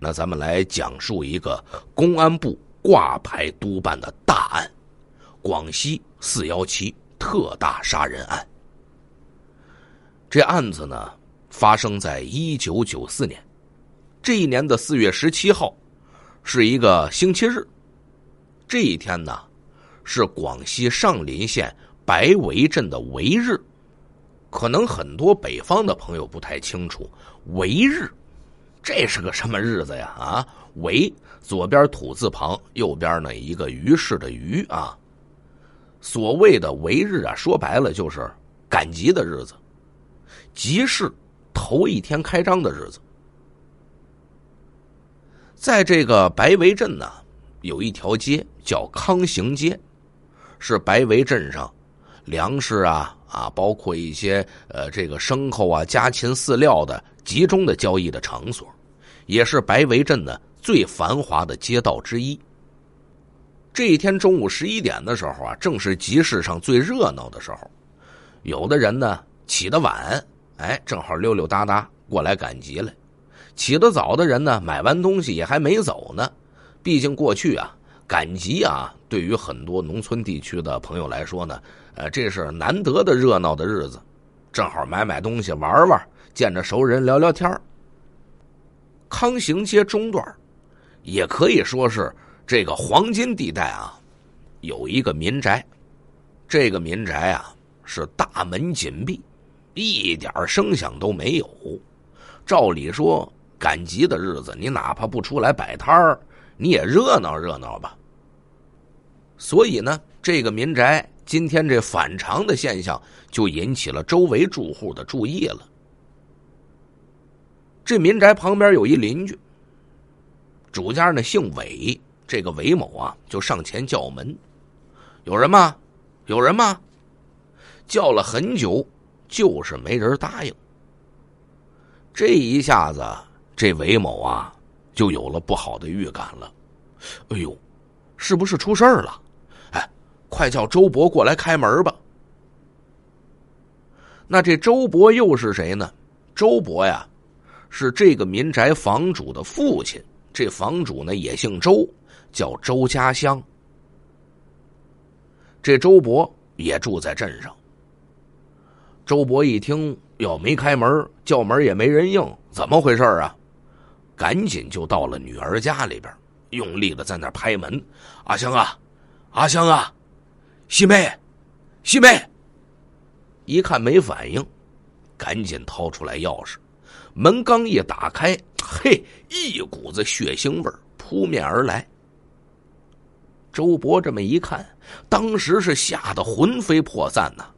那咱们来讲述一个公安部挂牌督办的大案——广西“四幺七”特大杀人案。这案子呢，发生在一九九四年。这一年的四月十七号，是一个星期日。这一天呢，是广西上林县白圩镇的圩日。可能很多北方的朋友不太清楚，圩日。这是个什么日子呀？啊，为左边土字旁，右边呢一个于氏的于啊。所谓的为日啊，说白了就是赶集的日子，集市头一天开张的日子。在这个白围镇呢，有一条街叫康行街，是白围镇上粮食啊啊，包括一些呃这个牲口啊、家禽饲料的集中的交易的场所。也是白围镇呢最繁华的街道之一。这一天中午十一点的时候啊，正是集市上最热闹的时候。有的人呢起得晚，哎，正好溜溜达达过来赶集了；起得早的人呢，买完东西也还没走呢。毕竟过去啊，赶集啊，对于很多农村地区的朋友来说呢，呃，这是难得的热闹的日子，正好买买东西、玩玩，见着熟人聊聊天康行街中段，也可以说是这个黄金地带啊，有一个民宅。这个民宅啊，是大门紧闭，一点声响都没有。照理说，赶集的日子，你哪怕不出来摆摊儿，你也热闹热闹吧。所以呢，这个民宅今天这反常的现象，就引起了周围住户的注意了。这民宅旁边有一邻居，主家呢姓韦，这个韦某啊就上前叫门：“有人吗？有人吗？”叫了很久，就是没人答应。这一下子，这韦某啊就有了不好的预感了。哎呦，是不是出事儿了？哎，快叫周伯过来开门吧。那这周伯又是谁呢？周伯呀。是这个民宅房主的父亲，这房主呢也姓周，叫周家香。这周伯也住在镇上。周伯一听，要没开门，叫门也没人应，怎么回事啊？赶紧就到了女儿家里边，用力的在那拍门：“阿香啊，阿香啊，西妹，西妹！”一看没反应，赶紧掏出来钥匙。门刚一打开，嘿，一股子血腥味扑面而来。周伯这么一看，当时是吓得魂飞魄散呐！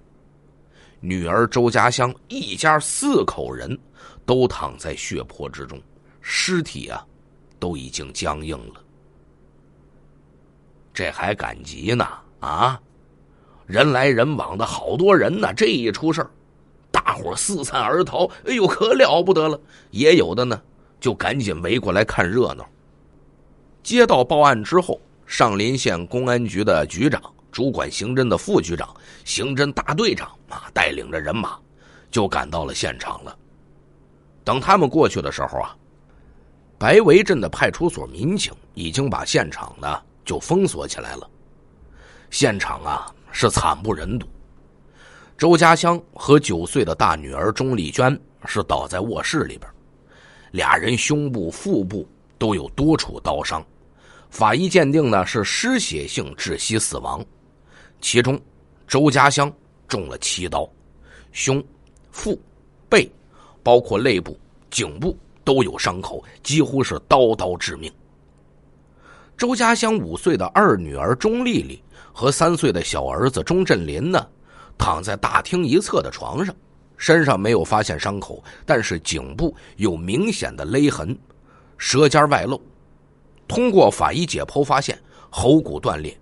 女儿周家乡一家四口人都躺在血泊之中，尸体啊都已经僵硬了。这还赶集呢啊！人来人往的好多人呢，这一出事儿。大伙四散而逃，哎呦，可了不得了！也有的呢，就赶紧围过来看热闹。接到报案之后，上林县公安局的局长、主管刑侦的副局长、刑侦大队长啊，带领着人马就赶到了现场了。等他们过去的时候啊，白围镇的派出所民警已经把现场呢就封锁起来了。现场啊是惨不忍睹。周家乡和九岁的大女儿钟丽娟是倒在卧室里边，俩人胸部、腹部都有多处刀伤，法医鉴定呢是失血性窒息死亡。其中，周家乡中了七刀，胸、腹、背，包括肋部、颈部都有伤口，几乎是刀刀致命。周家乡五岁的二女儿钟丽丽和三岁的小儿子钟振林呢？躺在大厅一侧的床上，身上没有发现伤口，但是颈部有明显的勒痕，舌尖外露。通过法医解剖发现，喉骨断裂。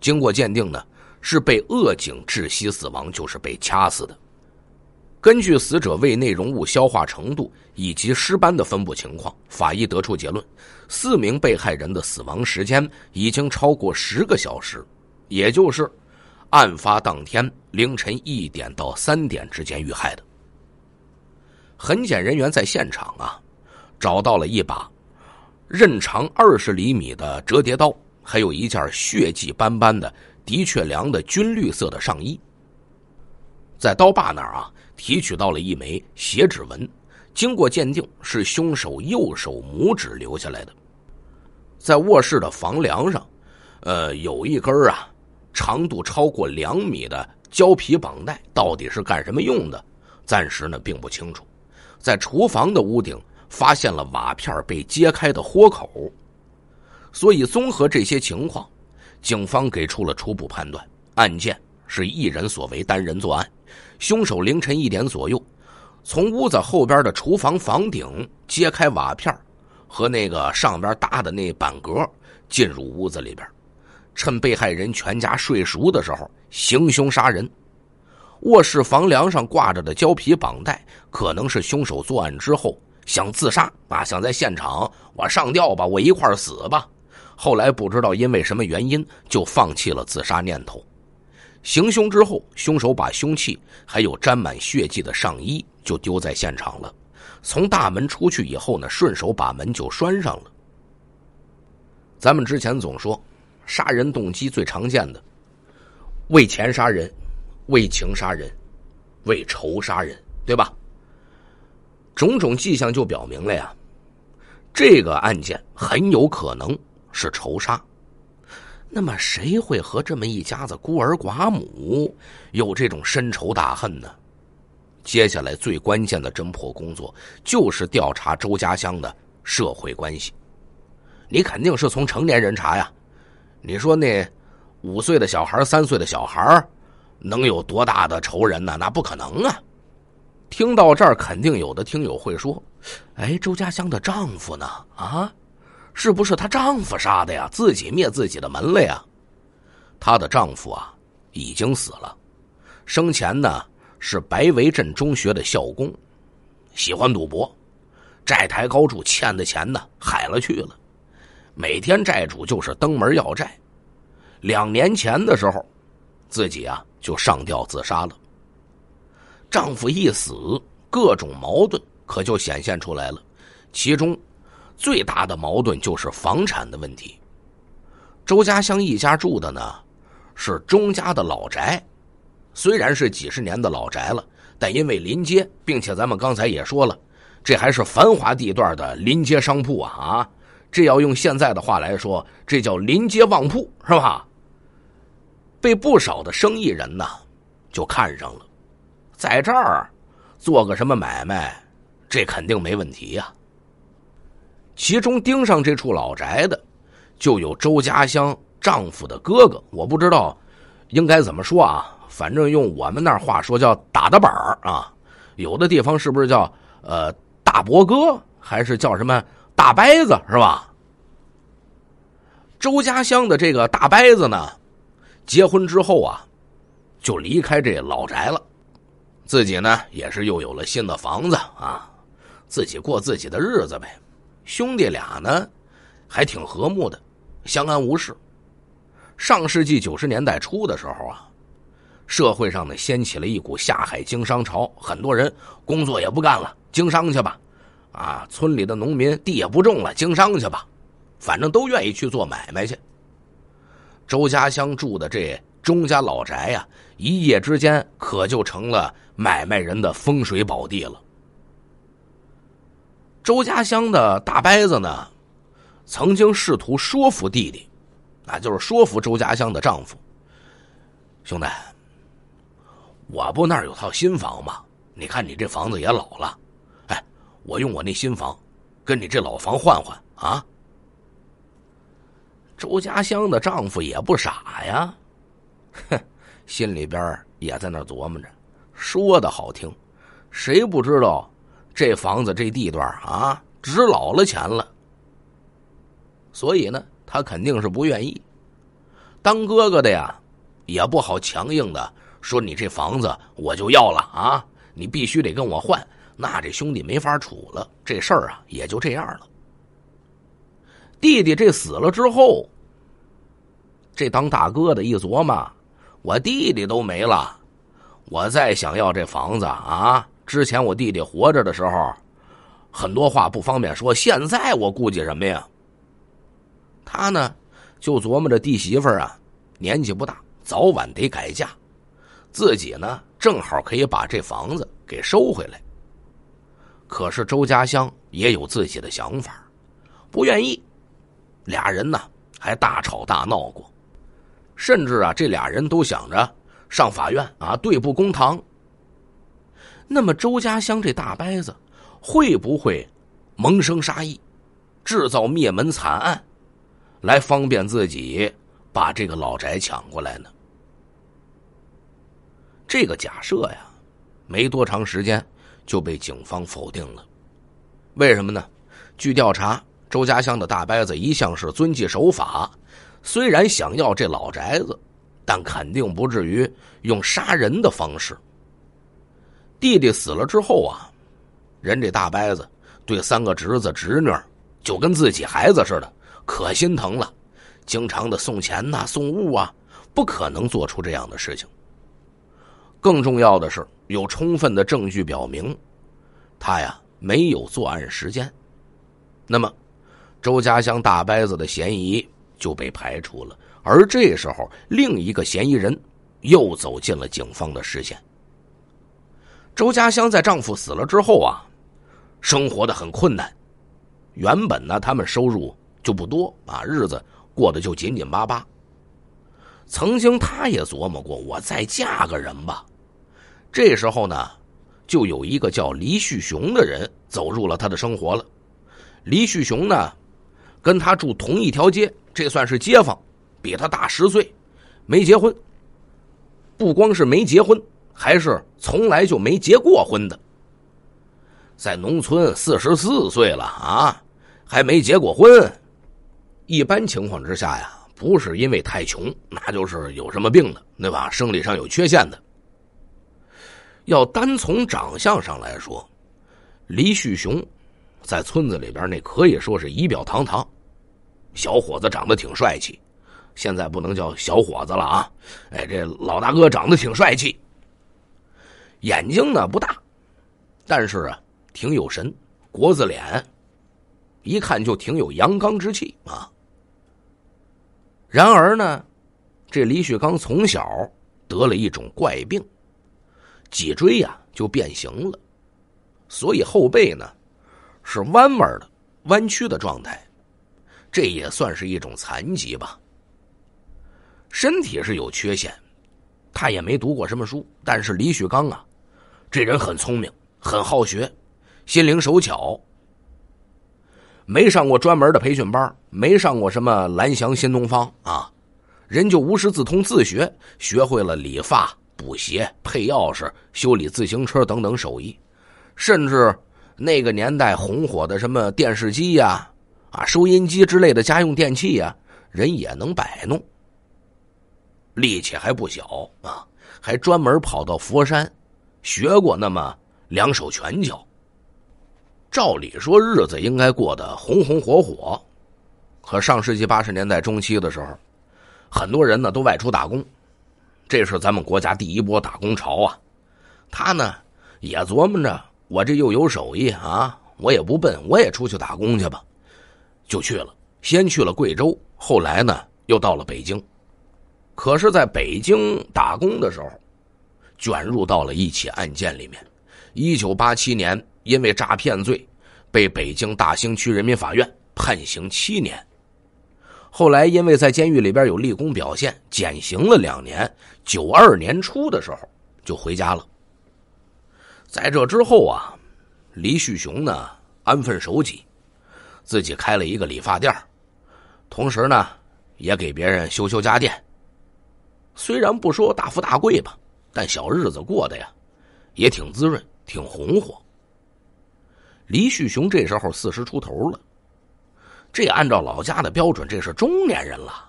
经过鉴定呢，是被扼颈窒息死亡，就是被掐死的。根据死者胃内容物消化程度以及尸斑的分布情况，法医得出结论：四名被害人的死亡时间已经超过十个小时，也就是。案发当天凌晨一点到三点之间遇害的，痕检人员在现场啊，找到了一把刃长二十厘米的折叠刀，还有一件血迹斑斑的的确良的军绿色的上衣。在刀把那儿啊，提取到了一枚血指纹，经过鉴定是凶手右手拇指留下来的。在卧室的房梁上，呃，有一根啊。长度超过两米的胶皮绑带到底是干什么用的？暂时呢并不清楚。在厨房的屋顶发现了瓦片被揭开的豁口，所以综合这些情况，警方给出了初步判断：案件是一人所为，单人作案。凶手凌晨一点左右，从屋子后边的厨房房顶揭开瓦片和那个上边搭的那板格，进入屋子里边。趁被害人全家睡熟的时候行凶杀人，卧室房梁上挂着的胶皮绑带，可能是凶手作案之后想自杀啊，想在现场我上吊吧，我一块死吧。后来不知道因为什么原因就放弃了自杀念头。行凶之后，凶手把凶器还有沾满血迹的上衣就丢在现场了。从大门出去以后呢，顺手把门就拴上了。咱们之前总说。杀人动机最常见的，为钱杀人，为情杀人，为仇杀人，对吧？种种迹象就表明了呀，这个案件很有可能是仇杀。那么，谁会和这么一家子孤儿寡母有这种深仇大恨呢？接下来最关键的侦破工作就是调查周家乡的社会关系。你肯定是从成年人查呀。你说那五岁的小孩、三岁的小孩能有多大的仇人呢？那不可能啊！听到这儿，肯定有的听友会说：“哎，周家乡的丈夫呢？啊，是不是她丈夫杀的呀？自己灭自己的门了呀？”她的丈夫啊，已经死了，生前呢是白围镇中学的校工，喜欢赌博，债台高筑，欠的钱呢海了去了。每天债主就是登门要债。两年前的时候，自己啊就上吊自杀了。丈夫一死，各种矛盾可就显现出来了。其中最大的矛盾就是房产的问题。周家香一家住的呢是钟家的老宅，虽然是几十年的老宅了，但因为临街，并且咱们刚才也说了，这还是繁华地段的临街商铺啊啊。这要用现在的话来说，这叫临街旺铺，是吧？被不少的生意人呐就看上了，在这儿做个什么买卖，这肯定没问题呀。其中盯上这处老宅的，就有周家乡丈夫的哥哥。我不知道应该怎么说啊，反正用我们那话说叫打的板儿啊，有的地方是不是叫呃大伯哥，还是叫什么？大伯子是吧？周家乡的这个大伯子呢，结婚之后啊，就离开这老宅了，自己呢也是又有了新的房子啊，自己过自己的日子呗。兄弟俩呢，还挺和睦的，相安无事。上世纪九十年代初的时候啊，社会上呢掀起了一股下海经商潮，很多人工作也不干了，经商去吧。啊，村里的农民地也不种了，经商去吧，反正都愿意去做买卖去。周家乡住的这钟家老宅呀，一夜之间可就成了买卖人的风水宝地了。周家乡的大伯子呢，曾经试图说服弟弟，啊，就是说服周家乡的丈夫，兄弟，我不那儿有套新房吗？你看你这房子也老了。我用我那新房，跟你这老房换换啊！周家乡的丈夫也不傻呀，哼，心里边也在那琢磨着。说的好听，谁不知道这房子这地段啊值老了钱了。所以呢，他肯定是不愿意。当哥哥的呀，也不好强硬的说你这房子我就要了啊，你必须得跟我换。那这兄弟没法处了，这事儿啊也就这样了。弟弟这死了之后，这当大哥的一琢磨，我弟弟都没了，我再想要这房子啊。之前我弟弟活着的时候，很多话不方便说，现在我顾忌什么呀？他呢就琢磨着弟媳妇儿啊，年纪不大，早晚得改嫁，自己呢正好可以把这房子给收回来。可是周家乡也有自己的想法，不愿意。俩人呢还大吵大闹过，甚至啊，这俩人都想着上法院啊对簿公堂。那么周家乡这大伯子会不会萌生杀意，制造灭门惨案，来方便自己把这个老宅抢过来呢？这个假设呀，没多长时间。就被警方否定了，为什么呢？据调查，周家乡的大伯子一向是遵纪守法，虽然想要这老宅子，但肯定不至于用杀人的方式。弟弟死了之后啊，人这大伯子对三个侄子侄女就跟自己孩子似的，可心疼了，经常的送钱呐、送物啊，不可能做出这样的事情。更重要的是，有充分的证据表明，他呀没有作案时间。那么，周家乡大伯子的嫌疑就被排除了。而这时候，另一个嫌疑人又走进了警方的视线。周家乡在丈夫死了之后啊，生活的很困难。原本呢，他们收入就不多啊，日子过得就紧紧巴巴。曾经，她也琢磨过，我再嫁个人吧。这时候呢，就有一个叫黎旭雄的人走入了他的生活了。黎旭雄呢，跟他住同一条街，这算是街坊。比他大十岁，没结婚。不光是没结婚，还是从来就没结过婚的。在农村，四十四岁了啊，还没结过婚。一般情况之下呀，不是因为太穷，那就是有什么病的，对吧？生理上有缺陷的。要单从长相上来说，李旭雄在村子里边那可以说是仪表堂堂，小伙子长得挺帅气。现在不能叫小伙子了啊，哎，这老大哥长得挺帅气。眼睛呢不大，但是啊挺有神，国字脸，一看就挺有阳刚之气啊。然而呢，这李旭刚从小得了一种怪病。脊椎呀就变形了，所以后背呢是弯弯的、弯曲的状态，这也算是一种残疾吧。身体是有缺陷，他也没读过什么书，但是李旭刚啊，这人很聪明，很好学，心灵手巧，没上过专门的培训班，没上过什么蓝翔、新东方啊，人就无师自通自学，学会了理发。补鞋、配钥匙、修理自行车等等手艺，甚至那个年代红火的什么电视机呀、啊收音机之类的家用电器呀，人也能摆弄，力气还不小啊，还专门跑到佛山学过那么两手拳脚。照理说日子应该过得红红火火，可上世纪八十年代中期的时候，很多人呢都外出打工。这是咱们国家第一波打工潮啊，他呢也琢磨着，我这又有手艺啊，我也不笨，我也出去打工去吧，就去了，先去了贵州，后来呢又到了北京，可是在北京打工的时候，卷入到了一起案件里面，一九八七年因为诈骗罪，被北京大兴区人民法院判刑七年。后来，因为在监狱里边有立功表现，减刑了两年。九二年初的时候，就回家了。在这之后啊，黎旭雄呢安分守己，自己开了一个理发店同时呢也给别人修修家电。虽然不说大富大贵吧，但小日子过得呀也挺滋润，挺红火。黎旭雄这时候四十出头了。这按照老家的标准，这是中年人了。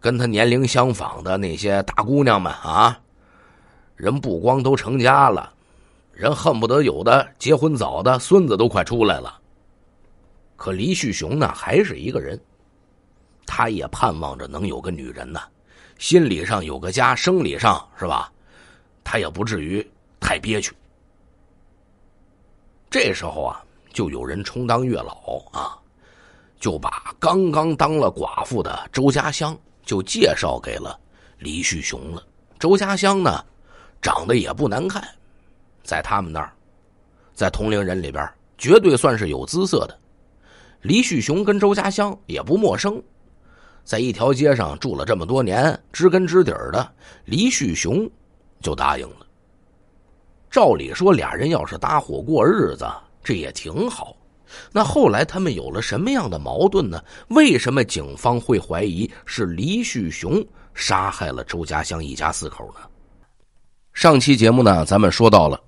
跟他年龄相仿的那些大姑娘们啊，人不光都成家了，人恨不得有的结婚早的孙子都快出来了。可李旭雄呢，还是一个人。他也盼望着能有个女人呢，心理上有个家，生理上是吧？他也不至于太憋屈。这时候啊，就有人充当月老啊。就把刚刚当了寡妇的周家乡就介绍给了黎旭雄了。周家乡呢，长得也不难看，在他们那儿，在同龄人里边绝对算是有姿色的。黎旭雄跟周家乡也不陌生，在一条街上住了这么多年，知根知底儿的黎旭雄就答应了。照理说，俩人要是搭伙过日子，这也挺好。那后来他们有了什么样的矛盾呢？为什么警方会怀疑是黎旭雄杀害了周家乡一家四口呢？上期节目呢，咱们说到了，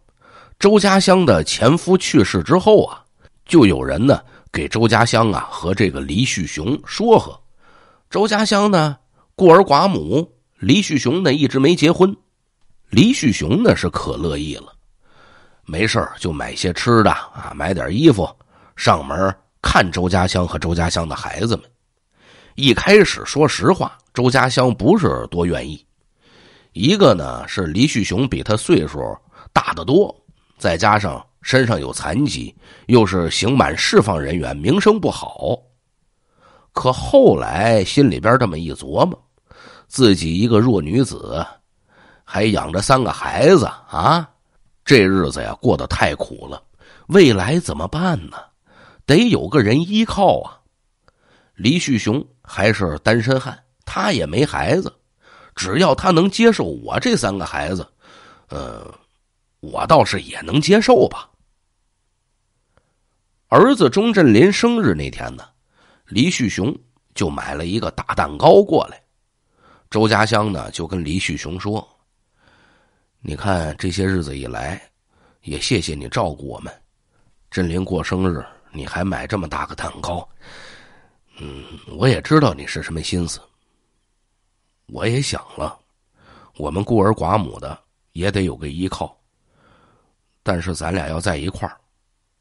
周家乡的前夫去世之后啊，就有人呢给周家乡啊和这个黎旭雄说和。周家乡呢，孤儿寡母，黎旭雄呢一直没结婚，黎旭雄呢是可乐意了，没事就买些吃的啊，买点衣服。上门看周家乡和周家乡的孩子们，一开始说实话，周家乡不是多愿意。一个呢是黎旭雄比他岁数大得多，再加上身上有残疾，又是刑满释放人员，名声不好。可后来心里边这么一琢磨，自己一个弱女子，还养着三个孩子啊，这日子呀过得太苦了，未来怎么办呢？得有个人依靠啊！李旭雄还是单身汉，他也没孩子。只要他能接受我这三个孩子，呃，我倒是也能接受吧。儿子钟振林生日那天呢，李旭雄就买了一个大蛋糕过来。周家乡呢就跟李旭雄说：“你看这些日子以来，也谢谢你照顾我们。振林过生日。”你还买这么大个蛋糕？嗯，我也知道你是什么心思。我也想了，我们孤儿寡母的也得有个依靠。但是咱俩要在一块儿，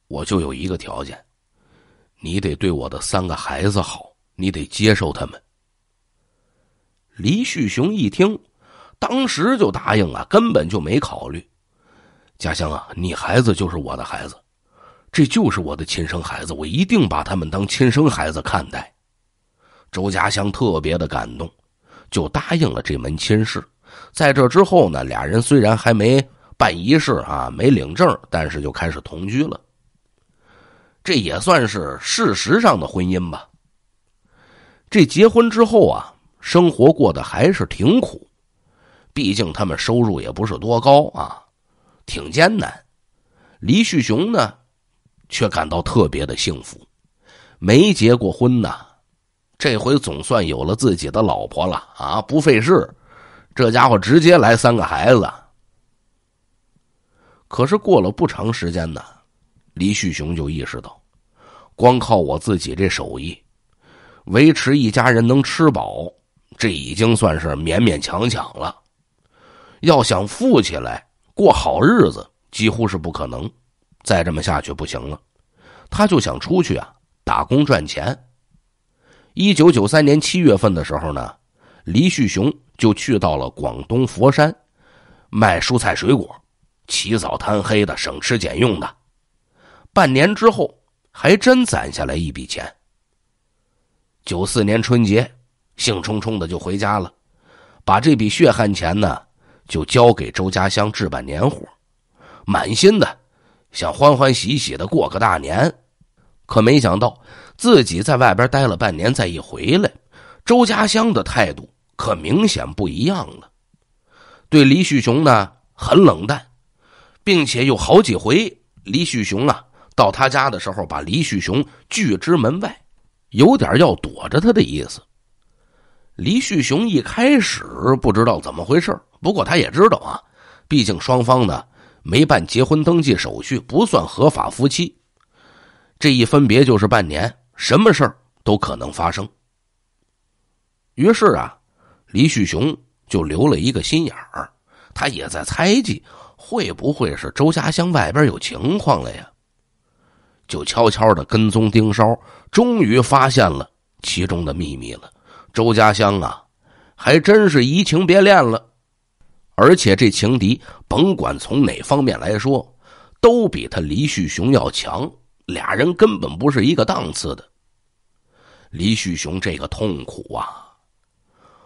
我就有一个条件：你得对我的三个孩子好，你得接受他们。黎旭雄一听，当时就答应了，根本就没考虑。家乡啊，你孩子就是我的孩子。这就是我的亲生孩子，我一定把他们当亲生孩子看待。周家祥特别的感动，就答应了这门亲事。在这之后呢，俩人虽然还没办仪式啊，没领证，但是就开始同居了。这也算是事实上的婚姻吧。这结婚之后啊，生活过得还是挺苦，毕竟他们收入也不是多高啊，挺艰难。黎旭雄呢？却感到特别的幸福，没结过婚呢，这回总算有了自己的老婆了啊！不费事，这家伙直接来三个孩子。可是过了不长时间呢，李旭雄就意识到，光靠我自己这手艺，维持一家人能吃饱，这已经算是勉勉强强了。要想富起来，过好日子，几乎是不可能。再这么下去不行了，他就想出去啊，打工赚钱。一九九三年七月份的时候呢，黎旭雄就去到了广东佛山，卖蔬菜水果，起早贪黑的，省吃俭用的。半年之后，还真攒下来一笔钱。九四年春节，兴冲冲的就回家了，把这笔血汗钱呢，就交给周家乡置办年货，满心的。想欢欢喜喜的过个大年，可没想到自己在外边待了半年，再一回来，周家乡的态度可明显不一样了。对李旭雄呢很冷淡，并且有好几回，李旭雄啊到他家的时候，把李旭雄拒之门外，有点要躲着他的意思。李旭雄一开始不知道怎么回事，不过他也知道啊，毕竟双方呢。没办结婚登记手续，不算合法夫妻。这一分别就是半年，什么事儿都可能发生。于是啊，李旭雄就留了一个心眼儿，他也在猜忌，会不会是周家乡外边有情况了呀？就悄悄的跟踪盯梢，终于发现了其中的秘密了。周家乡啊，还真是移情别恋了。而且这情敌，甭管从哪方面来说，都比他黎旭雄要强。俩人根本不是一个档次的。黎旭雄这个痛苦啊！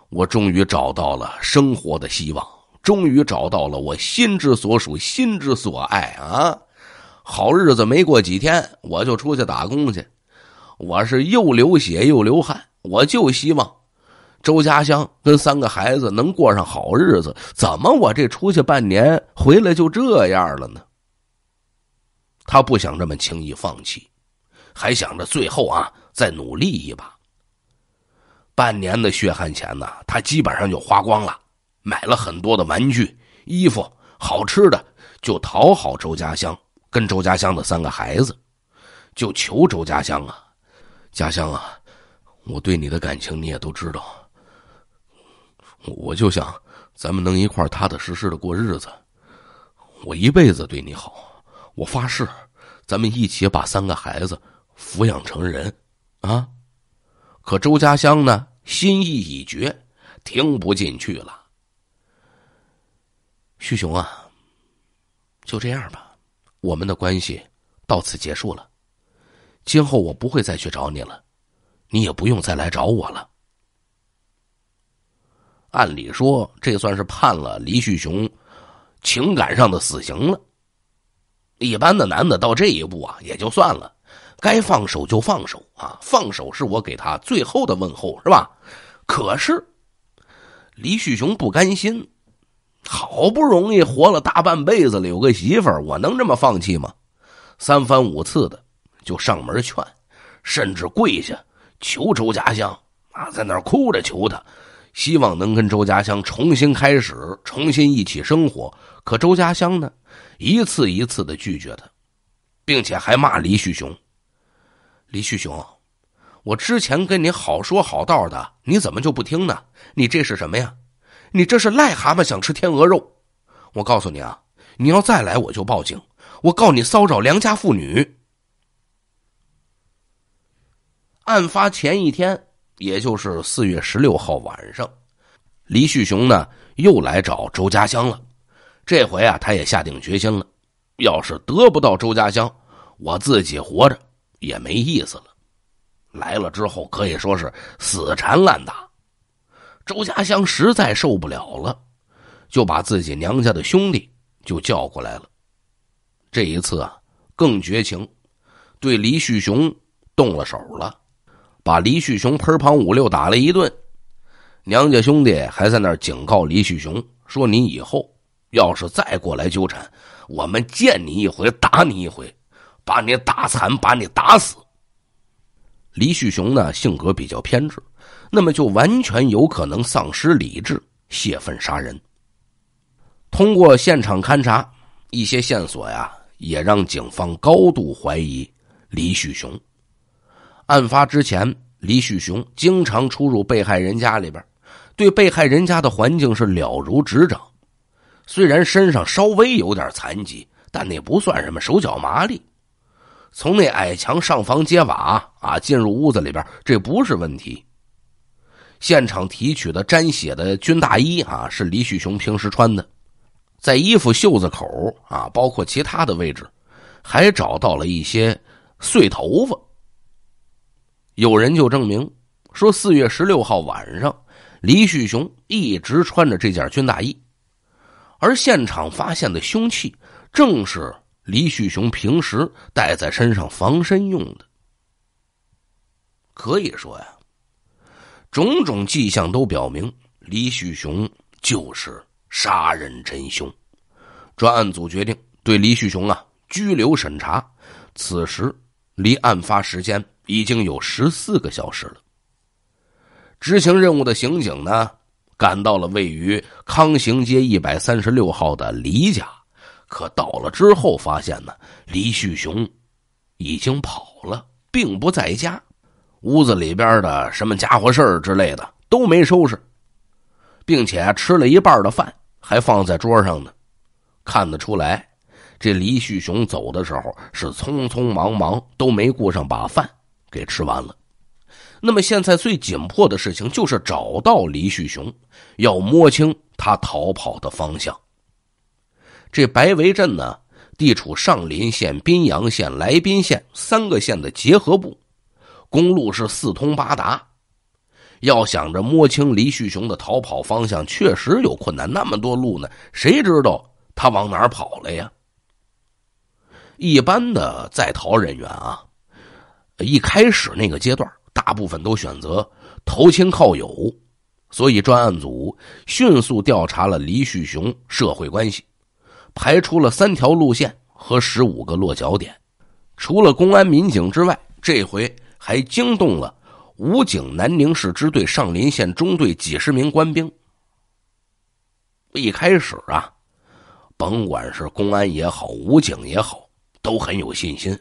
我终于找到了生活的希望，终于找到了我心之所属、心之所爱啊！好日子没过几天，我就出去打工去。我是又流血又流汗，我就希望。周家乡跟三个孩子能过上好日子，怎么我这出去半年回来就这样了呢？他不想这么轻易放弃，还想着最后啊再努力一把。半年的血汗钱呢，他基本上就花光了，买了很多的玩具、衣服、好吃的，就讨好周家乡跟周家乡的三个孩子，就求周家乡啊，家乡啊，我对你的感情你也都知道。我就想，咱们能一块踏踏实实的过日子。我一辈子对你好，我发誓，咱们一起把三个孩子抚养成人，啊！可周家乡呢，心意已决，听不进去了。旭雄啊，就这样吧，我们的关系到此结束了，今后我不会再去找你了，你也不用再来找我了。按理说，这算是判了黎旭雄情感上的死刑了。一般的男的到这一步啊，也就算了，该放手就放手啊，放手是我给他最后的问候，是吧？可是黎旭雄不甘心，好不容易活了大半辈子了，有个媳妇儿，我能这么放弃吗？三番五次的就上门劝，甚至跪下求周家香啊，在那儿哭着求他。希望能跟周家乡重新开始，重新一起生活。可周家乡呢，一次一次的拒绝他，并且还骂李旭雄：“李旭雄，我之前跟你好说好道的，你怎么就不听呢？你这是什么呀？你这是癞蛤蟆想吃天鹅肉！我告诉你啊，你要再来，我就报警，我告你骚扰良家妇女。”案发前一天。也就是四月十六号晚上，黎旭雄呢又来找周家乡了。这回啊，他也下定决心了，要是得不到周家乡，我自己活着也没意思了。来了之后可以说是死缠烂打，周家乡实在受不了了，就把自己娘家的兄弟就叫过来了。这一次啊，更绝情，对黎旭雄动了手了。把李旭雄、儿旁五六打了一顿，娘家兄弟还在那儿警告李旭雄说：“你以后要是再过来纠缠，我们见你一回打你一回，把你打残，把你打死。”李旭雄呢，性格比较偏执，那么就完全有可能丧失理智，泄愤杀人。通过现场勘查，一些线索呀，也让警方高度怀疑李旭雄。案发之前，李旭雄经常出入被害人家里边，对被害人家的环境是了如指掌。虽然身上稍微有点残疾，但那不算什么，手脚麻利。从那矮墙上房揭瓦啊，进入屋子里边，这不是问题。现场提取的沾血的军大衣啊，是李旭雄平时穿的，在衣服袖子口啊，包括其他的位置，还找到了一些碎头发。有人就证明说，四月十六号晚上，李旭雄一直穿着这件军大衣，而现场发现的凶器正是李旭雄平时带在身上防身用的。可以说呀，种种迹象都表明，李旭雄就是杀人真凶。专案组决定对李旭雄啊拘留审查。此时离案发时间。已经有十四个小时了。执行任务的刑警呢，赶到了位于康行街一百三十六号的李家，可到了之后发现呢，李旭雄已经跑了，并不在家。屋子里边的什么家伙事儿之类的都没收拾，并且吃了一半的饭还放在桌上呢。看得出来，这李旭雄走的时候是匆匆忙忙，都没顾上把饭。给吃完了，那么现在最紧迫的事情就是找到黎旭雄，要摸清他逃跑的方向。这白围镇呢，地处上林县、宾阳县、来宾县三个县的结合部，公路是四通八达。要想着摸清黎旭雄的逃跑方向，确实有困难。那么多路呢，谁知道他往哪跑了呀？一般的在逃人员啊。一开始那个阶段，大部分都选择投亲靠友，所以专案组迅速调查了黎旭雄社会关系，排除了三条路线和十五个落脚点。除了公安民警之外，这回还惊动了武警南宁市支队上林县中队几十名官兵。一开始啊，甭管是公安也好，武警也好，都很有信心。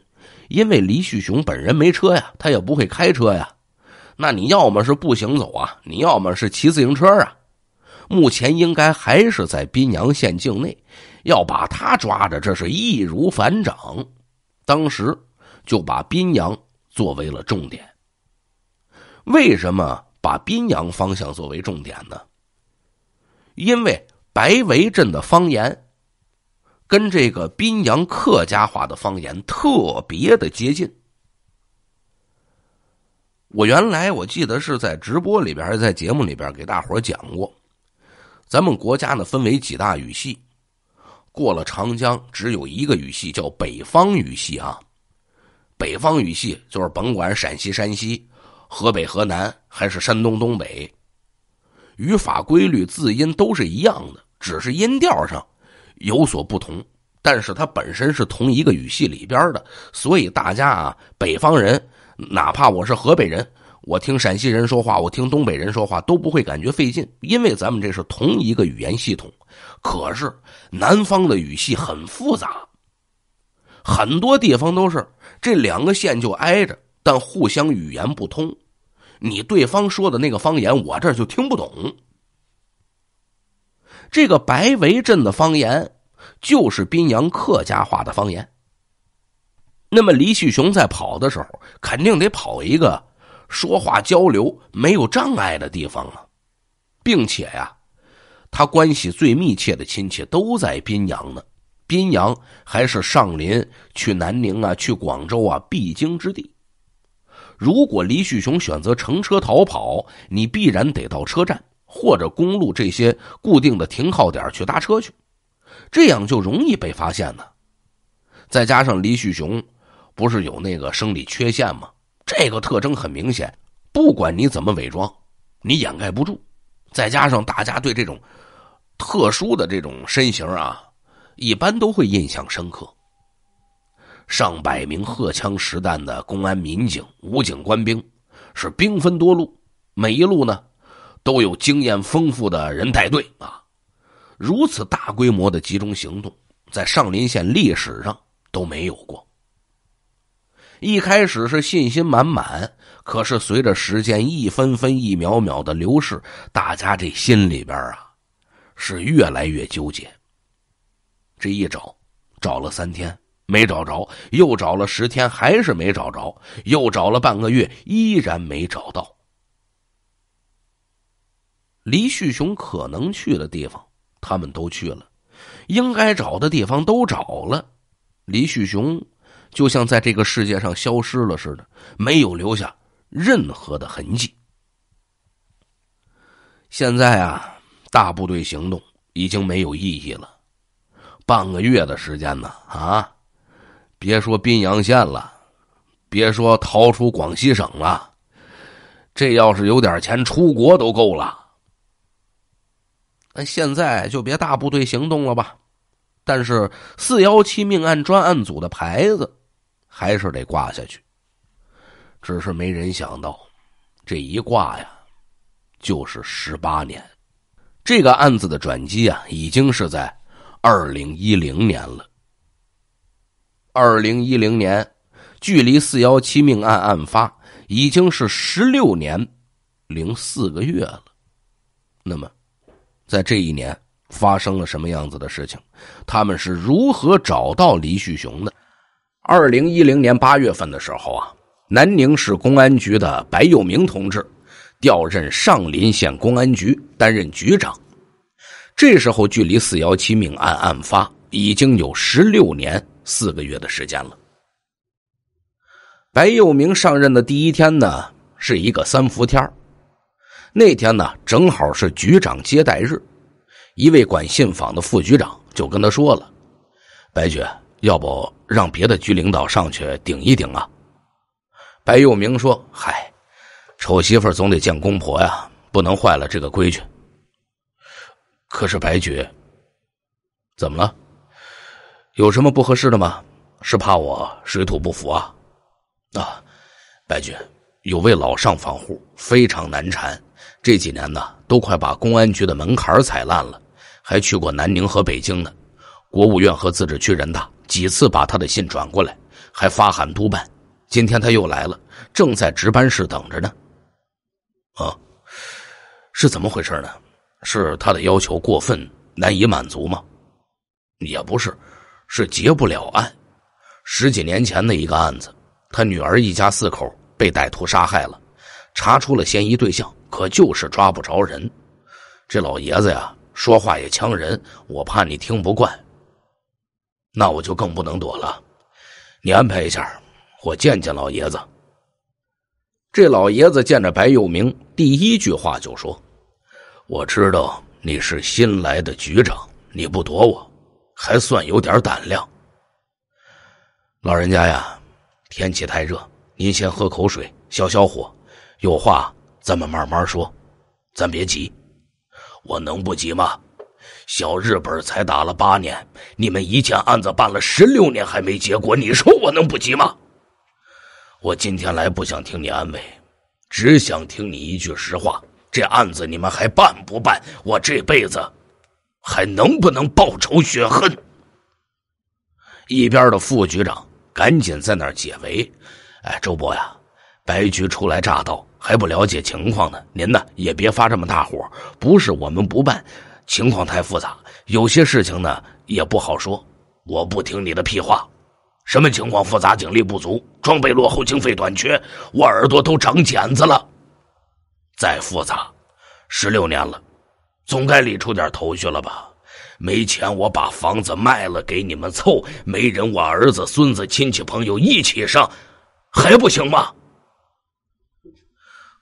因为黎旭雄本人没车呀，他也不会开车呀，那你要么是步行走啊，你要么是骑自行车啊。目前应该还是在宾阳县境内，要把他抓着，这是易如反掌。当时就把宾阳作为了重点。为什么把宾阳方向作为重点呢？因为白圩镇的方言。跟这个宾阳客家话的方言特别的接近。我原来我记得是在直播里边还是在节目里边给大伙讲过，咱们国家呢分为几大语系，过了长江只有一个语系叫北方语系啊。北方语系就是甭管陕西、山西、河北、河南还是山东、东北，语法规律、字音都是一样的，只是音调上。有所不同，但是它本身是同一个语系里边的，所以大家啊，北方人，哪怕我是河北人，我听陕西人说话，我听东北人说话，都不会感觉费劲，因为咱们这是同一个语言系统。可是南方的语系很复杂，很多地方都是这两个县就挨着，但互相语言不通，你对方说的那个方言，我这就听不懂。这个白围镇的方言就是宾阳客家话的方言。那么黎旭雄在跑的时候，肯定得跑一个说话交流没有障碍的地方啊，并且呀，他关系最密切的亲戚都在宾阳呢。宾阳还是上林去南宁啊、去广州啊必经之地。如果黎旭雄选择乘车逃跑，你必然得到车站。或者公路这些固定的停靠点去搭车去，这样就容易被发现了。再加上李旭雄不是有那个生理缺陷吗？这个特征很明显，不管你怎么伪装，你掩盖不住。再加上大家对这种特殊的这种身形啊，一般都会印象深刻。上百名荷枪实弹的公安民警、武警官兵是兵分多路，每一路呢。都有经验丰富的人带队啊，如此大规模的集中行动，在上林县历史上都没有过。一开始是信心满满，可是随着时间一分分、一秒秒的流逝，大家这心里边啊，是越来越纠结。这一找，找了三天没找着，又找了十天还是没找着，又找了半个月依然没找到。黎旭雄可能去的地方，他们都去了；应该找的地方都找了，黎旭雄就像在这个世界上消失了似的，没有留下任何的痕迹。现在啊，大部队行动已经没有意义了。半个月的时间呢，啊，别说宾阳县了，别说逃出广西省了，这要是有点钱出国都够了。那现在就别大部队行动了吧，但是“四幺七”命案专案组的牌子还是得挂下去。只是没人想到，这一挂呀，就是十八年。这个案子的转机啊，已经是在二零一零年了。二零一零年，距离“四幺七”命案案发已经是十六年零四个月了。那么。在这一年发生了什么样子的事情？他们是如何找到黎旭雄的？二零一零年八月份的时候啊，南宁市公安局的白佑明同志调任上林县公安局担任局长。这时候距离四幺七命案案发已经有十六年四个月的时间了。白佑明上任的第一天呢，是一个三伏天儿。那天呢，正好是局长接待日，一位管信访的副局长就跟他说了：“白局，要不让别的局领导上去顶一顶啊？”白又明说：“嗨，丑媳妇总得见公婆呀，不能坏了这个规矩。”可是白局，怎么了？有什么不合适的吗？是怕我水土不服啊？啊，白局，有位老上访户非常难缠。这几年呢，都快把公安局的门槛踩烂了，还去过南宁和北京呢。国务院和自治区人大几次把他的信转过来，还发函督办。今天他又来了，正在值班室等着呢。啊，是怎么回事呢？是他的要求过分难以满足吗？也不是，是结不了案。十几年前的一个案子，他女儿一家四口被歹徒杀害了。查出了嫌疑对象，可就是抓不着人。这老爷子呀，说话也呛人，我怕你听不惯。那我就更不能躲了。你安排一下，我见见老爷子。这老爷子见着白幼明，第一句话就说：“我知道你是新来的局长，你不躲我，还算有点胆量。”老人家呀，天气太热，您先喝口水，消消火。有话咱们慢慢说，咱别急，我能不急吗？小日本才打了八年，你们一件案子办了十六年还没结果，你说我能不急吗？我今天来不想听你安慰，只想听你一句实话：这案子你们还办不办？我这辈子还能不能报仇雪恨？一边的副局长赶紧在那儿解围：“哎，周伯呀，白局初来乍到。”还不了解情况呢，您呢也别发这么大火。不是我们不办，情况太复杂，有些事情呢也不好说。我不听你的屁话，什么情况复杂，警力不足，装备落后，经费短缺，我耳朵都长茧子了。再复杂，十六年了，总该理出点头绪了吧？没钱，我把房子卖了给你们凑；没人，我儿子、孙子、亲戚朋友一起上，还不行吗？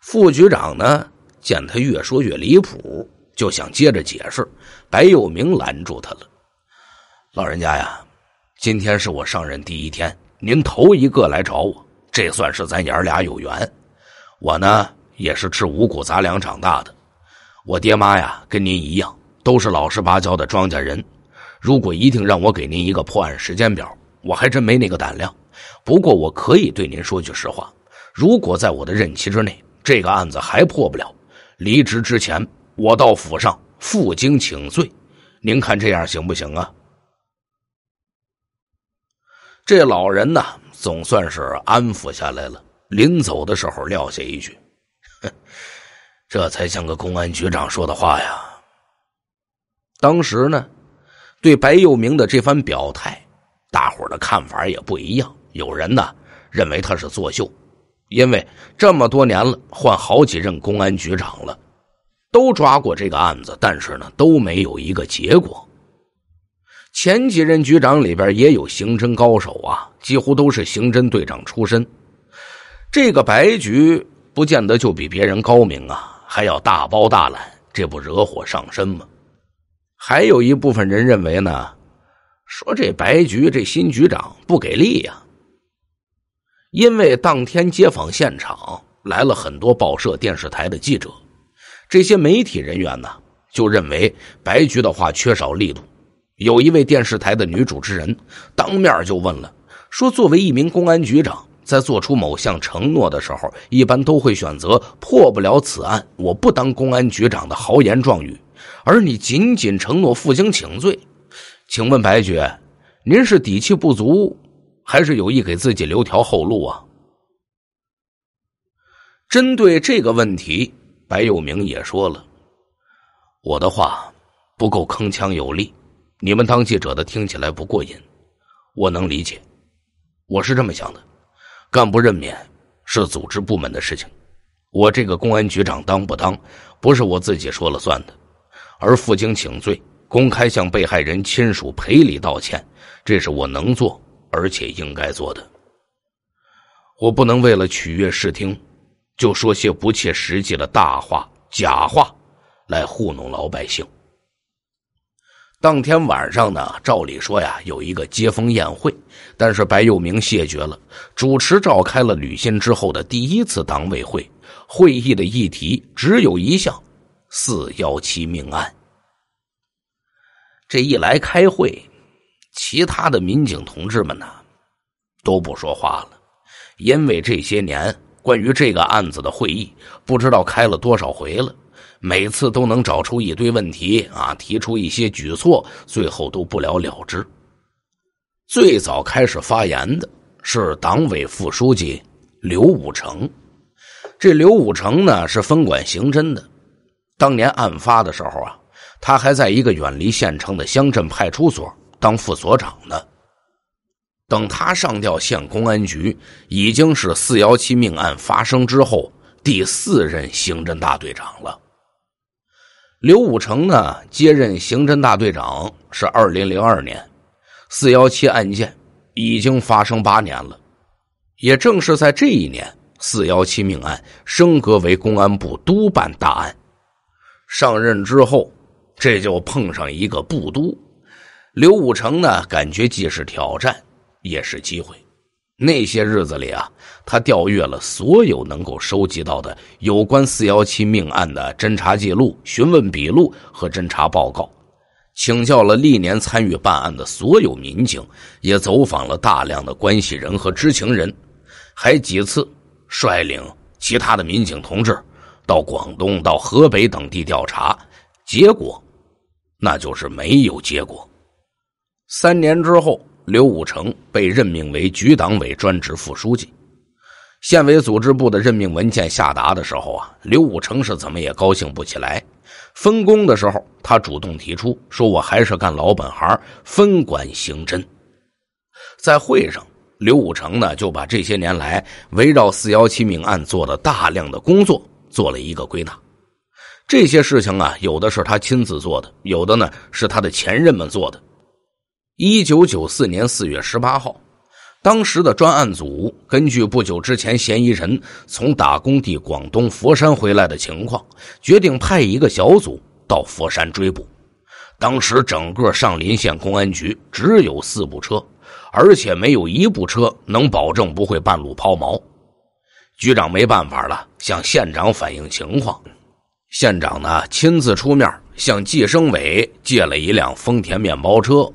副局长呢？见他越说越离谱，就想接着解释。白有明拦住他了：“老人家呀，今天是我上任第一天，您头一个来找我，这算是咱爷儿俩有缘。我呢，也是吃五谷杂粮长大的。我爹妈呀，跟您一样，都是老实巴交的庄稼人。如果一定让我给您一个破案时间表，我还真没那个胆量。不过，我可以对您说句实话：如果在我的任期之内，这个案子还破不了，离职之前，我到府上负荆请罪，您看这样行不行啊？这老人呢，总算是安抚下来了。临走的时候撂下一句：“这才像个公安局长说的话呀。”当时呢，对白幼明的这番表态，大伙的看法也不一样。有人呢，认为他是作秀。因为这么多年了，换好几任公安局长了，都抓过这个案子，但是呢，都没有一个结果。前几任局长里边也有刑侦高手啊，几乎都是刑侦队长出身。这个白局不见得就比别人高明啊，还要大包大揽，这不惹火上身吗？还有一部分人认为呢，说这白局这新局长不给力呀。因为当天接访现场来了很多报社、电视台的记者，这些媒体人员呢，就认为白局的话缺少力度。有一位电视台的女主持人当面就问了，说：“作为一名公安局长，在做出某项承诺的时候，一般都会选择破不了此案，我不当公安局长的豪言壮语，而你仅仅承诺负荆请罪，请问白局，您是底气不足？”还是有意给自己留条后路啊！针对这个问题，白有明也说了：“我的话不够铿锵有力，你们当记者的听起来不过瘾。我能理解，我是这么想的。干部任免是组织部门的事情，我这个公安局长当不当，不是我自己说了算的。而负荆请罪，公开向被害人亲属赔礼道歉，这是我能做。”而且应该做的，我不能为了取悦视听，就说些不切实际的大话、假话来糊弄老百姓。当天晚上呢，照理说呀，有一个接风宴会，但是白又明谢绝了，主持召开了履新之后的第一次党委会。会议的议题只有一项：四幺七命案。这一来开会。其他的民警同志们呢，都不说话了，因为这些年关于这个案子的会议，不知道开了多少回了，每次都能找出一堆问题啊，提出一些举措，最后都不了了之。最早开始发言的是党委副书记刘武成，这刘武成呢是分管刑侦的，当年案发的时候啊，他还在一个远离县城的乡镇派出所。当副所长呢，等他上调县公安局，已经是四幺七命案发生之后第四任刑侦大队长了。刘武成呢接任刑侦大队长是二零零二年，四幺七案件已经发生八年了。也正是在这一年，四幺七命案升格为公安部督办大案。上任之后，这就碰上一个部督。刘武成呢，感觉既是挑战，也是机会。那些日子里啊，他调阅了所有能够收集到的有关四幺七命案的侦查记录、询问笔录和侦查报告，请教了历年参与办案的所有民警，也走访了大量的关系人和知情人，还几次率领其他的民警同志到广东、到河北等地调查，结果，那就是没有结果。三年之后，刘武成被任命为局党委专职副书记。县委组织部的任命文件下达的时候啊，刘武成是怎么也高兴不起来。分工的时候，他主动提出说：“我还是干老本行，分管刑侦。”在会上，刘武成呢就把这些年来围绕“四幺七”命案做的大量的工作做了一个归纳。这些事情啊，有的是他亲自做的，有的呢是他的前任们做的。一九九四年四月十八号，当时的专案组根据不久之前嫌疑人从打工地广东佛山回来的情况，决定派一个小组到佛山追捕。当时整个上林县公安局只有四部车，而且没有一部车能保证不会半路抛锚。局长没办法了，向县长反映情况，县长呢亲自出面向计生委借了一辆丰田面包车。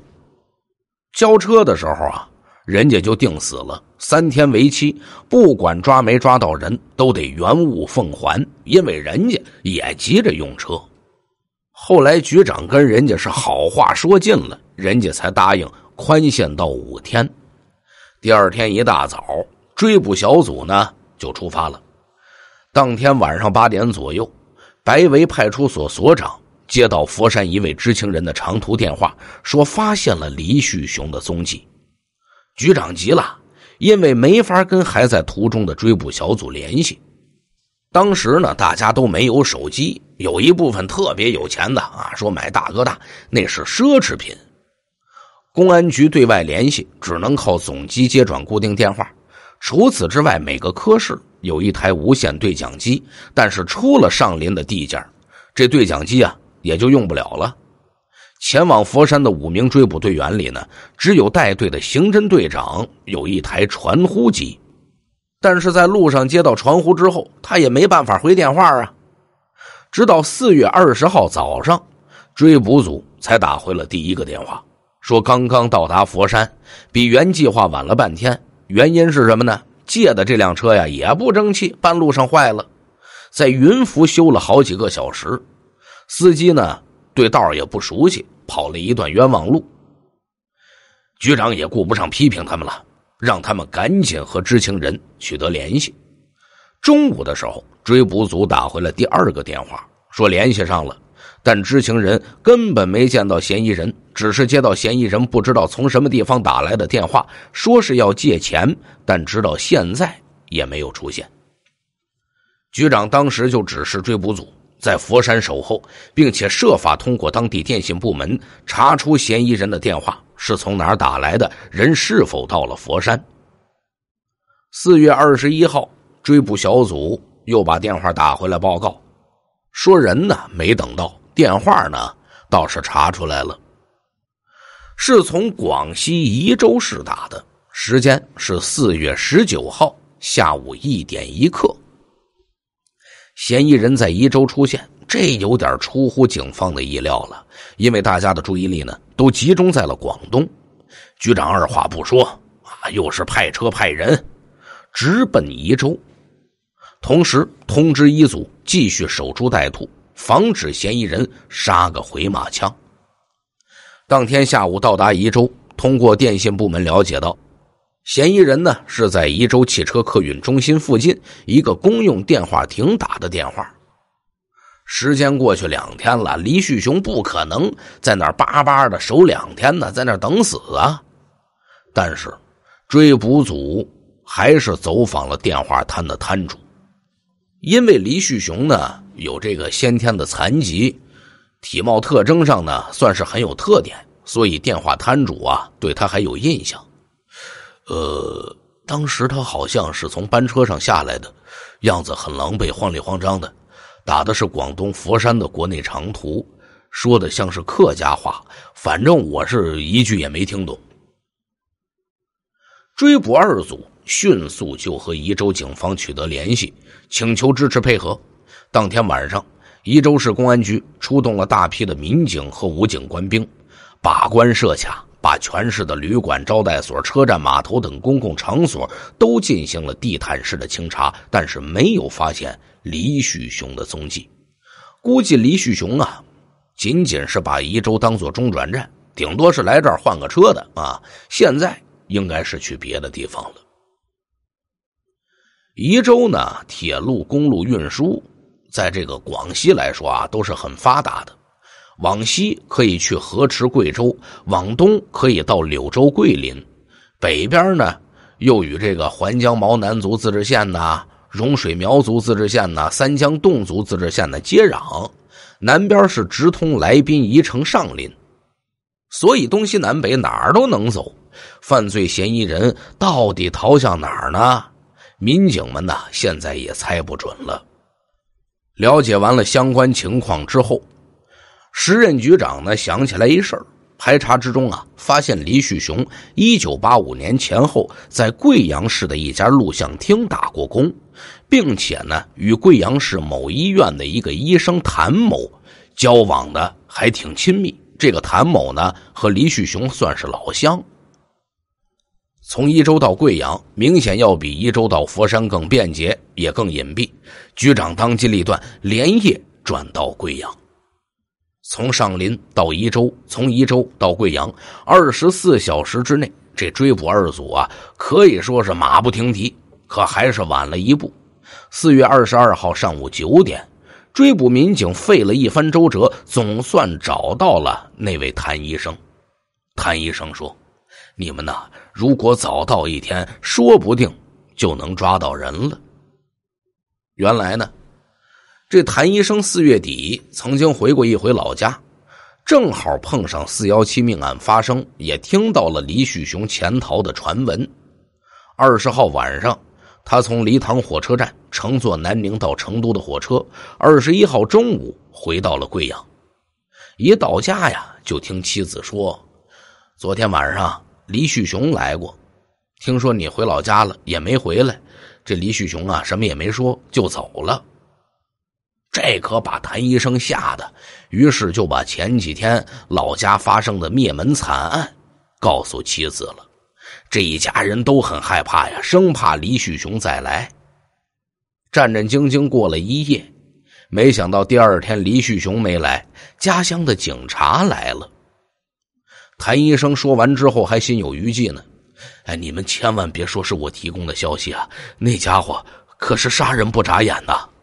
交车的时候啊，人家就定死了三天为期，不管抓没抓到人都得原物奉还，因为人家也急着用车。后来局长跟人家是好话说尽了，人家才答应宽限到五天。第二天一大早，追捕小组呢就出发了。当天晚上八点左右，白围派出所所长。接到佛山一位知情人的长途电话，说发现了黎旭雄的踪迹，局长急了，因为没法跟还在途中的追捕小组联系。当时呢，大家都没有手机，有一部分特别有钱的啊，说买大哥大那是奢侈品。公安局对外联系只能靠总机接转固定电话，除此之外，每个科室有一台无线对讲机，但是出了上林的地界这对讲机啊。也就用不了了。前往佛山的五名追捕队员里呢，只有带队的刑侦队长有一台传呼机，但是在路上接到传呼之后，他也没办法回电话啊。直到四月二十号早上，追捕组才打回了第一个电话，说刚刚到达佛山，比原计划晚了半天。原因是什么呢？借的这辆车呀也不争气，半路上坏了，在云浮修了好几个小时。司机呢，对道也不熟悉，跑了一段冤枉路。局长也顾不上批评他们了，让他们赶紧和知情人取得联系。中午的时候，追捕组打回了第二个电话，说联系上了，但知情人根本没见到嫌疑人，只是接到嫌疑人不知道从什么地方打来的电话，说是要借钱，但直到现在也没有出现。局长当时就指示追捕组。在佛山守候，并且设法通过当地电信部门查出嫌疑人的电话是从哪儿打来的，人是否到了佛山。四月二十一号，追捕小组又把电话打回来报告，说人呢没等到，电话呢倒是查出来了，是从广西宜州市打的，时间是四月十九号下午一点一刻。嫌疑人在宜州出现，这有点出乎警方的意料了，因为大家的注意力呢都集中在了广东。局长二话不说，啊，又是派车派人，直奔宜州，同时通知一组继续守株待兔，防止嫌疑人杀个回马枪。当天下午到达宜州，通过电信部门了解到。嫌疑人呢是在宜州汽车客运中心附近一个公用电话亭打的电话。时间过去两天了，黎旭雄不可能在那儿巴巴的守两天呢，在那儿等死啊！但是追捕组还是走访了电话摊的摊主，因为黎旭雄呢有这个先天的残疾，体貌特征上呢算是很有特点，所以电话摊主啊对他还有印象。呃，当时他好像是从班车上下来的，样子很狼狈，慌里慌张的。打的是广东佛山的国内长途，说的像是客家话，反正我是一句也没听懂。追捕二组迅速就和宜州警方取得联系，请求支持配合。当天晚上，宜州市公安局出动了大批的民警和武警官兵，把关设卡。把全市的旅馆、招待所、车站、码头等公共场所都进行了地毯式的清查，但是没有发现黎旭雄的踪迹。估计黎旭雄啊，仅仅是把宜州当做中转站，顶多是来这儿换个车的啊。现在应该是去别的地方了。宜州呢，铁路、公路运输在这个广西来说啊，都是很发达的。往西可以去河池、贵州；往东可以到柳州、桂林；北边呢，又与这个环江毛南族自治县、呐、融水苗族自治县、呐、三江侗族自治县的接壤；南边是直通来宾、宜城、上林。所以东西南北哪儿都能走，犯罪嫌疑人到底逃向哪儿呢？民警们呢，现在也猜不准了。了解完了相关情况之后。时任局长呢，想起来一事儿，排查之中啊，发现黎旭雄一九八五年前后在贵阳市的一家录像厅打过工，并且呢，与贵阳市某医院的一个医生谭某交往的还挺亲密。这个谭某呢，和黎旭雄算是老乡。从宜州到贵阳，明显要比宜州到佛山更便捷，也更隐蔽。局长当机立断，连夜转到贵阳。从上林到宜州，从宜州到贵阳，二十四小时之内，这追捕二组啊可以说是马不停蹄，可还是晚了一步。四月二十二号上午九点，追捕民警费了一番周折，总算找到了那位谭医生。谭医生说：“你们呐，如果早到一天，说不定就能抓到人了。”原来呢。这谭医生四月底曾经回过一回老家，正好碰上四幺七命案发生，也听到了李旭雄潜逃的传闻。二十号晚上，他从黎塘火车站乘坐南宁到成都的火车。二十一号中午回到了贵阳。一到家呀，就听妻子说，昨天晚上李旭雄来过，听说你回老家了也没回来。这李旭雄啊，什么也没说就走了。这可把谭医生吓得，于是就把前几天老家发生的灭门惨案告诉妻子了。这一家人都很害怕呀，生怕李旭雄再来，战战兢兢过了一夜。没想到第二天李旭雄没来，家乡的警察来了。谭医生说完之后还心有余悸呢。哎，你们千万别说是我提供的消息啊！那家伙可是杀人不眨眼的。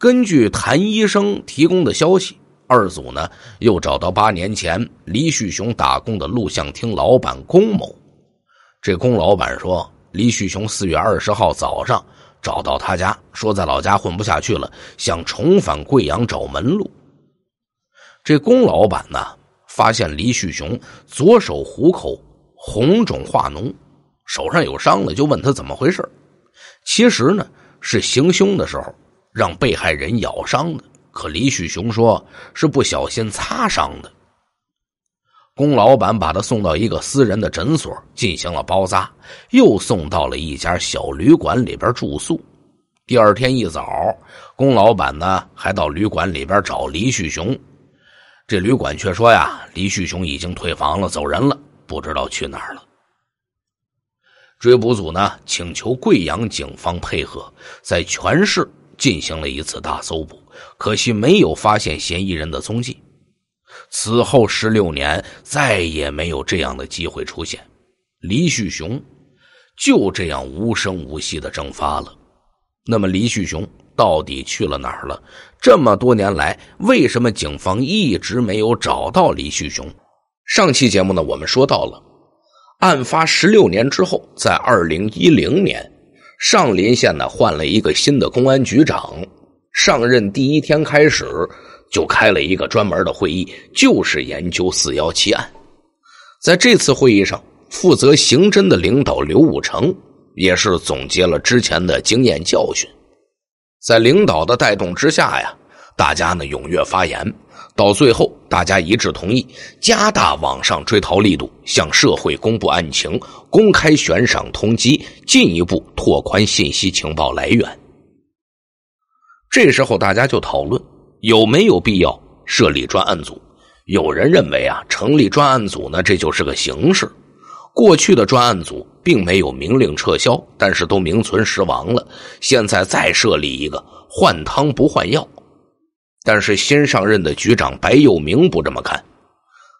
根据谭医生提供的消息，二组呢又找到八年前黎旭雄打工的录像厅老板龚某。这龚老板说，黎旭雄四月二十号早上找到他家，说在老家混不下去了，想重返贵阳找门路。这龚老板呢发现黎旭雄左手虎口红肿化脓，手上有伤了，就问他怎么回事。其实呢是行凶的时候。让被害人咬伤的，可李旭雄说是不小心擦伤的。龚老板把他送到一个私人的诊所进行了包扎，又送到了一家小旅馆里边住宿。第二天一早，龚老板呢还到旅馆里边找李旭雄，这旅馆却说呀，李旭雄已经退房了，走人了，不知道去哪儿了。追捕组呢请求贵阳警方配合，在全市。进行了一次大搜捕，可惜没有发现嫌疑人的踪迹。此后十六年再也没有这样的机会出现，黎旭雄就这样无声无息的蒸发了。那么，黎旭雄到底去了哪儿了？这么多年来，为什么警方一直没有找到黎旭雄？上期节目呢，我们说到了，案发十六年之后，在二零一零年。上林县呢，换了一个新的公安局长。上任第一天开始，就开了一个专门的会议，就是研究“四幺七”案。在这次会议上，负责刑侦的领导刘武成也是总结了之前的经验教训。在领导的带动之下呀，大家呢踊跃发言。到最后，大家一致同意加大网上追逃力度，向社会公布案情，公开悬赏通缉，进一步拓宽信息情报来源。这时候，大家就讨论有没有必要设立专案组。有人认为啊，成立专案组呢，这就是个形式。过去的专案组并没有明令撤销，但是都名存实亡了。现在再设立一个，换汤不换药。但是新上任的局长白佑明不这么看，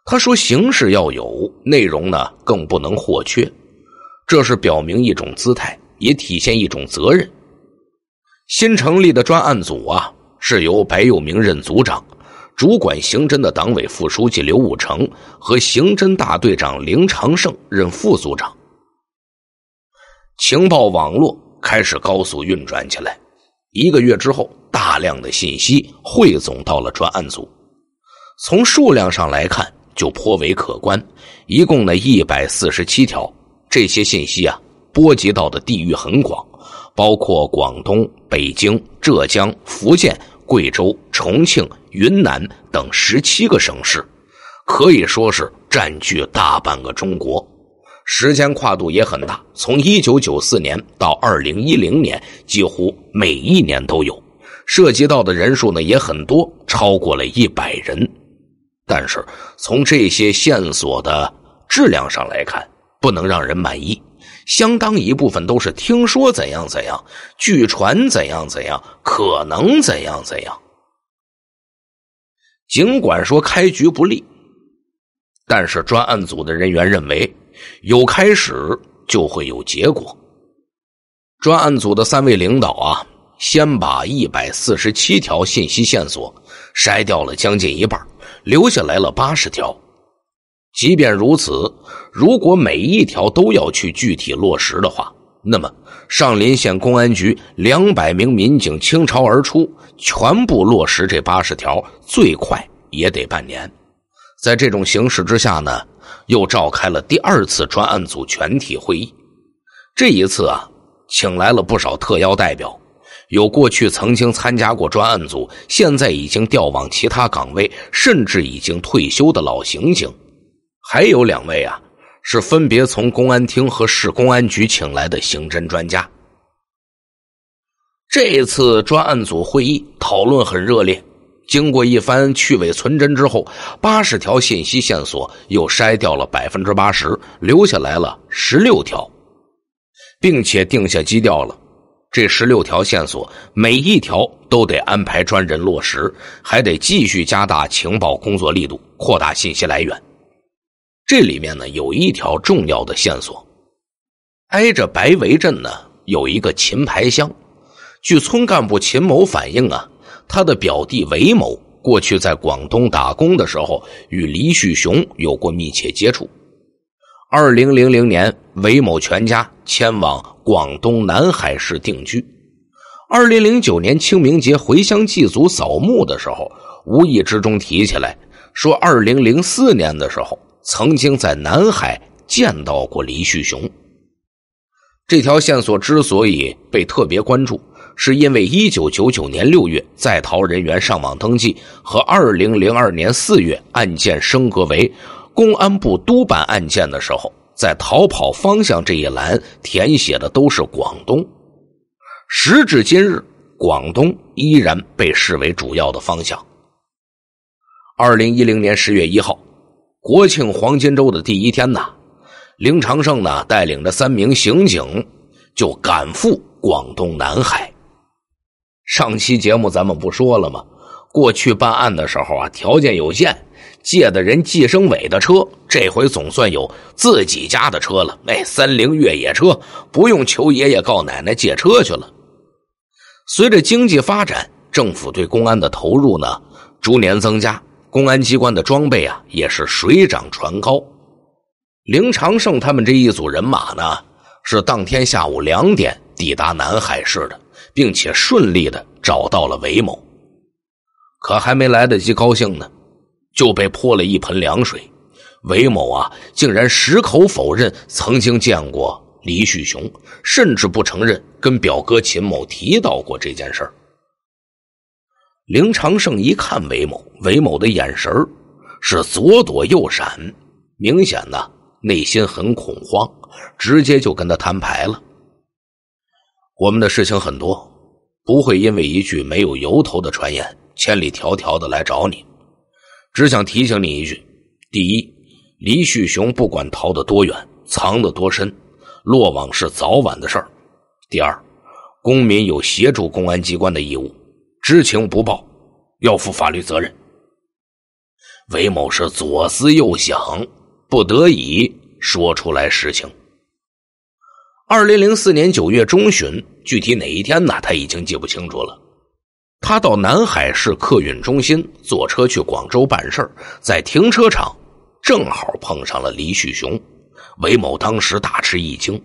他说：“形式要有，内容呢更不能或缺，这是表明一种姿态，也体现一种责任。”新成立的专案组啊，是由白佑明任组长，主管刑侦的党委副书记刘武成和刑侦大队长林长胜任副组长，情报网络开始高速运转起来。一个月之后，大量的信息汇总到了专案组，从数量上来看就颇为可观，一共呢一百四十七条。这些信息啊，波及到的地域很广，包括广东、北京、浙江、福建、贵州、重庆、云南等十七个省市，可以说是占据大半个中国。时间跨度也很大，从一九九四年到二零一零年，几乎每一年都有；涉及到的人数呢也很多，超过了一百人。但是从这些线索的质量上来看，不能让人满意，相当一部分都是听说怎样怎样，据传怎样怎样，可能怎样怎样。尽管说开局不利，但是专案组的人员认为。有开始就会有结果。专案组的三位领导啊，先把一百四十七条信息线索筛掉了将近一半，留下来了八十条。即便如此，如果每一条都要去具体落实的话，那么上林县公安局两百名民警倾巢而出，全部落实这八十条，最快也得半年。在这种形势之下呢？又召开了第二次专案组全体会议。这一次啊，请来了不少特邀代表，有过去曾经参加过专案组，现在已经调往其他岗位，甚至已经退休的老刑警；还有两位啊，是分别从公安厅和市公安局请来的刑侦专家。这次专案组会议讨论很热烈。经过一番去伪存真之后，八十条信息线索又筛掉了百分之八十，留下来了十六条，并且定下基调了。这十六条线索每一条都得安排专人落实，还得继续加大情报工作力度，扩大信息来源。这里面呢，有一条重要的线索，挨着白围镇呢有一个秦牌乡，据村干部秦某反映啊。他的表弟韦某过去在广东打工的时候，与黎旭雄有过密切接触。二零零零年，韦某全家迁往广东南海市定居。二零零九年清明节回乡祭祖扫墓的时候，无意之中提起来说，二零零四年的时候曾经在南海见到过黎旭雄。这条线索之所以被特别关注。是因为一九九九年六月在逃人员上网登记和二零零二年四月案件升格为公安部督办案件的时候，在逃跑方向这一栏填写的都是广东。时至今日，广东依然被视为主要的方向。二零一零年十月一号，国庆黄金周的第一天呢，林长胜呢带领着三名刑警就赶赴广东南海。上期节目咱们不说了吗？过去办案的时候啊，条件有限，借的人计生委的车。这回总算有自己家的车了，哎，三菱越野车，不用求爷爷告奶奶借车去了。随着经济发展，政府对公安的投入呢逐年增加，公安机关的装备啊也是水涨船高。林长胜他们这一组人马呢，是当天下午两点抵达南海市的。并且顺利的找到了韦某，可还没来得及高兴呢，就被泼了一盆凉水。韦某啊，竟然矢口否认曾经见过李旭雄，甚至不承认跟表哥秦某提到过这件事儿。林长胜一看韦某，韦某的眼神是左躲右闪，明显的内心很恐慌，直接就跟他摊牌了。我们的事情很多，不会因为一句没有由头的传言，千里迢迢的来找你。只想提醒你一句：第一，黎旭雄不管逃得多远，藏得多深，落网是早晚的事儿；第二，公民有协助公安机关的义务，知情不报要负法律责任。韦某是左思右想，不得已说出来实情。二零零四年九月中旬，具体哪一天呢？他已经记不清楚了。他到南海市客运中心坐车去广州办事，在停车场正好碰上了黎旭雄。韦某当时大吃一惊，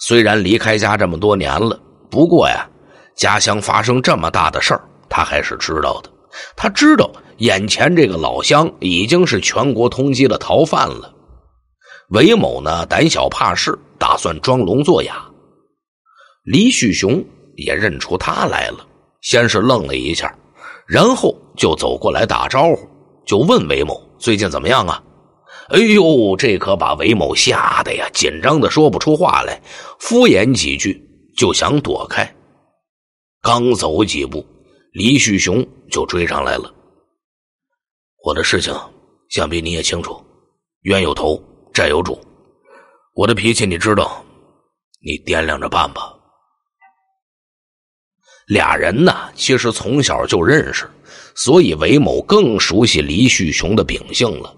虽然离开家这么多年了，不过呀，家乡发生这么大的事儿，他还是知道的。他知道眼前这个老乡已经是全国通缉的逃犯了。韦某呢，胆小怕事。打算装聋作哑，李旭雄也认出他来了。先是愣了一下，然后就走过来打招呼，就问韦某最近怎么样啊？哎呦，这可把韦某吓得呀，紧张的说不出话来，敷衍几句就想躲开。刚走几步，李旭雄就追上来了。我的事情想必你也清楚，冤有头，债有主。我的脾气你知道，你掂量着办吧。俩人呢，其实从小就认识，所以韦某更熟悉黎旭雄的秉性了。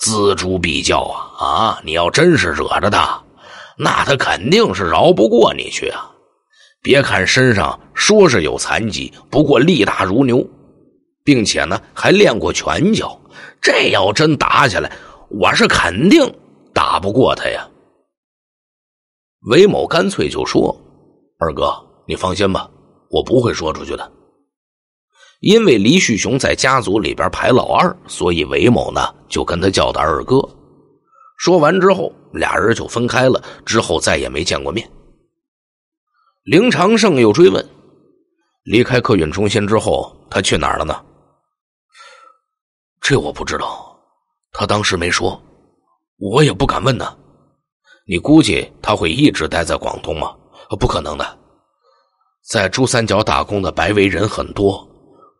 锱铢必较啊啊！你要真是惹着他，那他肯定是饶不过你去啊。别看身上说是有残疾，不过力大如牛，并且呢还练过拳脚。这要真打起来，我是肯定打不过他呀。韦某干脆就说：“二哥，你放心吧，我不会说出去的。因为黎旭雄在家族里边排老二，所以韦某呢就跟他叫的二哥。”说完之后，俩人就分开了，之后再也没见过面。林长胜又追问：“离开客运中心之后，他去哪儿了呢？”这我不知道，他当时没说，我也不敢问呢。你估计他会一直待在广东吗？不可能的，在珠三角打工的白围人很多，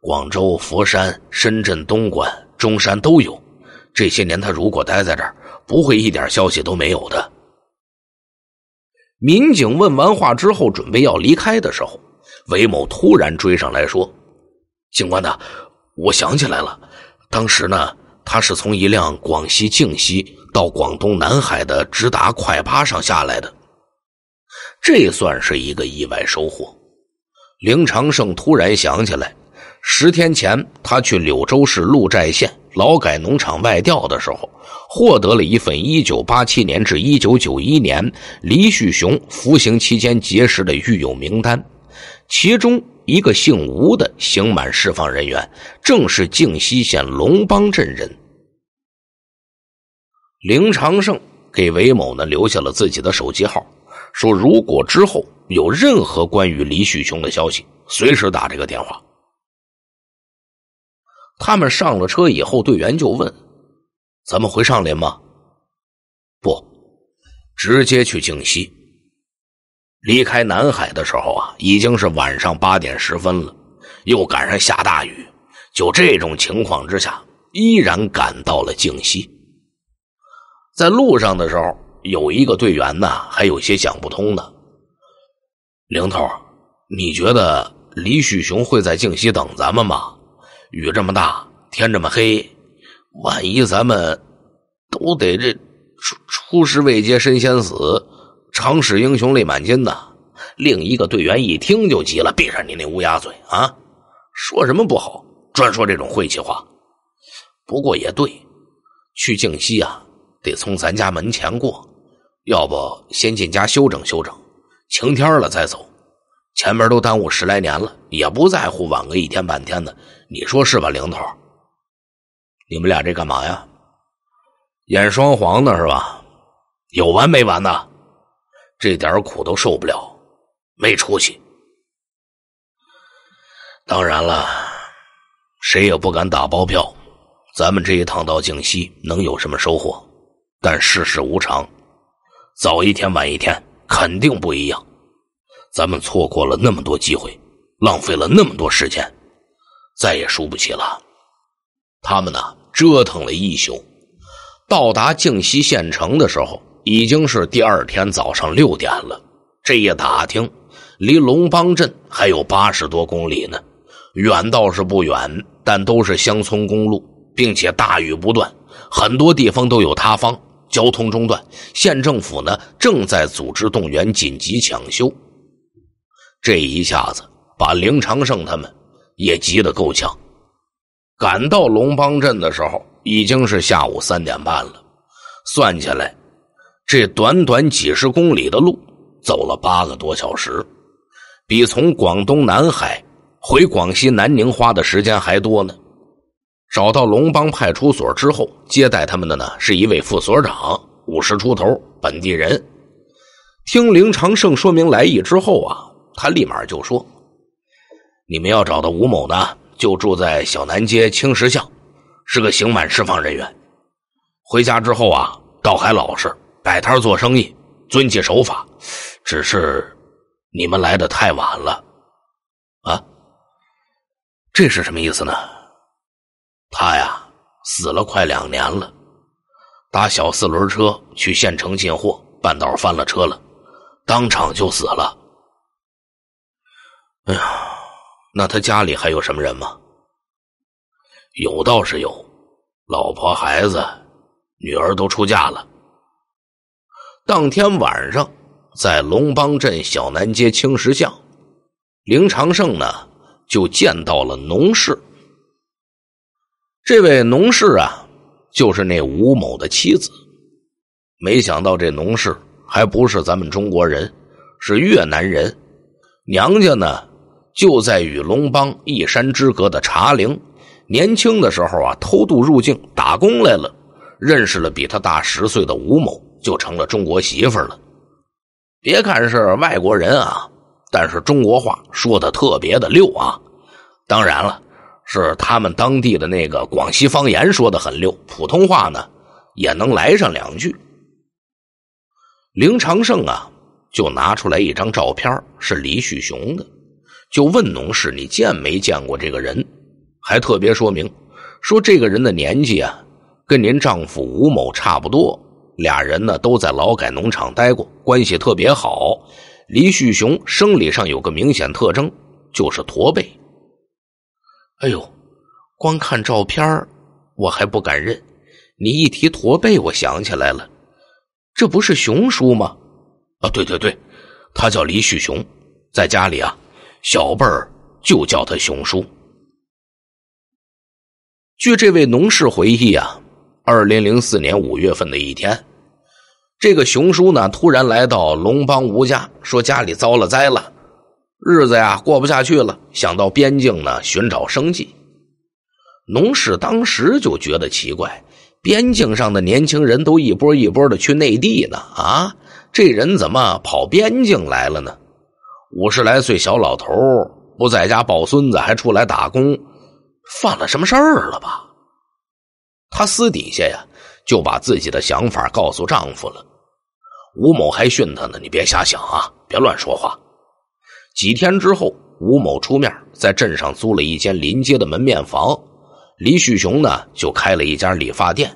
广州、佛山、深圳、东莞、中山都有。这些年他如果待在这儿，不会一点消息都没有的。民警问完话之后，准备要离开的时候，韦某突然追上来说：“警官呐，我想起来了，当时呢，他是从一辆广西靖西。”到广东南海的直达快巴上下来的，这算是一个意外收获。林长胜突然想起来，十天前他去柳州市鹿寨县劳改农场外调的时候，获得了一份一九八七年至一九九一年黎旭雄服刑期间结识的狱友名单，其中一个姓吴的刑满释放人员，正是靖西县龙邦镇人。林长胜给韦某呢留下了自己的手机号，说如果之后有任何关于李旭琼的消息，随时打这个电话。他们上了车以后，队员就问：“咱们回上林吗？”“不，直接去靖西。”离开南海的时候啊，已经是晚上八点十分了，又赶上下大雨，就这种情况之下，依然赶到了靖西。在路上的时候，有一个队员呢，还有些想不通呢。零头，你觉得李旭雄会在静西等咱们吗？雨这么大，天这么黑，万一咱们都得这出出师未捷身先死，长使英雄泪满襟呢？另一个队员一听就急了：“闭上你那乌鸦嘴啊！说什么不好，专说这种晦气话。不过也对，去静西啊。”得从咱家门前过，要不先进家休整休整，晴天了再走。前面都耽误十来年了，也不在乎晚个一天半天的，你说是吧？零头，你们俩这干嘛呀？演双簧呢是吧？有完没完呢？这点苦都受不了，没出息。当然了，谁也不敢打包票，咱们这一趟到靖西能有什么收获？但世事无常，早一天晚一天肯定不一样。咱们错过了那么多机会，浪费了那么多时间，再也输不起了。他们呢，折腾了一宿，到达靖西县城的时候，已经是第二天早上六点了。这一打听，离龙邦镇还有八十多公里呢。远倒是不远，但都是乡村公路，并且大雨不断，很多地方都有塌方。交通中断，县政府呢正在组织动员紧急抢修，这一下子把林长胜他们也急得够呛。赶到龙邦镇的时候，已经是下午三点半了。算起来，这短短几十公里的路走了八个多小时，比从广东南海回广西南宁花的时间还多呢。找到龙邦派出所之后，接待他们的呢是一位副所长，五十出头，本地人。听林长胜说明来意之后啊，他立马就说：“你们要找的吴某呢，就住在小南街青石巷，是个刑满释放人员。回家之后啊，倒还老实，摆摊做生意，遵纪守法。只是你们来的太晚了，啊，这是什么意思呢？”他呀死了快两年了，打小四轮车去县城进货，半道翻了车了，当场就死了。哎呀，那他家里还有什么人吗？有倒是有，老婆孩子，女儿都出嫁了。当天晚上，在龙邦镇小南街青石巷，林长胜呢就见到了农事。这位农氏啊，就是那吴某的妻子。没想到这农氏还不是咱们中国人，是越南人。娘家呢就在与龙邦一山之隔的茶陵。年轻的时候啊，偷渡入境打工来了，认识了比他大十岁的吴某，就成了中国媳妇了。别看是外国人啊，但是中国话说的特别的溜啊。当然了。是他们当地的那个广西方言说的很溜，普通话呢也能来上两句。林长胜啊，就拿出来一张照片，是李旭雄的，就问农事你见没见过这个人，还特别说明说这个人的年纪啊，跟您丈夫吴某差不多，俩人呢都在劳改农场待过，关系特别好。李旭雄生理上有个明显特征，就是驼背。哎呦，光看照片我还不敢认。你一提驼背，我想起来了，这不是熊叔吗？啊，对对对，他叫李旭雄，在家里啊，小辈儿就叫他熊叔。据这位农事回忆啊，二零零四年五月份的一天，这个熊叔呢，突然来到龙邦吴家，说家里遭了灾了。日子呀过不下去了，想到边境呢寻找生计。农氏当时就觉得奇怪，边境上的年轻人都一波一波的去内地呢，啊，这人怎么跑边境来了呢？五十来岁小老头不在家抱孙子，还出来打工，犯了什么事儿了吧？他私底下呀就把自己的想法告诉丈夫了。吴某还训他呢：“你别瞎想啊，别乱说话。”几天之后，吴某出面在镇上租了一间临街的门面房，李旭雄呢就开了一家理发店，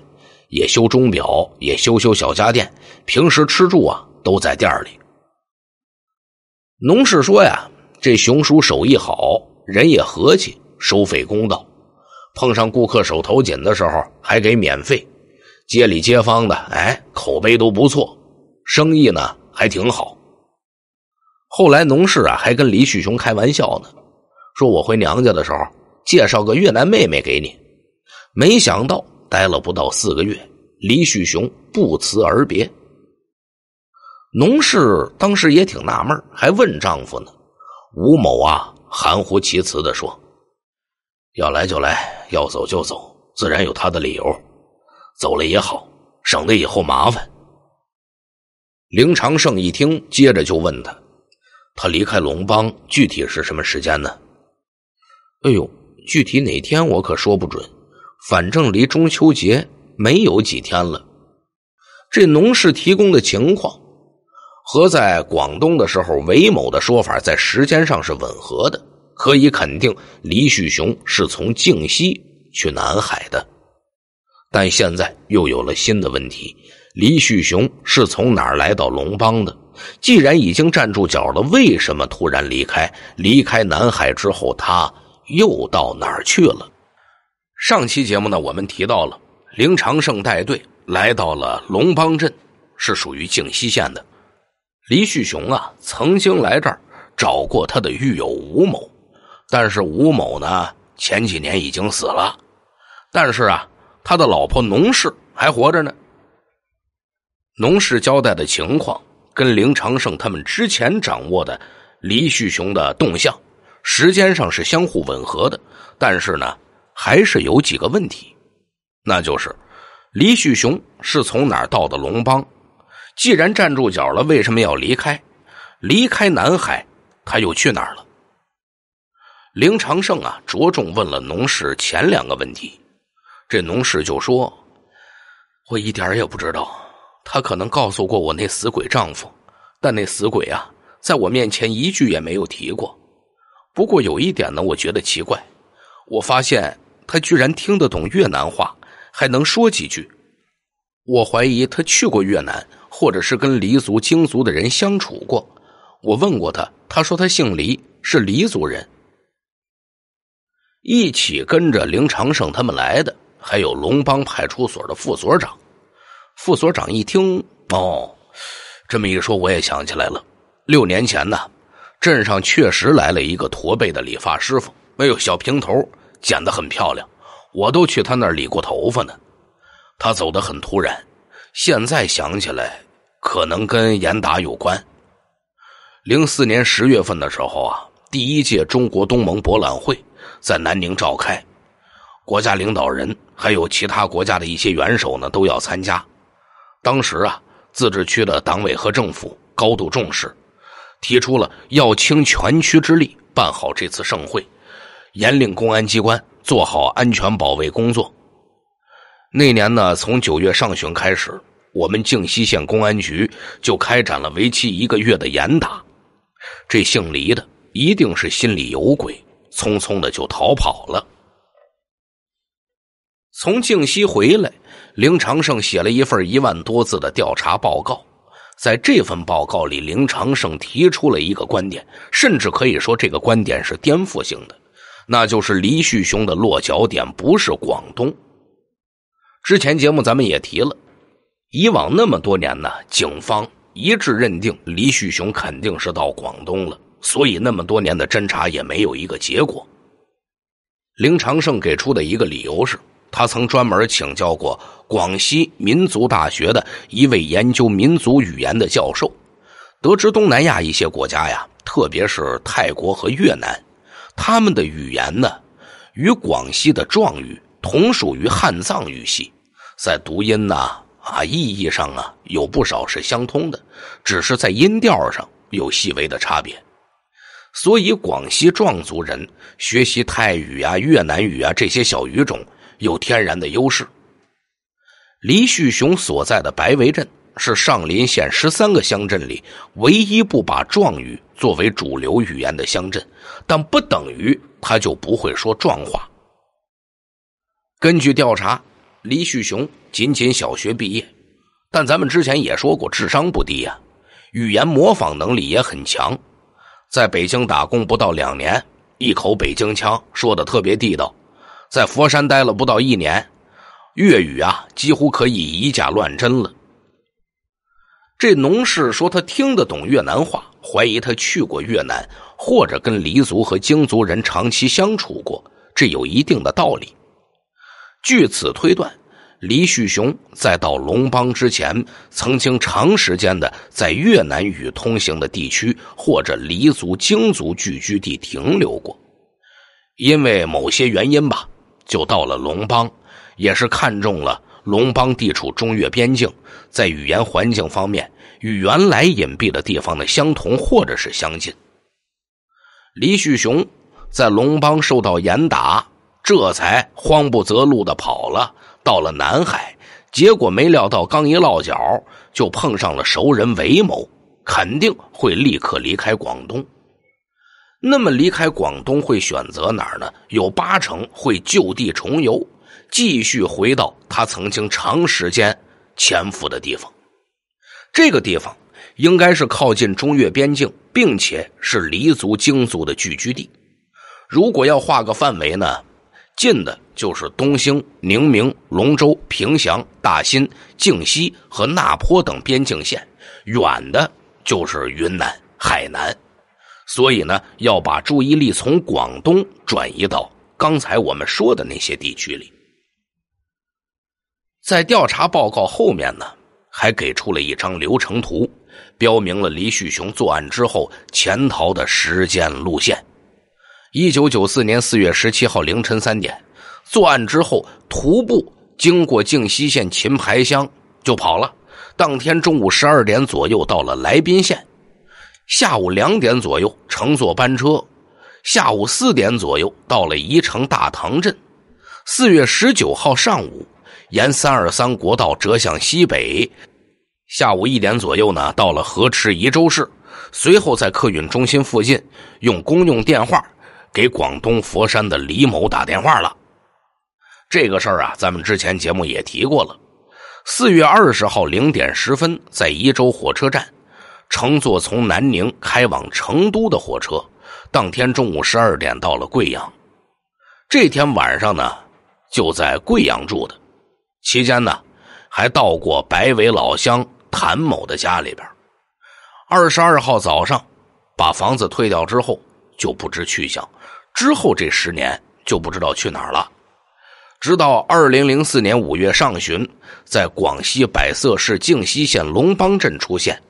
也修钟表，也修修小家电。平时吃住啊都在店里。农事说呀，这熊叔手艺好，人也和气，收费公道。碰上顾客手头紧的时候，还给免费。街里街坊的，哎，口碑都不错，生意呢还挺好。后来，农氏啊还跟李旭雄开玩笑呢，说我回娘家的时候介绍个越南妹妹给你。没想到待了不到四个月，李旭雄不辞而别。农氏当时也挺纳闷还问丈夫呢。吴某啊含糊其辞的说：“要来就来，要走就走，自然有他的理由。走了也好，省得以后麻烦。”林长胜一听，接着就问他。他离开龙邦具体是什么时间呢？哎呦，具体哪天我可说不准。反正离中秋节没有几天了。这农事提供的情况和在广东的时候韦某的说法在时间上是吻合的，可以肯定黎旭雄是从靖西去南海的。但现在又有了新的问题：黎旭雄是从哪儿来到龙邦的？既然已经站住脚了，为什么突然离开？离开南海之后，他又到哪儿去了？上期节目呢，我们提到了林长胜带队来到了龙邦镇，是属于靖西县的。黎旭雄啊，曾经来这儿找过他的狱友吴某，但是吴某呢，前几年已经死了。但是啊，他的老婆农氏还活着呢。农氏交代的情况。跟林长胜他们之前掌握的黎旭雄的动向，时间上是相互吻合的。但是呢，还是有几个问题，那就是黎旭雄是从哪儿到的龙邦？既然站住脚了，为什么要离开？离开南海，他又去哪儿了？林长胜啊，着重问了农事前两个问题，这农事就说：“我一点也不知道。”他可能告诉过我那死鬼丈夫，但那死鬼啊，在我面前一句也没有提过。不过有一点呢，我觉得奇怪，我发现他居然听得懂越南话，还能说几句。我怀疑他去过越南，或者是跟黎族、京族的人相处过。我问过他，他说他姓黎，是黎族人。一起跟着林长胜他们来的，还有龙邦派出所的副所长。副所长一听，哦，这么一说，我也想起来了。六年前呢，镇上确实来了一个驼背的理发师傅，哎呦，小平头剪的很漂亮，我都去他那儿理过头发呢。他走的很突然，现在想起来，可能跟严打有关。零四年十月份的时候啊，第一届中国东盟博览会，在南宁召开，国家领导人还有其他国家的一些元首呢，都要参加。当时啊，自治区的党委和政府高度重视，提出了要倾全区之力办好这次盛会，严令公安机关做好安全保卫工作。那年呢，从九月上旬开始，我们靖西县公安局就开展了为期一个月的严打。这姓黎的一定是心里有鬼，匆匆的就逃跑了。从靖西回来。林长胜写了一份一万多字的调查报告，在这份报告里，林长胜提出了一个观点，甚至可以说这个观点是颠覆性的，那就是黎旭雄的落脚点不是广东。之前节目咱们也提了，以往那么多年呢，警方一致认定黎旭雄肯定是到广东了，所以那么多年的侦查也没有一个结果。林长胜给出的一个理由是，他曾专门请教过。广西民族大学的一位研究民族语言的教授，得知东南亚一些国家呀，特别是泰国和越南，他们的语言呢，与广西的壮语同属于汉藏语系，在读音呐啊意义上啊有不少是相通的，只是在音调上有细微的差别。所以，广西壮族人学习泰语啊、越南语啊这些小语种有天然的优势。黎旭雄所在的白围镇是上林县十三个乡镇里唯一不把壮语作为主流语言的乡镇，但不等于他就不会说壮话。根据调查，黎旭雄仅仅小学毕业，但咱们之前也说过，智商不低呀，语言模仿能力也很强。在北京打工不到两年，一口北京腔说的特别地道；在佛山待了不到一年。粤语啊，几乎可以以假乱真了。这农氏说他听得懂越南话，怀疑他去过越南，或者跟黎族和京族人长期相处过，这有一定的道理。据此推断，黎旭雄在到龙邦之前，曾经长时间的在越南语通行的地区或者黎族、京族聚居地停留过。因为某些原因吧，就到了龙邦。也是看中了龙帮地处中越边境，在语言环境方面与原来隐蔽的地方的相同或者是相近。黎旭雄在龙帮受到严打，这才慌不择路的跑了，到了南海。结果没料到刚一落脚，就碰上了熟人韦某，肯定会立刻离开广东。那么离开广东会选择哪儿呢？有八成会就地重游。继续回到他曾经长时间潜伏的地方。这个地方应该是靠近中越边境，并且是黎族、京族的聚居地。如果要画个范围呢，近的就是东兴、宁明、龙州、凭祥、大新、靖西和那坡等边境县；远的就是云南、海南。所以呢，要把注意力从广东转移到刚才我们说的那些地区里。在调查报告后面呢，还给出了一张流程图，标明了黎旭雄作案之后潜逃的时间路线。一九九四年四月十七号凌晨三点作案之后，徒步经过靖西县琴排乡就跑了。当天中午十二点左右到了来宾县，下午两点左右乘坐班车，下午四点左右到了宜城大塘镇。四月十九号上午。沿三二三国道折向西北，下午一点左右呢，到了河池宜州市，随后在客运中心附近用公用电话给广东佛山的李某打电话了。这个事儿啊，咱们之前节目也提过了。四月二十号零点十分，在宜州火车站乘坐从南宁开往成都的火车，当天中午十二点到了贵阳。这天晚上呢，就在贵阳住的。期间呢，还到过白尾老乡谭某的家里边。二十二号早上把房子退掉之后，就不知去向。之后这十年就不知道去哪儿了。直到二零零四年五月上旬，在广西百色市靖西县龙邦镇出现。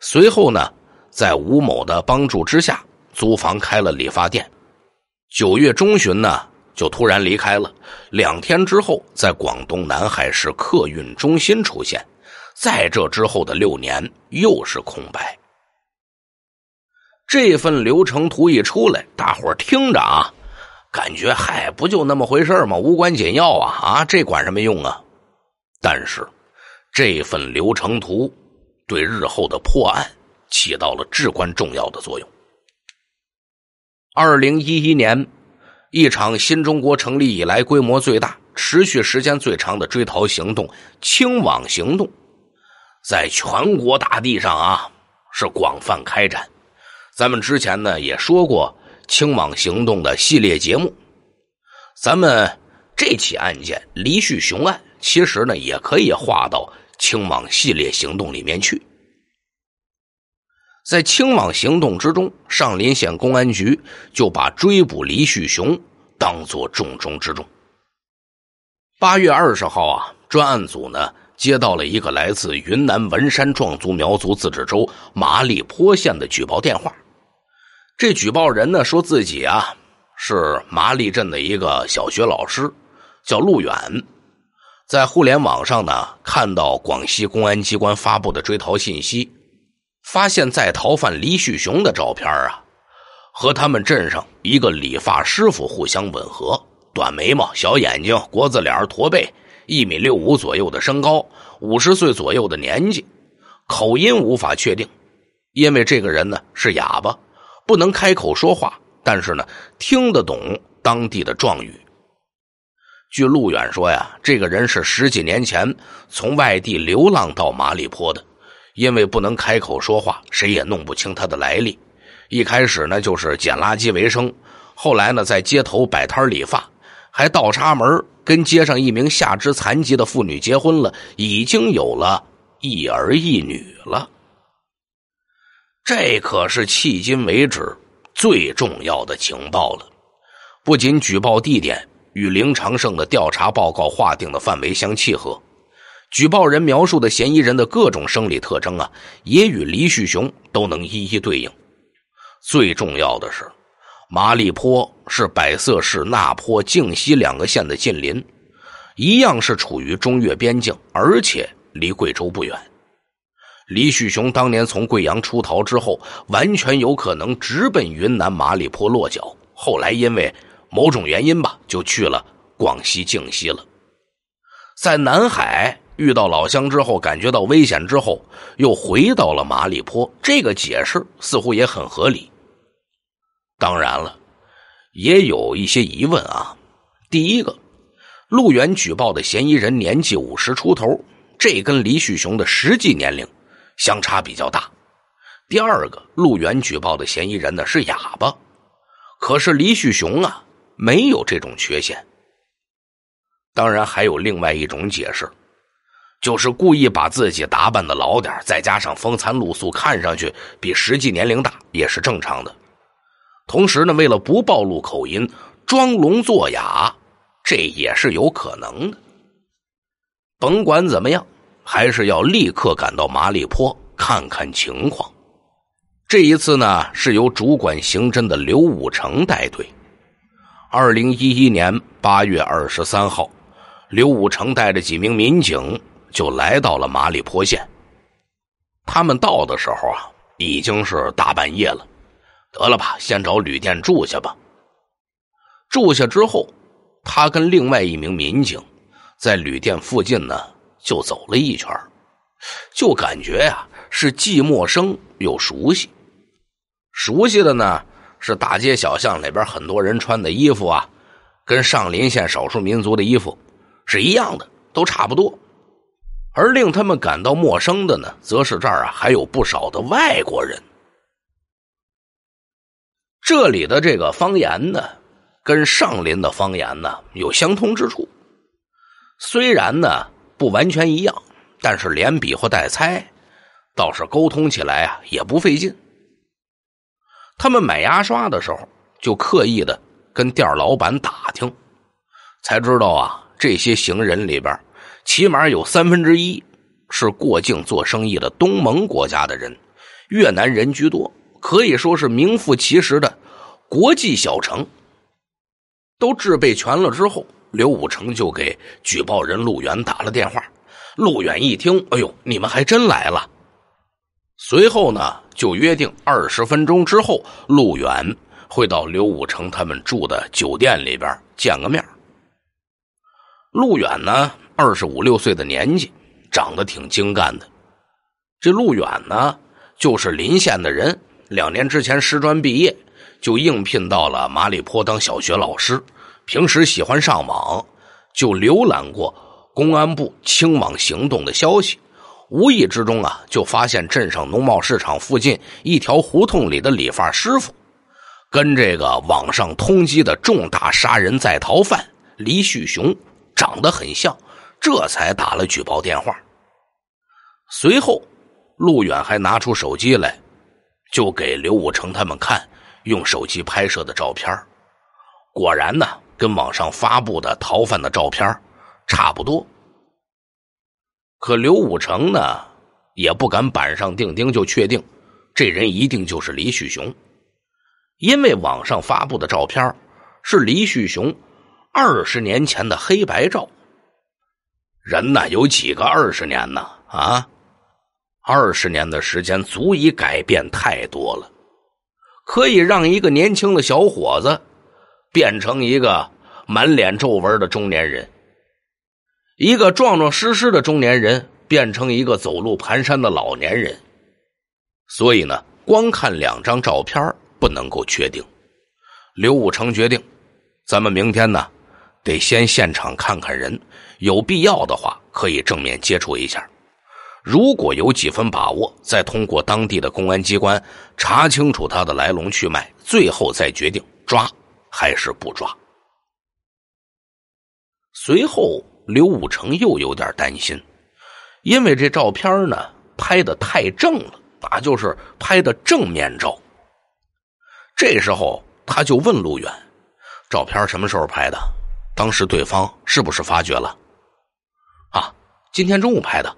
随后呢，在吴某的帮助之下，租房开了理发店。九月中旬呢。就突然离开了。两天之后，在广东南海市客运中心出现。在这之后的六年，又是空白。这份流程图一出来，大伙听着啊，感觉嗨，不就那么回事吗？无关紧要啊啊，这管什么用啊？但是这份流程图对日后的破案起到了至关重要的作用。二零一一年。一场新中国成立以来规模最大、持续时间最长的追逃行动“清网行动”在全国大地上啊是广泛开展。咱们之前呢也说过“清网行动”的系列节目，咱们这起案件黎旭雄案其实呢也可以划到“清网”系列行动里面去。在清网行动之中，上林县公安局就把追捕黎旭雄当做重中之重。八月二十号啊，专案组呢接到了一个来自云南文山壮族苗族自治州麻栗坡县的举报电话。这举报人呢说自己啊是麻栗镇的一个小学老师，叫陆远，在互联网上呢看到广西公安机关发布的追逃信息。发现在逃犯黎旭雄的照片啊，和他们镇上一个理发师傅互相吻合：短眉毛、小眼睛、国字脸、驼背、一米六五左右的身高、五十岁左右的年纪，口音无法确定，因为这个人呢是哑巴，不能开口说话，但是呢听得懂当地的壮语。据路远说呀，这个人是十几年前从外地流浪到马里坡的。因为不能开口说话，谁也弄不清他的来历。一开始呢，就是捡垃圾为生；后来呢，在街头摆摊理发，还倒插门跟街上一名下肢残疾的妇女结婚了，已经有了一儿一女了。这可是迄今为止最重要的情报了，不仅举报地点与林长胜的调查报告划定的范围相契合。举报人描述的嫌疑人的各种生理特征啊，也与黎旭雄都能一一对应。最重要的是，麻栗坡是百色市那坡、靖西两个县的近邻，一样是处于中越边境，而且离贵州不远。黎旭雄当年从贵阳出逃之后，完全有可能直奔云南麻栗坡落脚，后来因为某种原因吧，就去了广西靖西了，在南海。遇到老乡之后，感觉到危险之后，又回到了马里坡。这个解释似乎也很合理。当然了，也有一些疑问啊。第一个，陆远举报的嫌疑人年纪五十出头，这跟李旭雄的实际年龄相差比较大。第二个，陆远举报的嫌疑人呢是哑巴，可是李旭雄啊没有这种缺陷。当然还有另外一种解释。就是故意把自己打扮的老点再加上风餐露宿，看上去比实际年龄大也是正常的。同时呢，为了不暴露口音，装聋作哑，这也是有可能的。甭管怎么样，还是要立刻赶到麻栗坡看看情况。这一次呢，是由主管刑侦的刘武成带队。二零一一年八月二十三号，刘武成带着几名民警。就来到了马里坡县。他们到的时候啊，已经是大半夜了。得了吧，先找旅店住下吧。住下之后，他跟另外一名民警在旅店附近呢，就走了一圈，就感觉呀，是既陌生又熟悉。熟悉的呢，是大街小巷里边很多人穿的衣服啊，跟上林县少数民族的衣服是一样的，都差不多。而令他们感到陌生的呢，则是这儿啊还有不少的外国人。这里的这个方言呢，跟上林的方言呢有相通之处，虽然呢不完全一样，但是连比划带猜，倒是沟通起来啊也不费劲。他们买牙刷的时候，就刻意的跟店老板打听，才知道啊这些行人里边。起码有三分之一是过境做生意的东盟国家的人，越南人居多，可以说是名副其实的国际小城。都制备全了之后，刘武成就给举报人陆远打了电话。陆远一听，哎呦，你们还真来了。随后呢，就约定二十分钟之后，陆远会到刘武成他们住的酒店里边见个面。陆远呢？二十五六岁的年纪，长得挺精干的。这陆远呢，就是临县的人，两年之前师专毕业，就应聘到了马里坡当小学老师。平时喜欢上网，就浏览过公安部清网行动的消息，无意之中啊，就发现镇上农贸市场附近一条胡同里的理发师傅，跟这个网上通缉的重大杀人在逃犯李旭雄长得很像。这才打了举报电话，随后陆远还拿出手机来，就给刘武成他们看用手机拍摄的照片果然呢，跟网上发布的逃犯的照片差不多。可刘武成呢，也不敢板上钉钉就确定这人一定就是李旭雄，因为网上发布的照片是李旭雄二十年前的黑白照。人呢，有几个二十年呢？啊，二十年的时间足以改变太多了，可以让一个年轻的小伙子变成一个满脸皱纹的中年人，一个壮壮实实的中年人变成一个走路蹒跚的老年人。所以呢，光看两张照片不能够确定。刘武成决定，咱们明天呢得先现场看看人。有必要的话，可以正面接触一下。如果有几分把握，再通过当地的公安机关查清楚他的来龙去脉，最后再决定抓还是不抓。随后，刘武成又有点担心，因为这照片呢拍的太正了啊，就是拍的正面照。这时候，他就问陆远：“照片什么时候拍的？当时对方是不是发觉了？”今天中午拍的，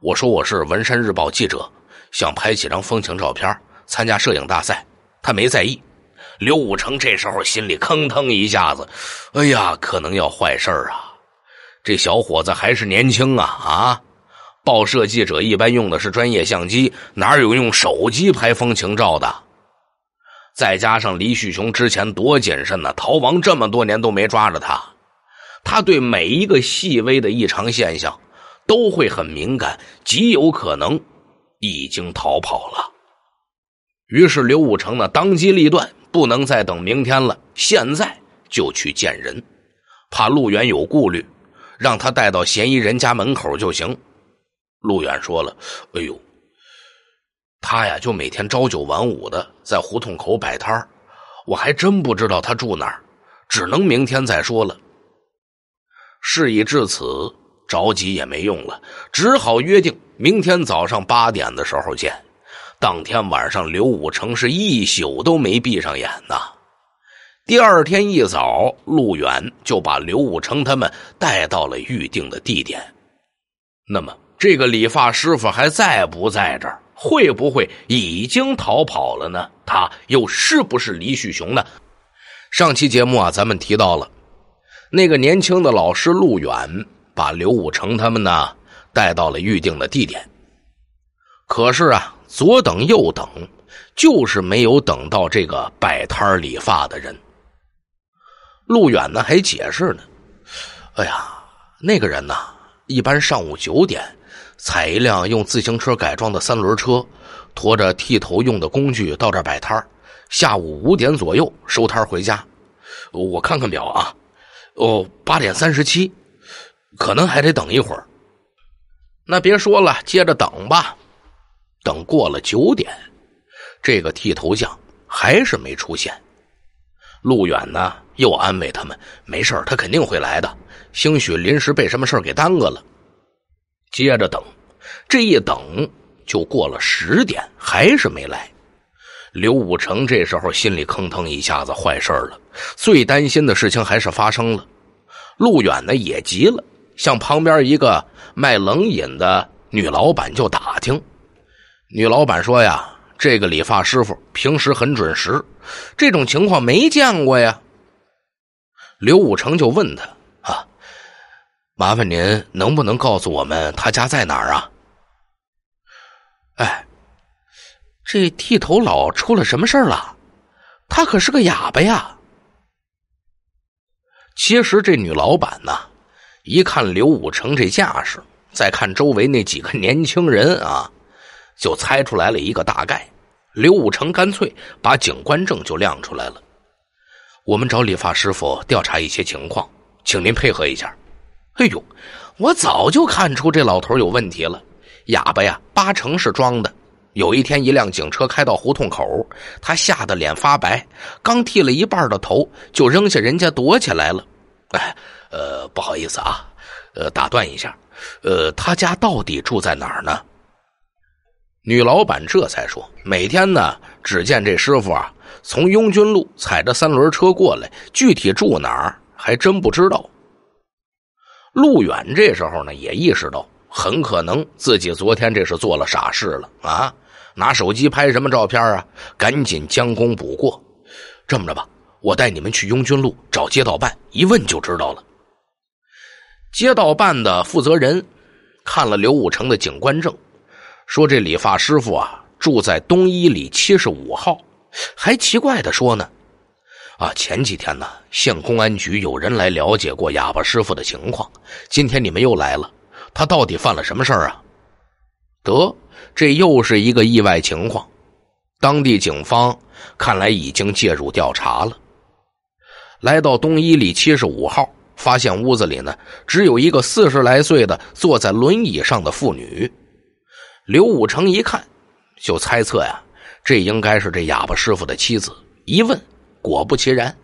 我说我是《文山日报》记者，想拍几张风情照片参加摄影大赛。他没在意。刘武成这时候心里吭腾一下子，哎呀，可能要坏事啊！这小伙子还是年轻啊啊！报社记者一般用的是专业相机，哪有用手机拍风情照的？再加上李旭雄之前多谨慎呢，逃亡这么多年都没抓着他。他对每一个细微的异常现象。都会很敏感，极有可能已经逃跑了。于是刘武成呢，当机立断，不能再等明天了，现在就去见人。怕陆远有顾虑，让他带到嫌疑人家门口就行。陆远说了：“哎呦，他呀，就每天朝九晚五的在胡同口摆摊我还真不知道他住哪儿，只能明天再说了。事已至此。”着急也没用了，只好约定明天早上八点的时候见。当天晚上，刘武成是一宿都没闭上眼呐。第二天一早，路远就把刘武成他们带到了预定的地点。那么，这个理发师傅还在不在这儿？会不会已经逃跑了呢？他又是不是李旭雄呢？上期节目啊，咱们提到了那个年轻的老师路远。把刘武成他们呢带到了预定的地点，可是啊，左等右等，就是没有等到这个摆摊理发的人。陆远呢还解释呢，哎呀，那个人呢一般上午九点踩一辆用自行车改装的三轮车，拖着剃头用的工具到这摆摊下午五点左右收摊回家。我看看表啊，哦，八点三十七。可能还得等一会儿，那别说了，接着等吧。等过了九点，这个剃头匠还是没出现。路远呢，又安慰他们：“没事他肯定会来的，兴许临时被什么事给耽搁了。”接着等，这一等就过了十点，还是没来。刘武成这时候心里腾腾一下子坏事了，最担心的事情还是发生了。路远呢，也急了。向旁边一个卖冷饮的女老板就打听，女老板说：“呀，这个理发师傅平时很准时，这种情况没见过呀。”刘武成就问他：“啊，麻烦您能不能告诉我们他家在哪儿啊？”哎，这剃头佬出了什么事儿了？他可是个哑巴呀。其实这女老板呢。一看刘武成这架势，再看周围那几个年轻人啊，就猜出来了一个大概。刘武成干脆把警官证就亮出来了。我们找理发师傅调查一些情况，请您配合一下。哎呦，我早就看出这老头有问题了，哑巴呀，八成是装的。有一天，一辆警车开到胡同口，他吓得脸发白，刚剃了一半的头，就扔下人家躲起来了。哎。呃，不好意思啊，呃，打断一下，呃，他家到底住在哪儿呢？女老板这才说：“每天呢，只见这师傅啊，从拥军路踩着三轮车过来，具体住哪儿还真不知道。”陆远这时候呢，也意识到，很可能自己昨天这是做了傻事了啊！拿手机拍什么照片啊？赶紧将功补过。这么着吧，我带你们去拥军路找街道办一问就知道了。街道办的负责人看了刘武成的警官证，说：“这理发师傅啊，住在东一里七十五号，还奇怪的说呢。啊，前几天呢，县公安局有人来了解过哑巴师傅的情况，今天你们又来了，他到底犯了什么事儿啊？得，这又是一个意外情况，当地警方看来已经介入调查了。来到东一里七十五号。”发现屋子里呢，只有一个四十来岁的坐在轮椅上的妇女。刘武成一看，就猜测呀，这应该是这哑巴师傅的妻子。一问，果不其然，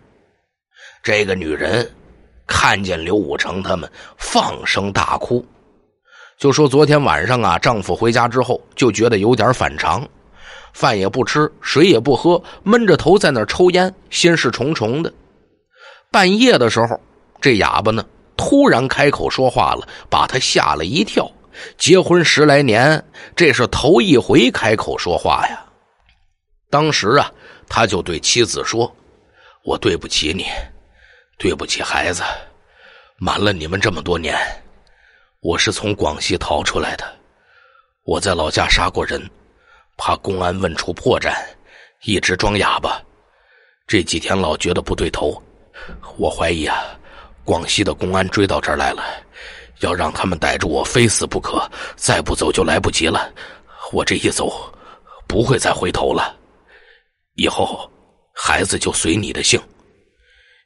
这个女人看见刘武成他们，放声大哭，就说：“昨天晚上啊，丈夫回家之后就觉得有点反常，饭也不吃，水也不喝，闷着头在那抽烟，心事重重的。半夜的时候。”这哑巴呢，突然开口说话了，把他吓了一跳。结婚十来年，这是头一回开口说话呀。当时啊，他就对妻子说：“我对不起你，对不起孩子，瞒了你们这么多年。我是从广西逃出来的，我在老家杀过人，怕公安问出破绽，一直装哑巴。这几天老觉得不对头，我怀疑啊。”广西的公安追到这儿来了，要让他们逮住我，非死不可。再不走就来不及了。我这一走，不会再回头了。以后孩子就随你的姓，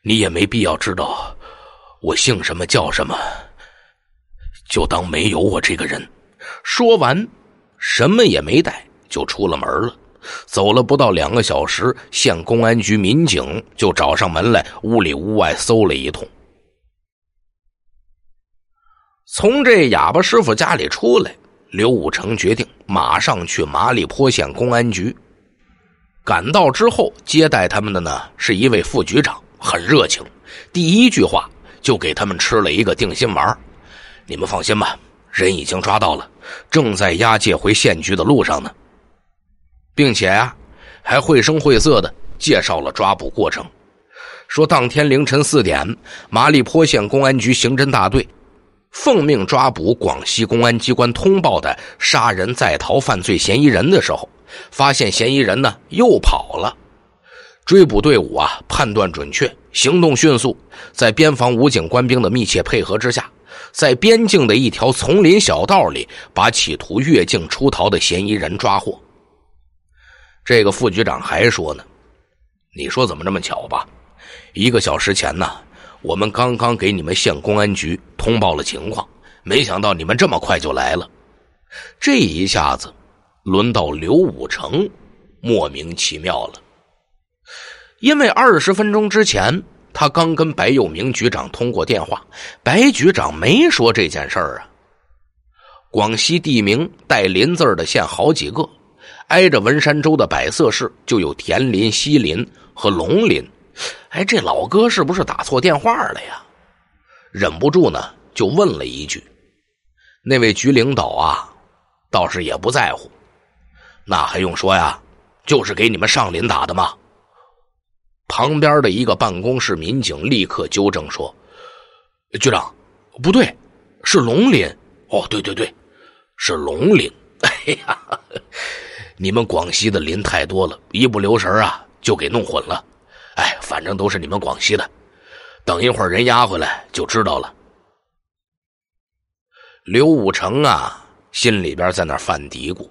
你也没必要知道我姓什么叫什么，就当没有我这个人。说完，什么也没带，就出了门了。走了不到两个小时，县公安局民警就找上门来，屋里屋外搜了一通。从这哑巴师傅家里出来，刘武成决定马上去麻栗坡县公安局。赶到之后，接待他们的呢是一位副局长，很热情。第一句话就给他们吃了一个定心丸：“你们放心吧，人已经抓到了，正在押解回县局的路上呢。”并且啊，还绘声绘色的介绍了抓捕过程，说当天凌晨四点，麻栗坡县公安局刑侦大队。奉命抓捕广西公安机关通报的杀人在逃犯罪嫌疑人的时候，发现嫌疑人呢又跑了。追捕队伍啊判断准确，行动迅速，在边防武警官兵的密切配合之下，在边境的一条丛林小道里，把企图越境出逃的嫌疑人抓获。这个副局长还说呢：“你说怎么这么巧吧？一个小时前呢。”我们刚刚给你们县公安局通报了情况，没想到你们这么快就来了。这一下子，轮到刘武成莫名其妙了，因为二十分钟之前，他刚跟白佑明局长通过电话，白局长没说这件事儿啊。广西地名带“林”字的县好几个，挨着文山州的百色市就有田林、西林和龙林。哎，这老哥是不是打错电话了呀？忍不住呢，就问了一句：“那位局领导啊，倒是也不在乎。那还用说呀，就是给你们上林打的嘛。”旁边的一个办公室民警立刻纠正说：“局长，不对，是龙林。哦，对对对，是龙林。你们广西的林太多了，一不留神啊，就给弄混了。”哎，反正都是你们广西的，等一会儿人押回来就知道了。刘武成啊，心里边在那犯嘀咕：，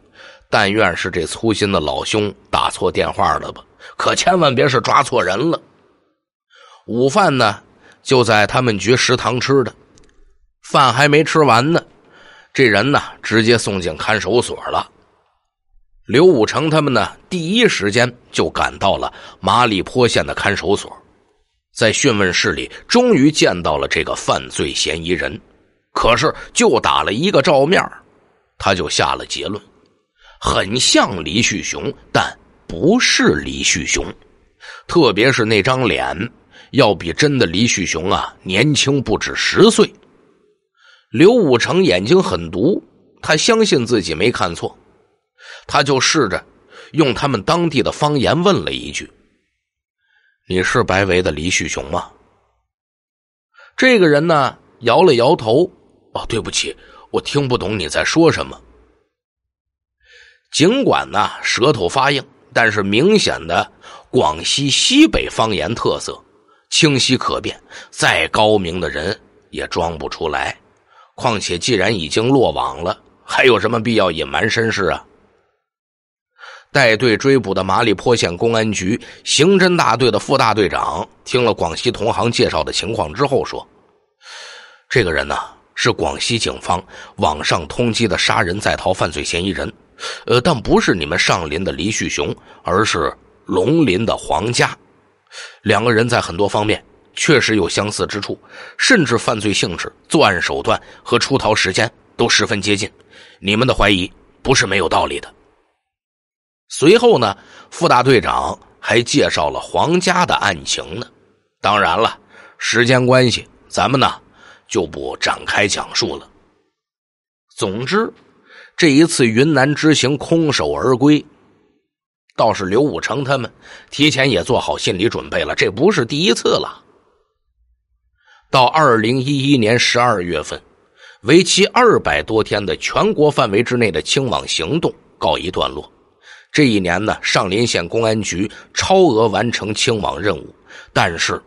但愿是这粗心的老兄打错电话了吧？可千万别是抓错人了。午饭呢，就在他们局食堂吃的，饭还没吃完呢，这人呢，直接送进看守所了。刘武成他们呢？第一时间就赶到了马里坡县的看守所，在讯问室里，终于见到了这个犯罪嫌疑人。可是，就打了一个照面他就下了结论：很像李旭雄，但不是李旭雄。特别是那张脸，要比真的李旭雄啊年轻不止十岁。刘武成眼睛很毒，他相信自己没看错。他就试着用他们当地的方言问了一句：“你是白维的黎旭雄吗？”这个人呢摇了摇头：“哦，对不起，我听不懂你在说什么。”尽管呢舌头发硬，但是明显的广西西北方言特色清晰可辨，再高明的人也装不出来。况且既然已经落网了，还有什么必要隐瞒身世啊？带队追捕的马里坡县公安局刑侦大队的副大队长听了广西同行介绍的情况之后说：“这个人呢是广西警方网上通缉的杀人在逃犯罪嫌疑人，呃，但不是你们上林的黎旭雄，而是龙林的黄家。两个人在很多方面确实有相似之处，甚至犯罪性质、作案手段和出逃时间都十分接近。你们的怀疑不是没有道理的。”随后呢，副大队长还介绍了黄家的案情呢。当然了，时间关系，咱们呢就不展开讲述了。总之，这一次云南之行空手而归，倒是刘武成他们提前也做好心理准备了，这不是第一次了。到二零一一年十二月份，为期二百多天的全国范围之内的清网行动告一段落。这一年呢，上林县公安局超额完成清网任务，但是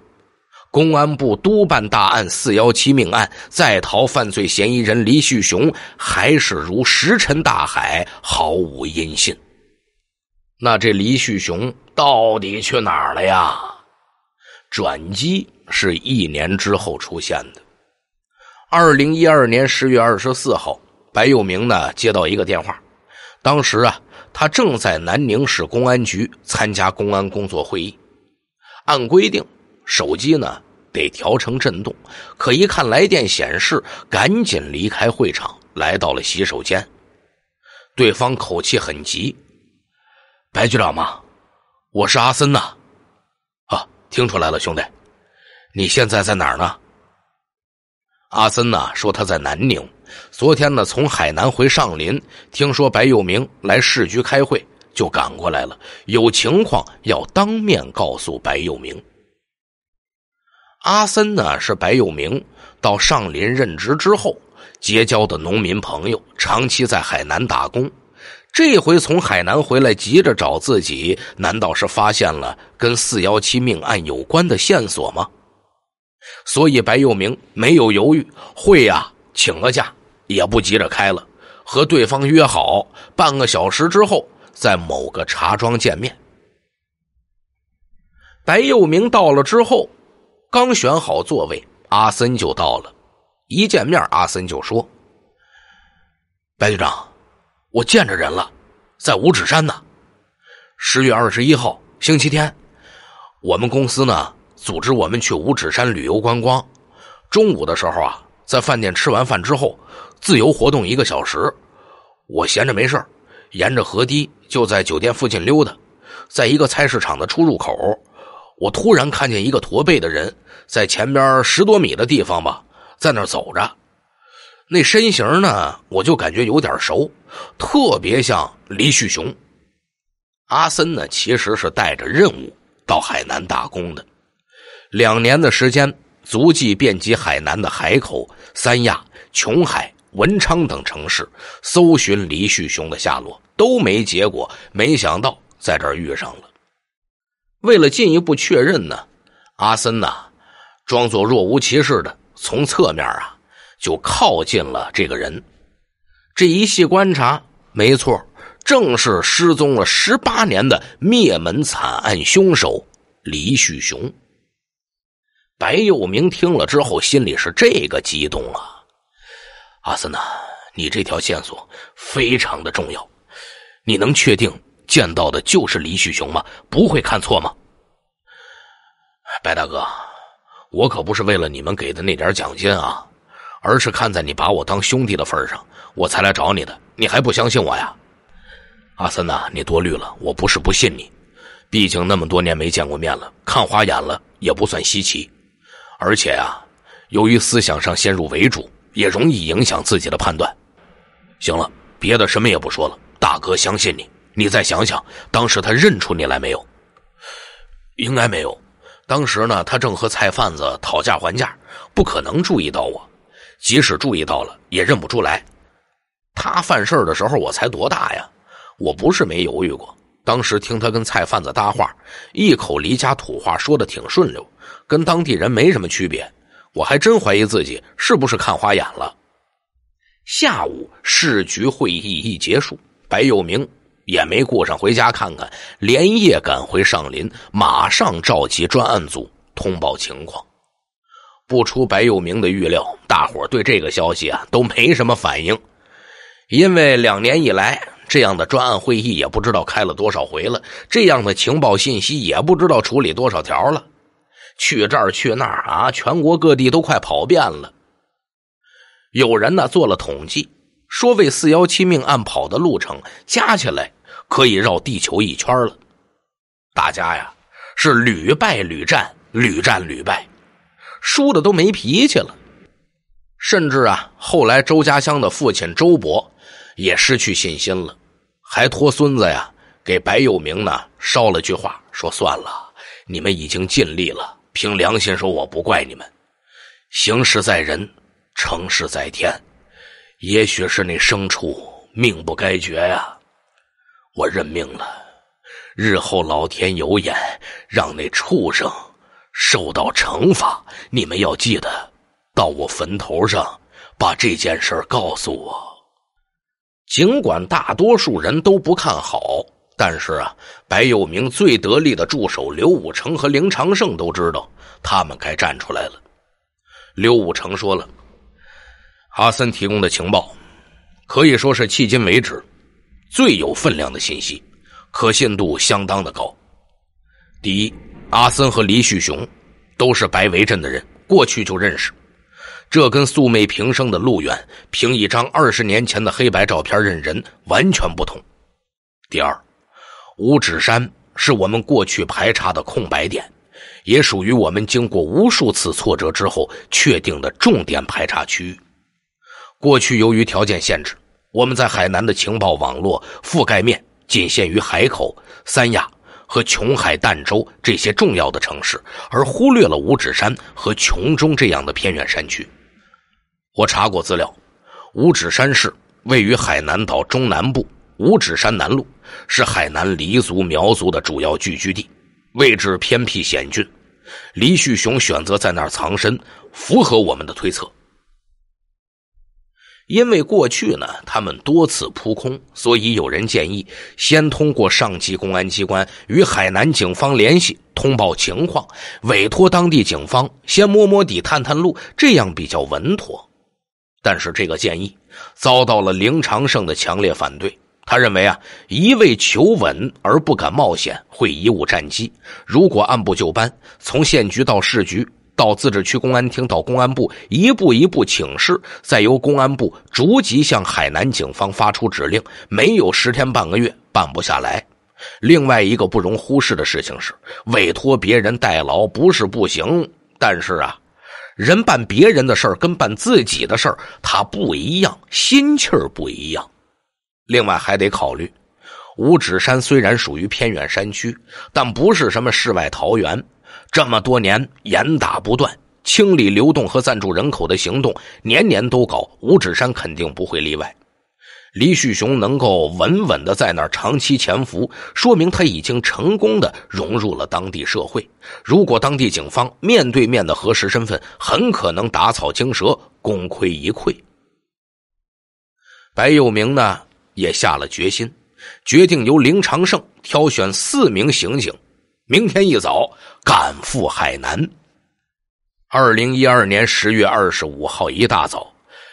公安部督办大案“四幺七”命案在逃犯罪嫌疑人黎旭雄还是如石沉大海，毫无音信。那这黎旭雄到底去哪儿了呀？转机是一年之后出现的。二零一二年十月二十四号，白幼明呢接到一个电话，当时啊。他正在南宁市公安局参加公安工作会议，按规定手机呢得调成震动，可一看来电显示，赶紧离开会场，来到了洗手间。对方口气很急：“白局长吗？我是阿森呐。”啊，听出来了，兄弟，你现在在哪儿呢？阿森呐说他在南宁。昨天呢，从海南回上林，听说白又明来市局开会，就赶过来了。有情况要当面告诉白又明。阿森呢，是白又明到上林任职之后结交的农民朋友，长期在海南打工。这回从海南回来，急着找自己，难道是发现了跟四幺七命案有关的线索吗？所以白又明没有犹豫，会呀，请了假。也不急着开了，和对方约好半个小时之后在某个茶庄见面。白又明到了之后，刚选好座位，阿森就到了。一见面，阿森就说：“白队长，我见着人了，在五指山呢。十月二十一号，星期天，我们公司呢组织我们去五指山旅游观光。中午的时候啊，在饭店吃完饭之后。”自由活动一个小时，我闲着没事沿着河堤就在酒店附近溜达。在一个菜市场的出入口，我突然看见一个驼背的人在前边十多米的地方吧，在那走着。那身形呢，我就感觉有点熟，特别像李旭雄。阿森呢，其实是带着任务到海南打工的，两年的时间，足迹遍及海南的海口、三亚、琼海。文昌等城市搜寻黎旭雄的下落都没结果，没想到在这儿遇上了。为了进一步确认呢，阿森呐装作若无其事的从侧面啊就靠近了这个人。这一细观察，没错，正是失踪了十八年的灭门惨案凶手黎旭雄。白幼明听了之后，心里是这个激动啊！阿森呐，你这条线索非常的重要，你能确定见到的就是李旭雄吗？不会看错吗？白大哥，我可不是为了你们给的那点奖金啊，而是看在你把我当兄弟的份上，我才来找你的。你还不相信我呀？阿森呐，你多虑了，我不是不信你，毕竟那么多年没见过面了，看花眼了也不算稀奇。而且啊，由于思想上先入为主。也容易影响自己的判断。行了，别的什么也不说了，大哥相信你。你再想想，当时他认出你来没有？应该没有。当时呢，他正和菜贩子讨价还价，不可能注意到我。即使注意到了，也认不出来。他犯事的时候，我才多大呀？我不是没犹豫过。当时听他跟菜贩子搭话，一口黎家土话说的挺顺溜，跟当地人没什么区别。我还真怀疑自己是不是看花眼了。下午市局会议一结束，白有明也没顾上回家看看，连夜赶回上林，马上召集专案组通报情况。不出白有明的预料，大伙对这个消息啊都没什么反应，因为两年以来这样的专案会议也不知道开了多少回了，这样的情报信息也不知道处理多少条了。去这儿去那儿啊，全国各地都快跑遍了。有人呢做了统计，说为“四幺七”命案跑的路程加起来可以绕地球一圈了。大家呀是屡败屡战，屡战屡败，输的都没脾气了。甚至啊，后来周家乡的父亲周伯也失去信心了，还托孙子呀给白又明呢捎了句话，说算了，你们已经尽力了。凭良心说，我不怪你们。行事在人，成事在天。也许是那牲畜命不该绝呀，我认命了。日后老天有眼，让那畜生受到惩罚。你们要记得，到我坟头上把这件事告诉我。尽管大多数人都不看好。但是啊，白有明最得力的助手刘武成和林长胜都知道，他们该站出来了。刘武成说了：“阿森提供的情报，可以说是迄今为止最有分量的信息，可信度相当的高。第一，阿森和黎旭雄都是白围镇的人，过去就认识，这跟素昧平生的陆远凭一张二十年前的黑白照片认人完全不同。第二。”五指山是我们过去排查的空白点，也属于我们经过无数次挫折之后确定的重点排查区域。过去由于条件限制，我们在海南的情报网络覆盖面仅限于海口、三亚和琼海、儋州这些重要的城市，而忽略了五指山和琼中这样的偏远山区。我查过资料，五指山市位于海南岛中南部，五指山南路。是海南黎族、苗族的主要聚居地，位置偏僻险峻。黎旭雄选择在那儿藏身，符合我们的推测。因为过去呢，他们多次扑空，所以有人建议先通过上级公安机关与海南警方联系，通报情况，委托当地警方先摸摸底、探探路，这样比较稳妥。但是这个建议遭到了林长胜的强烈反对。他认为啊，一味求稳而不敢冒险，会贻误战机。如果按部就班，从县局到市局，到自治区公安厅，到公安部，一步一步请示，再由公安部逐级向海南警方发出指令，没有十天半个月办不下来。另外一个不容忽视的事情是，委托别人代劳不是不行，但是啊，人办别人的事儿跟办自己的事儿，他不一样，心气儿不一样。另外还得考虑，五指山虽然属于偏远山区，但不是什么世外桃源。这么多年严打不断，清理流动和暂住人口的行动年年都搞，五指山肯定不会例外。李旭雄能够稳稳的在那儿长期潜伏，说明他已经成功的融入了当地社会。如果当地警方面对面的核实身份，很可能打草惊蛇，功亏一篑。白又明呢？也下了决心，决定由林长胜挑选四名刑警，明天一早赶赴海南。二零一二年十月二十五号一大早，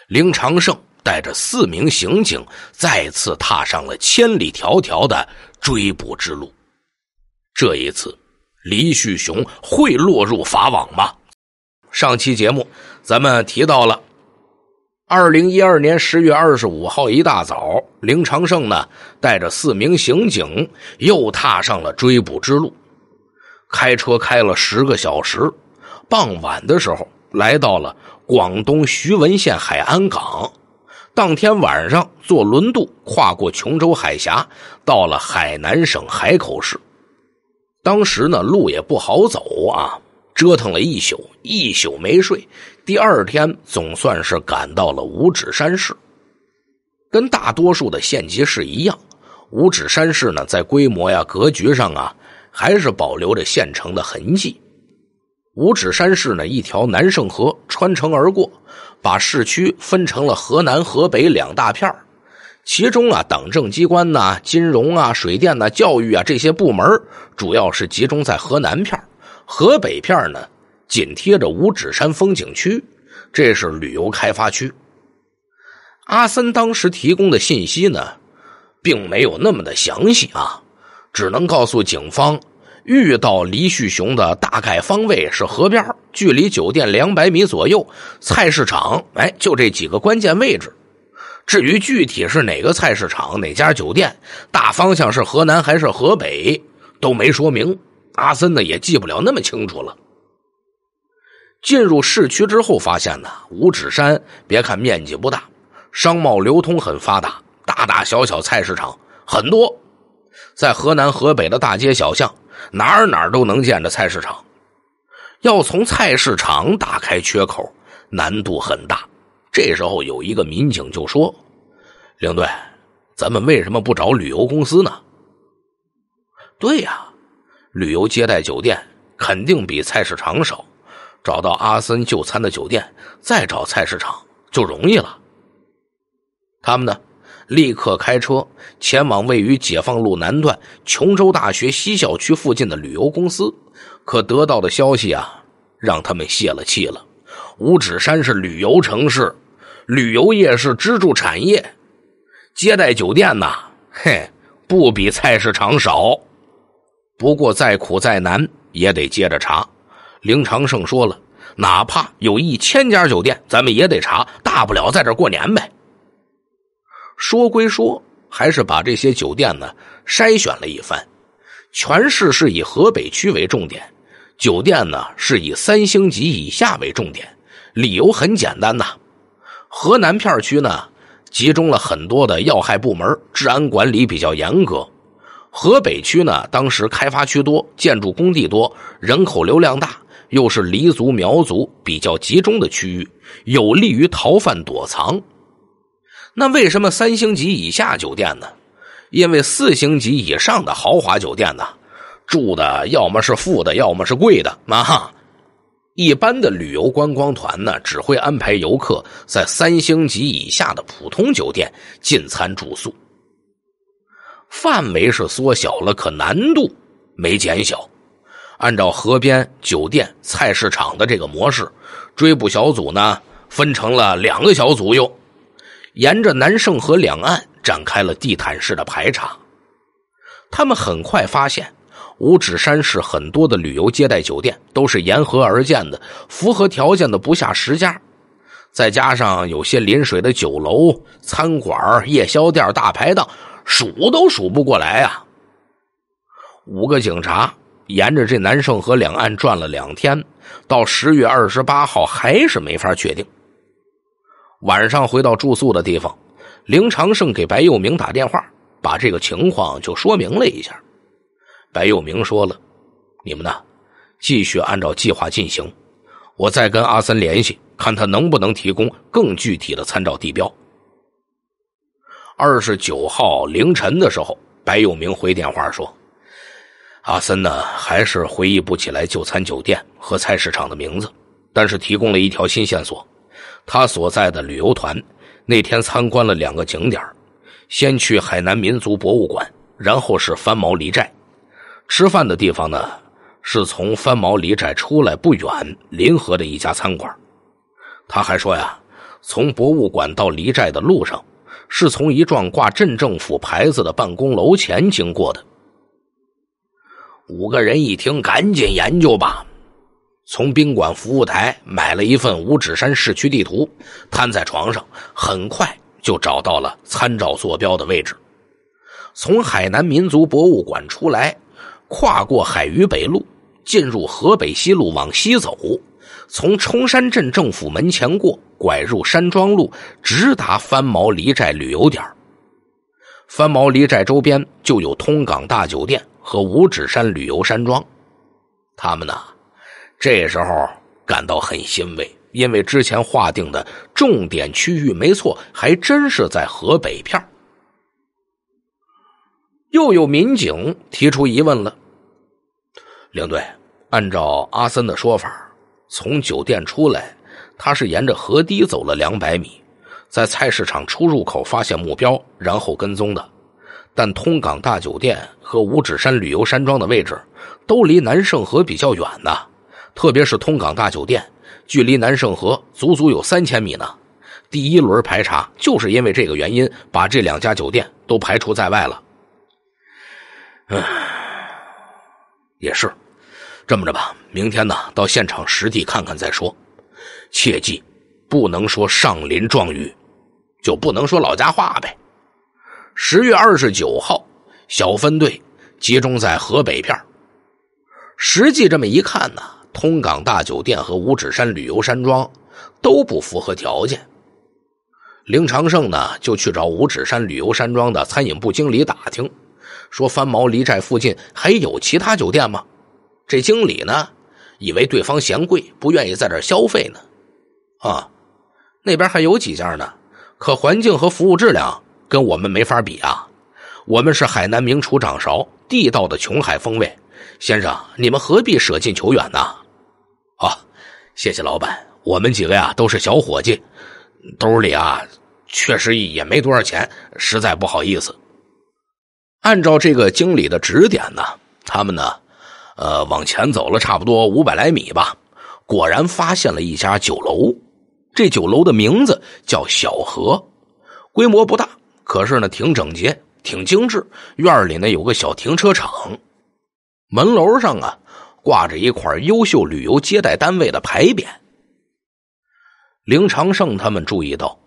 林长胜带着四名刑警再次踏上了千里迢迢的追捕之路。这一次，黎旭雄会落入法网吗？上期节目咱们提到了。二零一二年十月二十五号一大早，林长胜呢带着四名刑警又踏上了追捕之路，开车开了十个小时，傍晚的时候来到了广东徐闻县海安港，当天晚上坐轮渡跨过琼州海峡，到了海南省海口市。当时呢路也不好走啊，折腾了一宿，一宿没睡。第二天总算是赶到了五指山市，跟大多数的县级市一样，五指山市呢，在规模呀、格局上啊，还是保留着县城的痕迹。五指山市呢，一条南胜河穿城而过，把市区分成了河南、河北两大片其中啊，党政机关呐、金融啊、水电呐、教育啊这些部门主要是集中在河南片河北片呢。紧贴着五指山风景区，这是旅游开发区。阿森当时提供的信息呢，并没有那么的详细啊，只能告诉警方遇到黎旭雄的大概方位是河边距离酒店两百米左右，菜市场，哎，就这几个关键位置。至于具体是哪个菜市场、哪家酒店，大方向是河南还是河北，都没说明。阿森呢也记不了那么清楚了。进入市区之后，发现呢，五指山别看面积不大，商贸流通很发达，大大小小菜市场很多，在河南、河北的大街小巷，哪儿哪儿都能见着菜市场。要从菜市场打开缺口，难度很大。这时候有一个民警就说：“领队，咱们为什么不找旅游公司呢？”“对呀，旅游接待酒店肯定比菜市场少。”找到阿森就餐的酒店，再找菜市场就容易了。他们呢，立刻开车前往位于解放路南段琼州大学西校区附近的旅游公司。可得到的消息啊，让他们泄了气了。五指山是旅游城市，旅游业是支柱产业，接待酒店呐，嘿，不比菜市场少。不过再苦再难，也得接着查。林长胜说了：“哪怕有一千家酒店，咱们也得查，大不了在这过年呗。”说归说，还是把这些酒店呢筛选了一番。全市是以河北区为重点，酒店呢是以三星级以下为重点。理由很简单呐，河南片区呢集中了很多的要害部门，治安管理比较严格。河北区呢，当时开发区多，建筑工地多，人口流量大。又是黎族、苗族比较集中的区域，有利于逃犯躲藏。那为什么三星级以下酒店呢？因为四星级以上的豪华酒店呢，住的要么是富的，要么是贵的啊。一般的旅游观光团呢，只会安排游客在三星级以下的普通酒店进餐住宿。范围是缩小了，可难度没减小。按照河边酒店、菜市场的这个模式，追捕小组呢分成了两个小组，又沿着南胜河两岸展开了地毯式的排查。他们很快发现，五指山市很多的旅游接待酒店都是沿河而建的，符合条件的不下十家，再加上有些临水的酒楼、餐馆、夜宵店、大排档，数都数不过来啊。五个警察。沿着这南胜河两岸转了两天，到十月二十八号还是没法确定。晚上回到住宿的地方，林长胜给白有明打电话，把这个情况就说明了一下。白有明说了：“你们呢，继续按照计划进行。我再跟阿森联系，看他能不能提供更具体的参照地标。”二十九号凌晨的时候，白有明回电话说。阿森呢，还是回忆不起来就餐酒店和菜市场的名字，但是提供了一条新线索：他所在的旅游团那天参观了两个景点，先去海南民族博物馆，然后是番毛黎寨。吃饭的地方呢，是从番毛黎寨出来不远临河的一家餐馆。他还说呀，从博物馆到黎寨的路上，是从一幢挂镇政府牌子的办公楼前经过的。五个人一听，赶紧研究吧。从宾馆服务台买了一份五指山市区地图，瘫在床上，很快就找到了参照坐标的位置。从海南民族博物馆出来，跨过海榆北路，进入河北西路往西走，从冲山镇政府门前过，拐入山庄路，直达翻毛离寨旅游点翻毛离寨周边就有通港大酒店和五指山旅游山庄，他们呢这时候感到很欣慰，因为之前划定的重点区域没错，还真是在河北片又有民警提出疑问了：“领队，按照阿森的说法，从酒店出来，他是沿着河堤走了两百米。”在菜市场出入口发现目标，然后跟踪的。但通港大酒店和五指山旅游山庄的位置都离南盛河比较远呢，特别是通港大酒店距离南盛河足足有三千米呢。第一轮排查就是因为这个原因，把这两家酒店都排除在外了。唉，也是这么着吧，明天呢到现场实地看看再说。切记不能说上林壮语。就不能说老家话呗。十月二十九号，小分队集中在河北片实际这么一看呢，通港大酒店和五指山旅游山庄都不符合条件。林长胜呢，就去找五指山旅游山庄的餐饮部经理打听，说翻毛离寨附近还有其他酒店吗？这经理呢，以为对方嫌贵，不愿意在这消费呢。啊，那边还有几家呢。可环境和服务质量跟我们没法比啊！我们是海南名厨掌勺，地道的琼海风味。先生，你们何必舍近求远呢？啊，谢谢老板，我们几个呀都是小伙计，兜里啊确实也没多少钱，实在不好意思。按照这个经理的指点呢，他们呢，呃，往前走了差不多五百来米吧，果然发现了一家酒楼。这酒楼的名字叫小河，规模不大，可是呢，挺整洁，挺精致。院里呢有个小停车场，门楼上啊挂着一块优秀旅游接待单位的牌匾。林长胜他们注意到，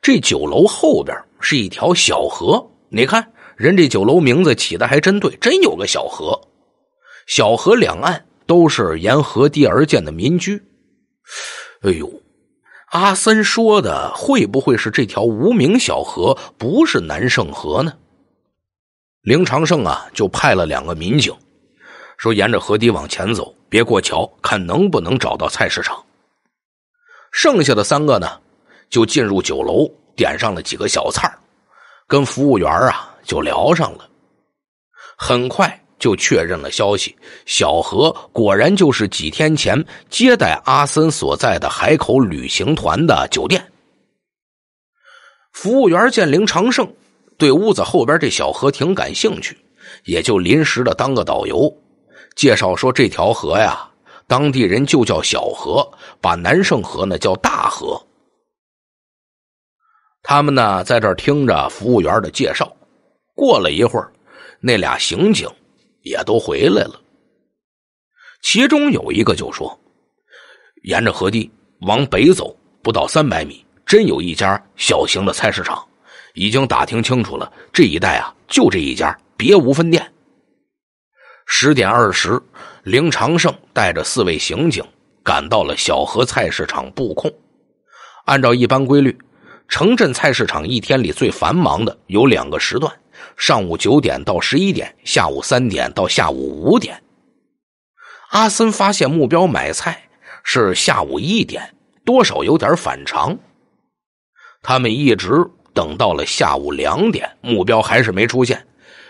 这酒楼后边是一条小河。你看，人这酒楼名字起的还真对，真有个小河。小河两岸都是沿河堤而建的民居。哎呦！阿森说的会不会是这条无名小河，不是南胜河呢？林长胜啊，就派了两个民警，说沿着河堤往前走，别过桥，看能不能找到菜市场。剩下的三个呢，就进入酒楼，点上了几个小菜儿，跟服务员啊就聊上了。很快。就确认了消息，小何果然就是几天前接待阿森所在的海口旅行团的酒店。服务员见林长胜对屋子后边这小河挺感兴趣，也就临时的当个导游，介绍说：“这条河呀，当地人就叫小河，把南胜河呢叫大河。”他们呢在这听着服务员的介绍，过了一会儿，那俩刑警。也都回来了，其中有一个就说：“沿着河堤往北走不到三百米，真有一家小型的菜市场。已经打听清楚了，这一带啊，就这一家，别无分店。”十点二十，林长胜带着四位刑警赶到了小河菜市场布控。按照一般规律，城镇菜市场一天里最繁忙的有两个时段。上午九点到十一点，下午三点到下午五点。阿森发现目标买菜是下午一点，多少有点反常。他们一直等到了下午两点，目标还是没出现。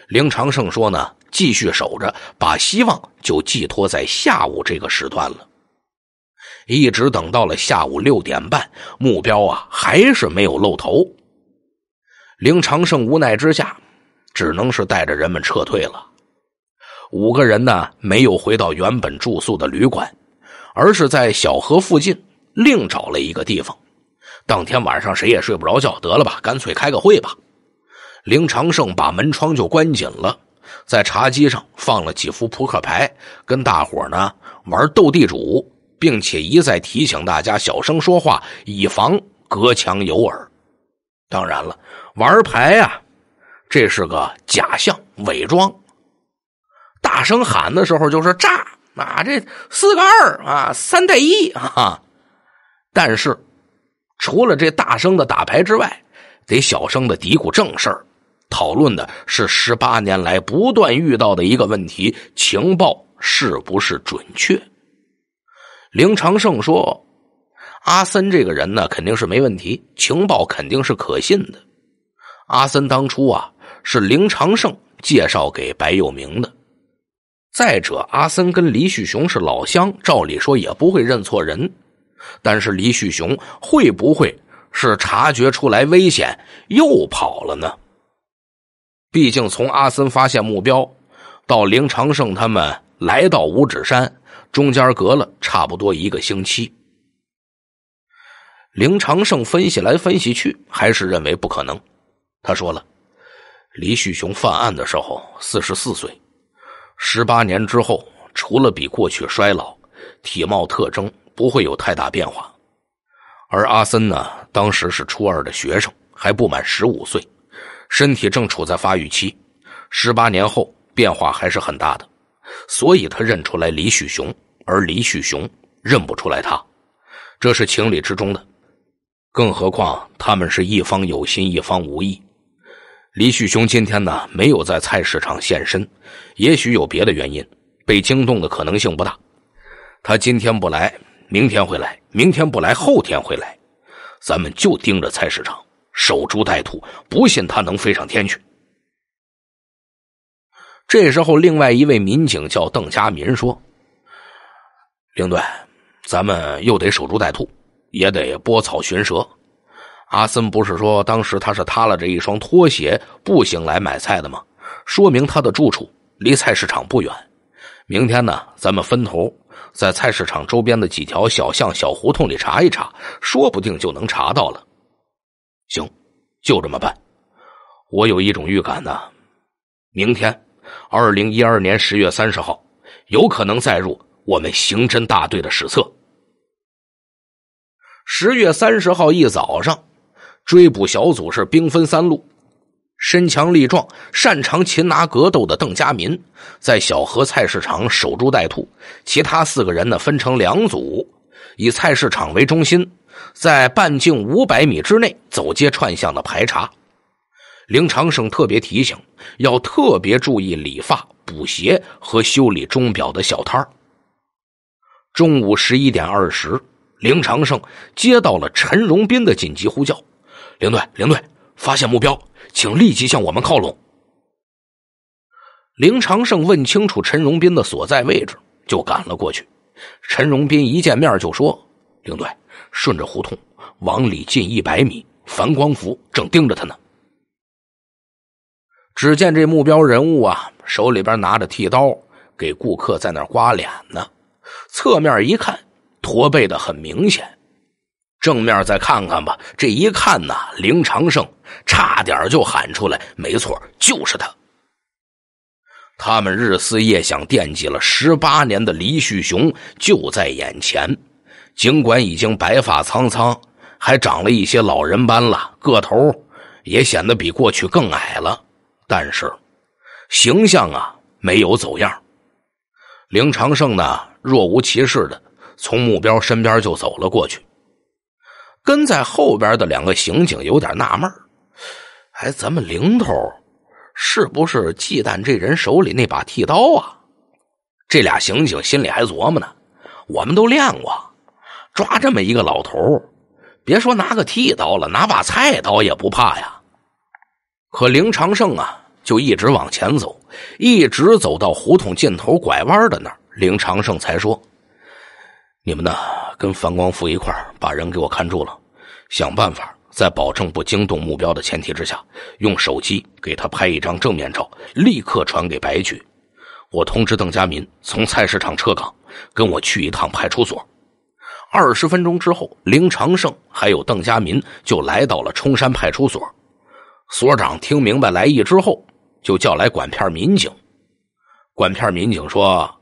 林长胜说：“呢，继续守着，把希望就寄托在下午这个时段了。”一直等到了下午六点半，目标啊还是没有露头。林长胜无奈之下。只能是带着人们撤退了。五个人呢，没有回到原本住宿的旅馆，而是在小河附近另找了一个地方。当天晚上谁也睡不着觉，得了吧，干脆开个会吧。林长胜把门窗就关紧了，在茶几上放了几副扑克牌，跟大伙呢玩斗地主，并且一再提醒大家小声说话，以防隔墙有耳。当然了，玩牌啊。这是个假象，伪装。大声喊的时候就是炸，啊！这四个二啊，三带一啊。但是，除了这大声的打牌之外，得小声的嘀咕正事儿。讨论的是十八年来不断遇到的一个问题：情报是不是准确？林长胜说：“阿森这个人呢，肯定是没问题，情报肯定是可信的。阿森当初啊。”是林长胜介绍给白有明的。再者，阿森跟黎旭雄是老乡，照理说也不会认错人。但是，黎旭雄会不会是察觉出来危险又跑了呢？毕竟，从阿森发现目标到林长胜他们来到五指山，中间隔了差不多一个星期。林长胜分析来分析去，还是认为不可能。他说了。李旭雄犯案的时候四十四岁，十八年之后，除了比过去衰老，体貌特征不会有太大变化。而阿森呢，当时是初二的学生，还不满十五岁，身体正处在发育期，十八年后变化还是很大的，所以他认出来李旭雄，而李旭雄认不出来他，这是情理之中的。更何况他们是一方有心，一方无意。李旭兄今天呢没有在菜市场现身，也许有别的原因，被惊动的可能性不大。他今天不来，明天会来；明天不来，后天会来。咱们就盯着菜市场，守株待兔，不信他能飞上天去。这时候，另外一位民警叫邓家民说：“领队，咱们又得守株待兔，也得拨草寻蛇。”阿森不是说当时他是踏了着一双拖鞋步行来买菜的吗？说明他的住处离菜市场不远。明天呢，咱们分头在菜市场周边的几条小巷、小胡同里查一查，说不定就能查到了。行，就这么办。我有一种预感呢，明天二零一二年十月三十号有可能载入我们刑侦大队的史册。十月三十号一早上。追捕小组是兵分三路，身强力壮、擅长擒拿格斗的邓家民在小河菜市场守株待兔，其他四个人呢分成两组，以菜市场为中心，在半径五百米之内走街串巷的排查。林长胜特别提醒，要特别注意理发、补鞋和修理钟表的小摊儿。中午十一点二十，林长胜接到了陈荣斌的紧急呼叫。领队，领队，发现目标，请立即向我们靠拢。林长胜问清楚陈荣斌的所在位置，就赶了过去。陈荣斌一见面就说：“领队，顺着胡同往里进一百米，樊光福正盯着他呢。”只见这目标人物啊，手里边拿着剃刀，给顾客在那刮脸呢。侧面一看，驼背的很明显。正面再看看吧，这一看呢，林长胜差点就喊出来：“没错，就是他。”他们日思夜想、惦记了十八年的黎旭雄就在眼前。尽管已经白发苍苍，还长了一些老人斑了，个头也显得比过去更矮了，但是形象啊，没有走样。林长胜呢，若无其事的从目标身边就走了过去。跟在后边的两个刑警有点纳闷哎，咱们零头是不是忌惮这人手里那把剃刀啊？这俩刑警心里还琢磨呢。我们都练过，抓这么一个老头，别说拿个剃刀了，拿把菜刀也不怕呀。可林长胜啊，就一直往前走，一直走到胡同尽头拐弯的那儿，林长胜才说：“你们呢，跟樊光福一块把人给我看住了。”想办法，在保证不惊动目标的前提之下，用手机给他拍一张正面照，立刻传给白局。我通知邓家民从菜市场撤岗，跟我去一趟派出所。二十分钟之后，林长胜还有邓家民就来到了冲山派出所。所长听明白来意之后，就叫来管片民警。管片民警说：“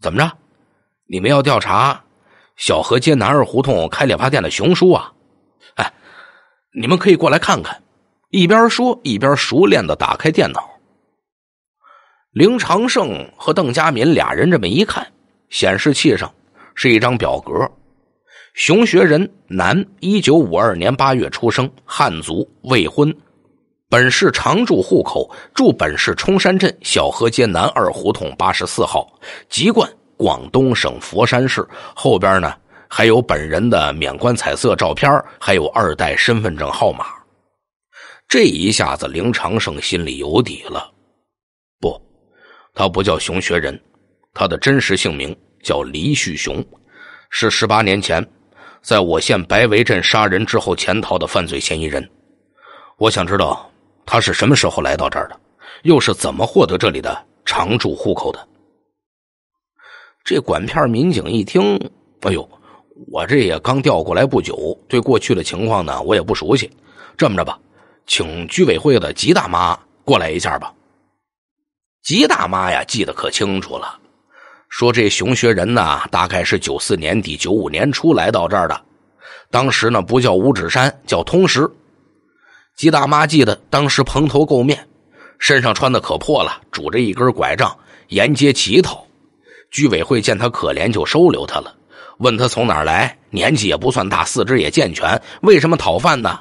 怎么着？你们要调查小河街南二胡同开理发店的熊叔啊？”你们可以过来看看，一边说一边熟练的打开电脑。林长胜和邓家敏俩人这么一看，显示器上是一张表格：熊学仁，男，一九五二年八月出生，汉族，未婚，本市常住户口，住本市冲山镇小河街南二胡同八十四号，籍贯广东省佛山市。后边呢？还有本人的免冠彩色照片，还有二代身份证号码。这一下子，林长生心里有底了。不，他不叫熊学仁，他的真实姓名叫黎旭雄，是十八年前在我县白围镇杀人之后潜逃的犯罪嫌疑人。我想知道他是什么时候来到这儿的，又是怎么获得这里的常住户口的。这管片民警一听，哎呦！我这也刚调过来不久，对过去的情况呢，我也不熟悉。这么着吧，请居委会的吉大妈过来一下吧。吉大妈呀，记得可清楚了，说这熊学仁呐，大概是九四年底、九五年初来到这儿的。当时呢，不叫五指山，叫通石。吉大妈记得，当时蓬头垢面，身上穿的可破了，拄着一根拐杖沿街乞讨。居委会见他可怜，就收留他了。问他从哪儿来？年纪也不算大，四肢也健全，为什么讨饭呢？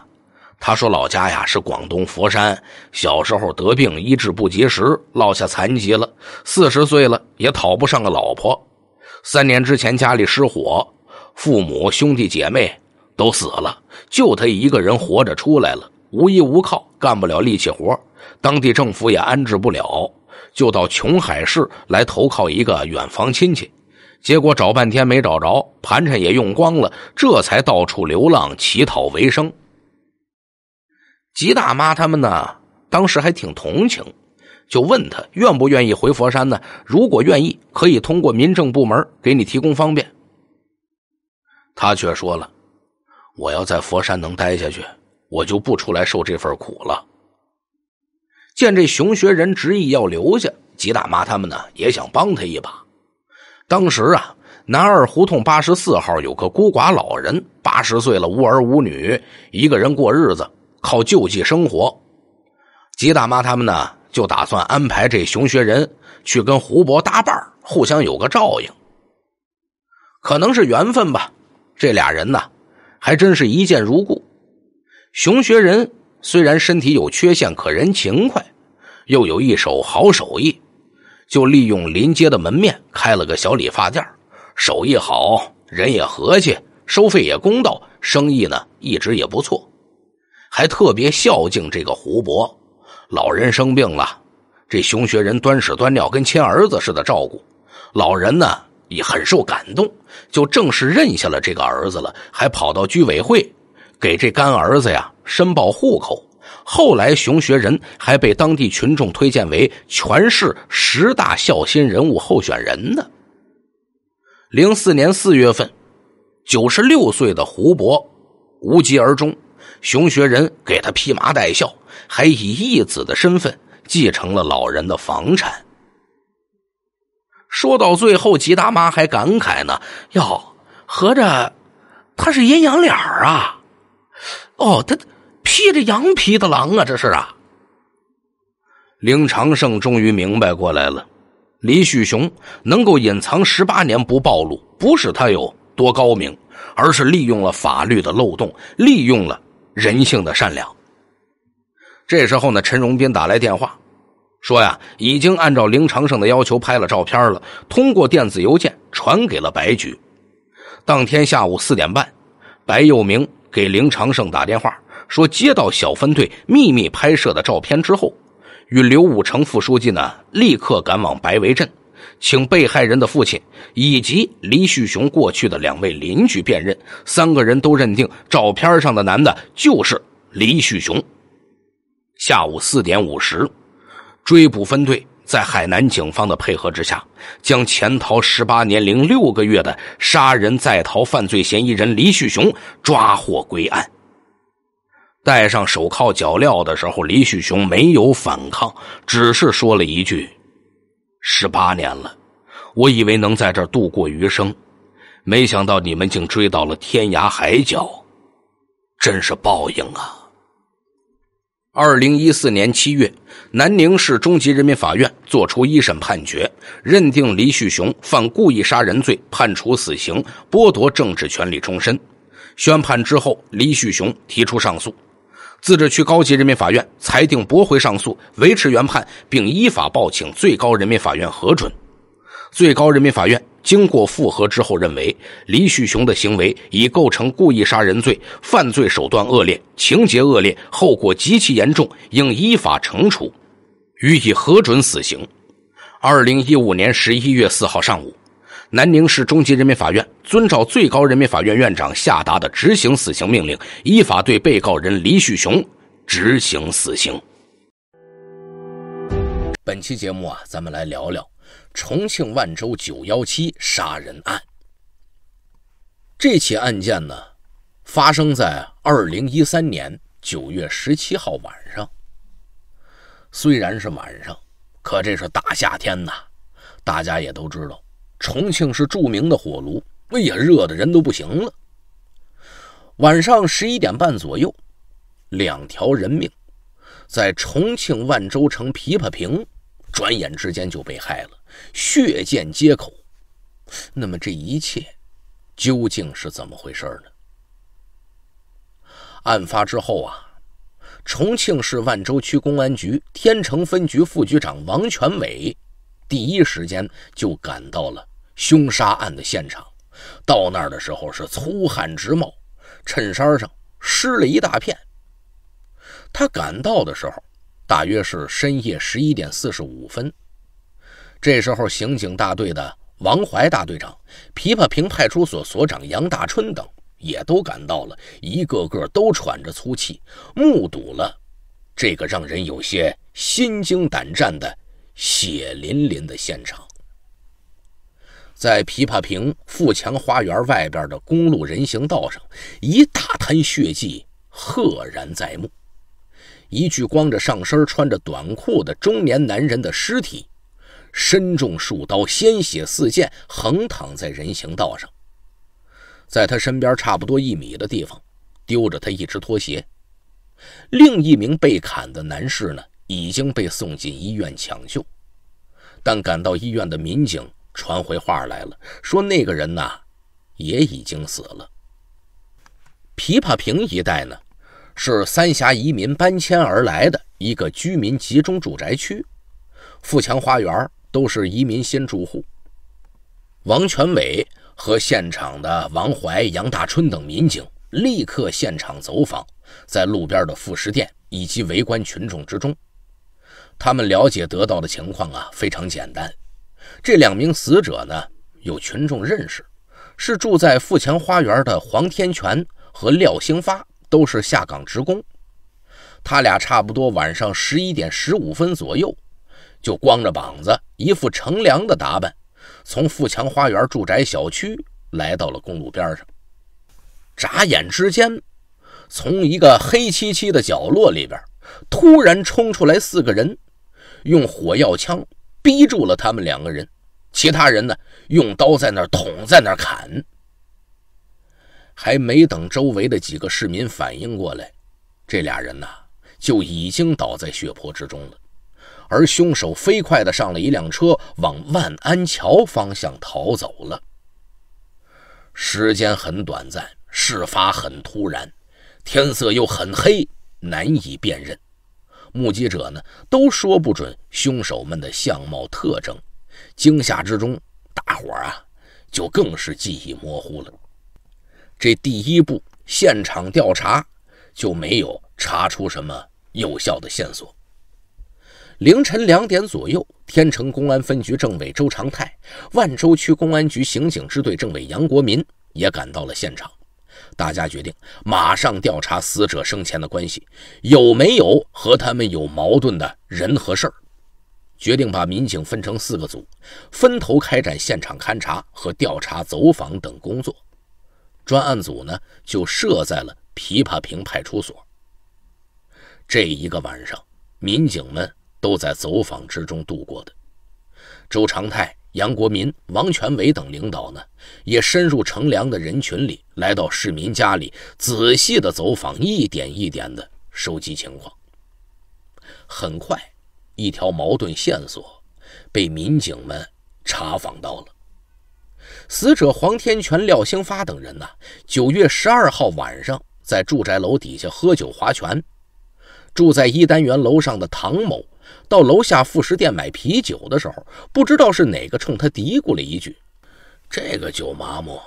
他说：“老家呀是广东佛山，小时候得病医治不及时，落下残疾了。四十岁了也讨不上个老婆。三年之前家里失火，父母兄弟姐妹都死了，就他一个人活着出来了，无依无靠，干不了力气活，当地政府也安置不了，就到琼海市来投靠一个远房亲戚。”结果找半天没找着，盘缠也用光了，这才到处流浪乞讨为生。吉大妈他们呢，当时还挺同情，就问他愿不愿意回佛山呢？如果愿意，可以通过民政部门给你提供方便。他却说了：“我要在佛山能待下去，我就不出来受这份苦了。”见这熊学仁执意要留下，吉大妈他们呢，也想帮他一把。当时啊，南二胡同八十四号有个孤寡老人，八十岁了，无儿无女，一个人过日子，靠救济生活。吉大妈他们呢，就打算安排这熊学仁去跟胡伯搭伴互相有个照应。可能是缘分吧，这俩人呢，还真是一见如故。熊学仁虽然身体有缺陷，可人勤快，又有一手好手艺。就利用临街的门面开了个小理发店手艺好，人也和气，收费也公道，生意呢一直也不错，还特别孝敬这个胡伯。老人生病了，这熊学仁端屎端尿跟亲儿子似的照顾。老人呢也很受感动，就正式认下了这个儿子了，还跑到居委会给这干儿子呀申报户口。后来，熊学仁还被当地群众推荐为全市十大孝心人物候选人呢。零四年四月份，九十六岁的胡博无疾而终，熊学仁给他披麻戴孝，还以义子的身份继承了老人的房产。说到最后，吉大妈还感慨呢：“哟，合着他是阴阳脸儿啊？哦，他。”披着羊皮的狼啊，这是啊！林长胜终于明白过来了。李旭雄能够隐藏十八年不暴露，不是他有多高明，而是利用了法律的漏洞，利用了人性的善良。这时候呢，陈荣斌打来电话，说呀，已经按照林长胜的要求拍了照片了，通过电子邮件传给了白局。当天下午四点半，白又明给林长胜打电话。说接到小分队秘密拍摄的照片之后，与刘武成副书记呢，立刻赶往白围镇，请被害人的父亲以及黎旭雄过去的两位邻居辨认。三个人都认定照片上的男的就是黎旭雄。下午四点五十，追捕分队在海南警方的配合之下，将潜逃十八年零六个月的杀人在逃犯罪嫌疑人黎旭雄抓获归案。戴上手铐脚镣的时候，李旭雄没有反抗，只是说了一句：“十八年了，我以为能在这儿度过余生，没想到你们竟追到了天涯海角，真是报应啊！”二零一四年七月，南宁市中级人民法院作出一审判决，认定李旭雄犯故意杀人罪，判处死刑，剥夺政治权利终身。宣判之后，李旭雄提出上诉。自治区高级人民法院裁定驳回上诉，维持原判，并依法报请最高人民法院核准。最高人民法院经过复核之后认为，黎旭雄的行为已构成故意杀人罪，犯罪手段恶劣，情节恶劣，后果极其严重，应依法惩处，予以核准死刑。二零一五年十一月四号上午。南宁市中级人民法院遵照最高人民法院院长下达的执行死刑命令，依法对被告人李旭雄执行死刑。本期节目啊，咱们来聊聊重庆万州“九幺七”杀人案。这起案件呢，发生在二零一三年九月十七号晚上。虽然是晚上，可这是大夏天呐，大家也都知道。重庆是著名的火炉，哎呀，热的人都不行了。晚上十一点半左右，两条人命在重庆万州城琵琶坪，转眼之间就被害了，血溅街口。那么这一切究竟是怎么回事呢？案发之后啊，重庆市万州区公安局天成分局副局长王全伟。第一时间就赶到了凶杀案的现场，到那儿的时候是粗汗直冒，衬衫上湿了一大片。他赶到的时候，大约是深夜十一点四十五分。这时候，刑警大队的王怀大队长、琵琶坪派出所所长杨大春等也都赶到了，一个个都喘着粗气，目睹了这个让人有些心惊胆战的。血淋淋的现场，在琵琶坪富强花园外边的公路人行道上，一大滩血迹赫然在目。一具光着上身、穿着短裤的中年男人的尸体，身中数刀，鲜血四溅，横躺在人行道上。在他身边差不多一米的地方，丢着他一只拖鞋。另一名被砍的男士呢？已经被送进医院抢救，但赶到医院的民警传回话来了，说那个人呐，也已经死了。琵琶坪一带呢，是三峡移民搬迁而来的一个居民集中住宅区，富强花园都是移民新住户。王全伟和现场的王怀、杨大春等民警立刻现场走访，在路边的副食店以及围观群众之中。他们了解得到的情况啊，非常简单。这两名死者呢，有群众认识，是住在富强花园的黄天全和廖兴发，都是下岗职工。他俩差不多晚上十一点十五分左右，就光着膀子，一副乘凉的打扮，从富强花园住宅小区来到了公路边上。眨眼之间，从一个黑漆漆的角落里边，突然冲出来四个人。用火药枪逼住了他们两个人，其他人呢用刀在那儿捅，在那儿砍。还没等周围的几个市民反应过来，这俩人呐就已经倒在血泊之中了。而凶手飞快地上了一辆车，往万安桥方向逃走了。时间很短暂，事发很突然，天色又很黑，难以辨认。目击者呢都说不准凶手们的相貌特征，惊吓之中，大伙儿啊就更是记忆模糊了。这第一步现场调查就没有查出什么有效的线索。凌晨两点左右，天成公安分局政委周长泰、万州区公安局刑警支队政委杨国民也赶到了现场。大家决定马上调查死者生前的关系，有没有和他们有矛盾的人和事儿。决定把民警分成四个组，分头开展现场勘查和调查走访等工作。专案组呢，就设在了琵琶坪派出所。这一个晚上，民警们都在走访之中度过的。周长泰。杨国民、王全伟等领导呢，也深入乘凉的人群里，来到市民家里，仔细的走访，一点一点的收集情况。很快，一条矛盾线索被民警们查访到了。死者黄天全、廖兴发等人呢，九月十二号晚上在住宅楼底下喝酒划拳，住在一单元楼上的唐某。到楼下副食店买啤酒的时候，不知道是哪个冲他嘀咕了一句：“这个酒麻木，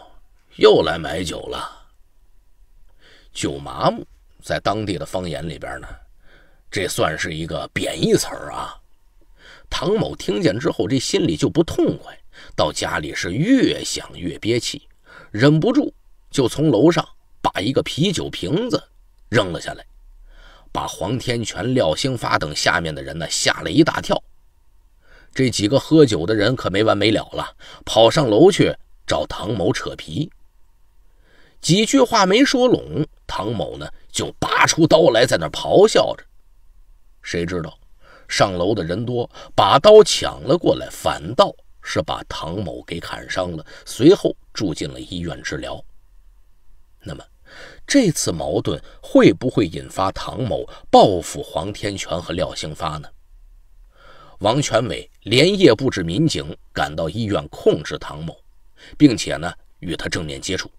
又来买酒了。”酒麻木在当地的方言里边呢，这算是一个贬义词儿啊。唐某听见之后，这心里就不痛快，到家里是越想越憋气，忍不住就从楼上把一个啤酒瓶子扔了下来。把黄天全、廖兴发等下面的人呢吓了一大跳。这几个喝酒的人可没完没了了，跑上楼去找唐某扯皮。几句话没说拢，唐某呢就拔出刀来，在那咆哮着。谁知道上楼的人多，把刀抢了过来，反倒是把唐某给砍伤了，随后住进了医院治疗。那么。这次矛盾会不会引发唐某报复黄天全和廖兴发呢？王全伟连夜布置民警赶到医院控制唐某，并且呢与他正面接触。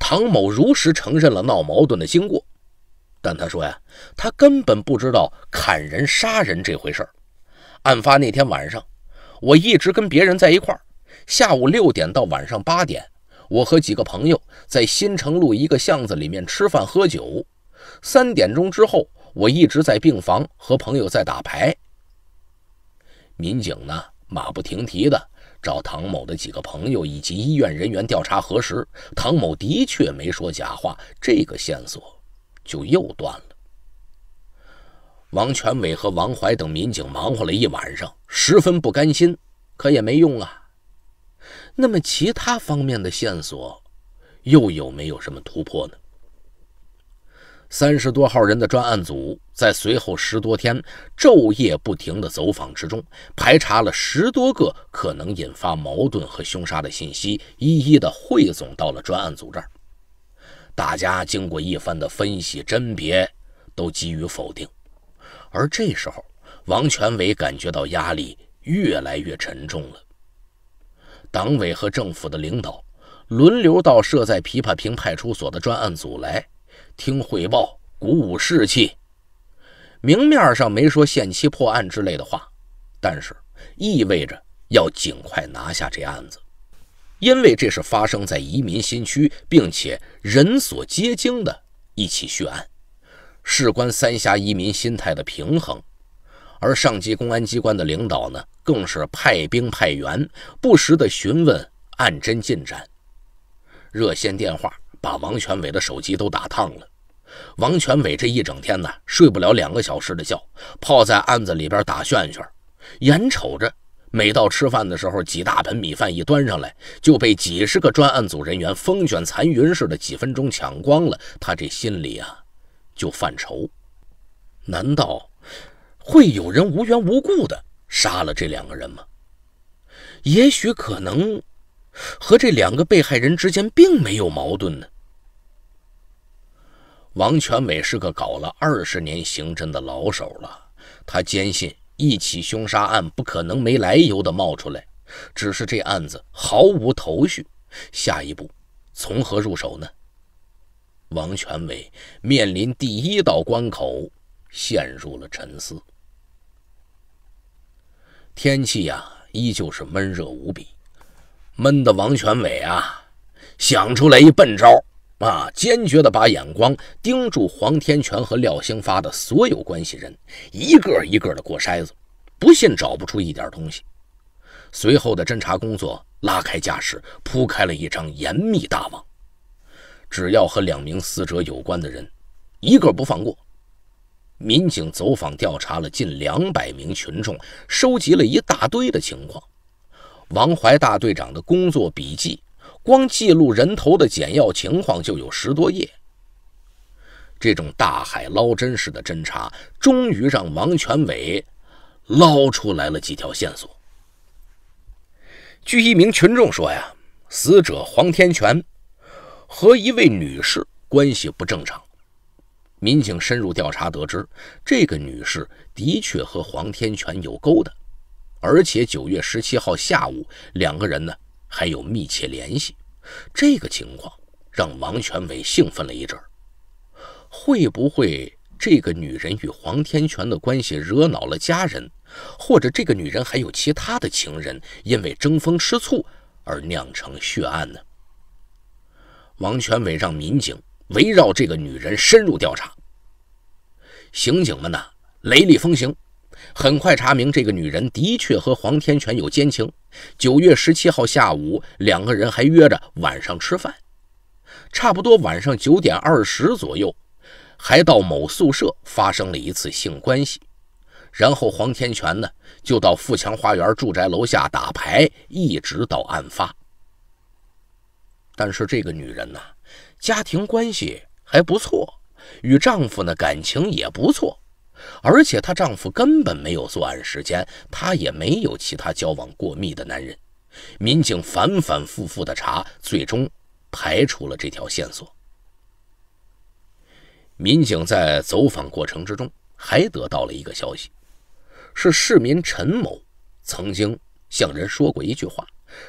唐某如实承认了闹矛盾的经过，但他说呀，他根本不知道砍人、杀人这回事儿。案发那天晚上，我一直跟别人在一块儿，下午六点到晚上八点。我和几个朋友在新城路一个巷子里面吃饭喝酒，三点钟之后，我一直在病房和朋友在打牌。民警呢，马不停蹄的找唐某的几个朋友以及医院人员调查核实，唐某的确没说假话，这个线索就又断了。王全伟和王怀等民警忙活了一晚上，十分不甘心，可也没用啊。那么，其他方面的线索又有没有什么突破呢？三十多号人的专案组在随后十多天昼夜不停的走访之中，排查了十多个可能引发矛盾和凶杀的信息，一一的汇总到了专案组这儿。大家经过一番的分析甄别，都给予否定。而这时候，王全伟感觉到压力越来越沉重了。党委和政府的领导轮流到设在琵琶坪派出所的专案组来听汇报，鼓舞士气。明面上没说限期破案之类的话，但是意味着要尽快拿下这案子，因为这是发生在移民新区并且人所皆惊的一起血案，事关三峡移民心态的平衡。而上级公安机关的领导呢，更是派兵派员，不时的询问案侦进展。热线电话把王全伟的手机都打烫了。王全伟这一整天呢，睡不了两个小时的觉，泡在案子里边打旋旋。眼瞅着每到吃饭的时候，几大盆米饭一端上来，就被几十个专案组人员风卷残云似的几分钟抢光了。他这心里啊，就犯愁：难道？会有人无缘无故的杀了这两个人吗？也许可能和这两个被害人之间并没有矛盾呢。王全伟是个搞了二十年刑侦的老手了，他坚信一起凶杀案不可能没来由的冒出来，只是这案子毫无头绪，下一步从何入手呢？王全伟面临第一道关口，陷入了沉思。天气呀，依旧是闷热无比，闷的王全伟啊，想出来一笨招啊，坚决的把眼光盯住黄天全和廖兴发的所有关系人，一个一个的过筛子，不信找不出一点东西。随后的侦查工作拉开架势，铺开了一张严密大网，只要和两名死者有关的人，一个不放过。民警走访调查了近两百名群众，收集了一大堆的情况。王怀大队长的工作笔记，光记录人头的简要情况就有十多页。这种大海捞针式的侦查，终于让王全伟捞出来了几条线索。据一名群众说呀，死者黄天全和一位女士关系不正常。民警深入调查，得知这个女士的确和黄天全有勾搭，而且九月十七号下午两个人呢还有密切联系。这个情况让王全伟兴奋了一阵儿。会不会这个女人与黄天全的关系惹恼了家人，或者这个女人还有其他的情人，因为争风吃醋而酿成血案呢？王全伟让民警。围绕这个女人深入调查，刑警们呢雷厉风行，很快查明这个女人的确和黄天全有奸情。九月十七号下午，两个人还约着晚上吃饭，差不多晚上九点二十左右，还到某宿舍发生了一次性关系。然后黄天全呢就到富强花园住宅楼下打牌，一直到案发。但是这个女人呢？家庭关系还不错，与丈夫呢感情也不错，而且她丈夫根本没有作案时间，她也没有其他交往过密的男人。民警反反复复的查，最终排除了这条线索。民警在走访过程之中还得到了一个消息，是市民陈某曾经向人说过一句话，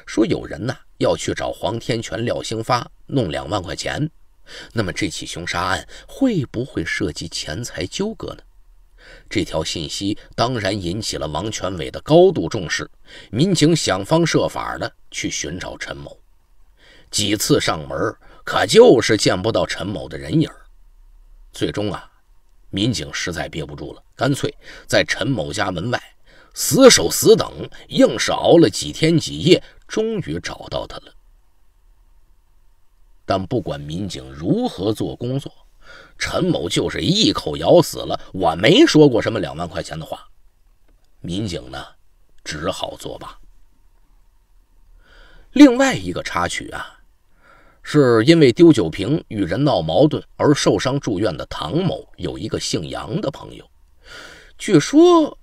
说有人呐。要去找黄天全、廖兴发弄两万块钱，那么这起凶杀案会不会涉及钱财纠葛呢？这条信息当然引起了王全伟的高度重视，民警想方设法的去寻找陈某，几次上门，可就是见不到陈某的人影。最终啊，民警实在憋不住了，干脆在陈某家门外死守死等，硬是熬了几天几夜。终于找到他了，但不管民警如何做工作，陈某就是一口咬死了我没说过什么两万块钱的话。民警呢，只好作罢。另外一个插曲啊，是因为丢酒瓶与人闹矛盾而受伤住院的唐某，有一个姓杨的朋友，据说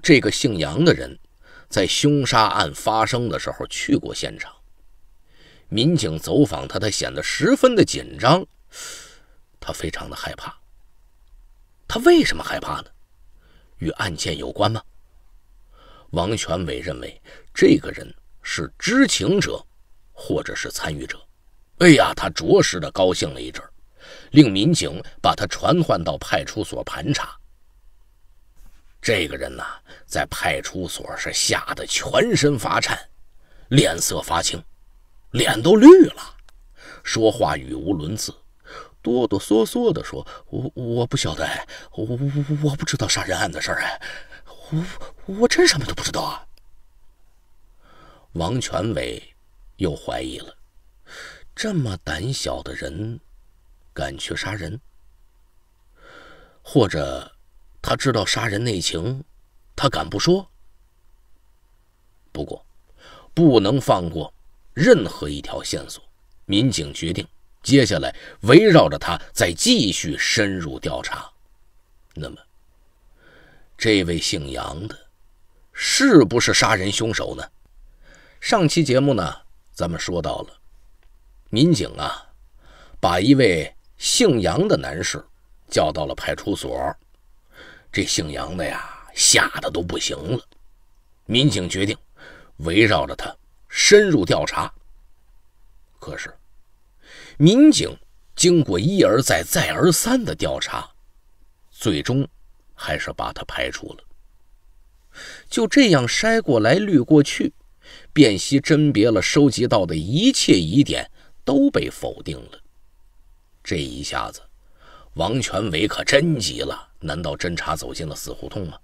这个姓杨的人。在凶杀案发生的时候，去过现场。民警走访他，他显得十分的紧张，他非常的害怕。他为什么害怕呢？与案件有关吗？王全伟认为，这个人是知情者，或者是参与者。哎呀，他着实的高兴了一阵，令民警把他传唤到派出所盘查。这个人呐，在派出所是吓得全身发颤，脸色发青，脸都绿了，说话语无伦次，哆哆嗦嗦的说：“我我不晓得，我我不知道杀人案的事儿啊，我我真什么都不知道啊。”王全伟又怀疑了：这么胆小的人，敢去杀人？或者？他知道杀人内情，他敢不说。不过，不能放过任何一条线索。民警决定，接下来围绕着他再继续深入调查。那么，这位姓杨的，是不是杀人凶手呢？上期节目呢，咱们说到了，民警啊，把一位姓杨的男士叫到了派出所。这姓杨的呀，吓得都不行了。民警决定围绕着他深入调查。可是，民警经过一而再、再而三的调查，最终还是把他排除了。就这样筛过来、滤过去，辨析甄别了收集到的一切疑点，都被否定了。这一下子，王全伟可真急了。难道侦查走进了死胡同吗？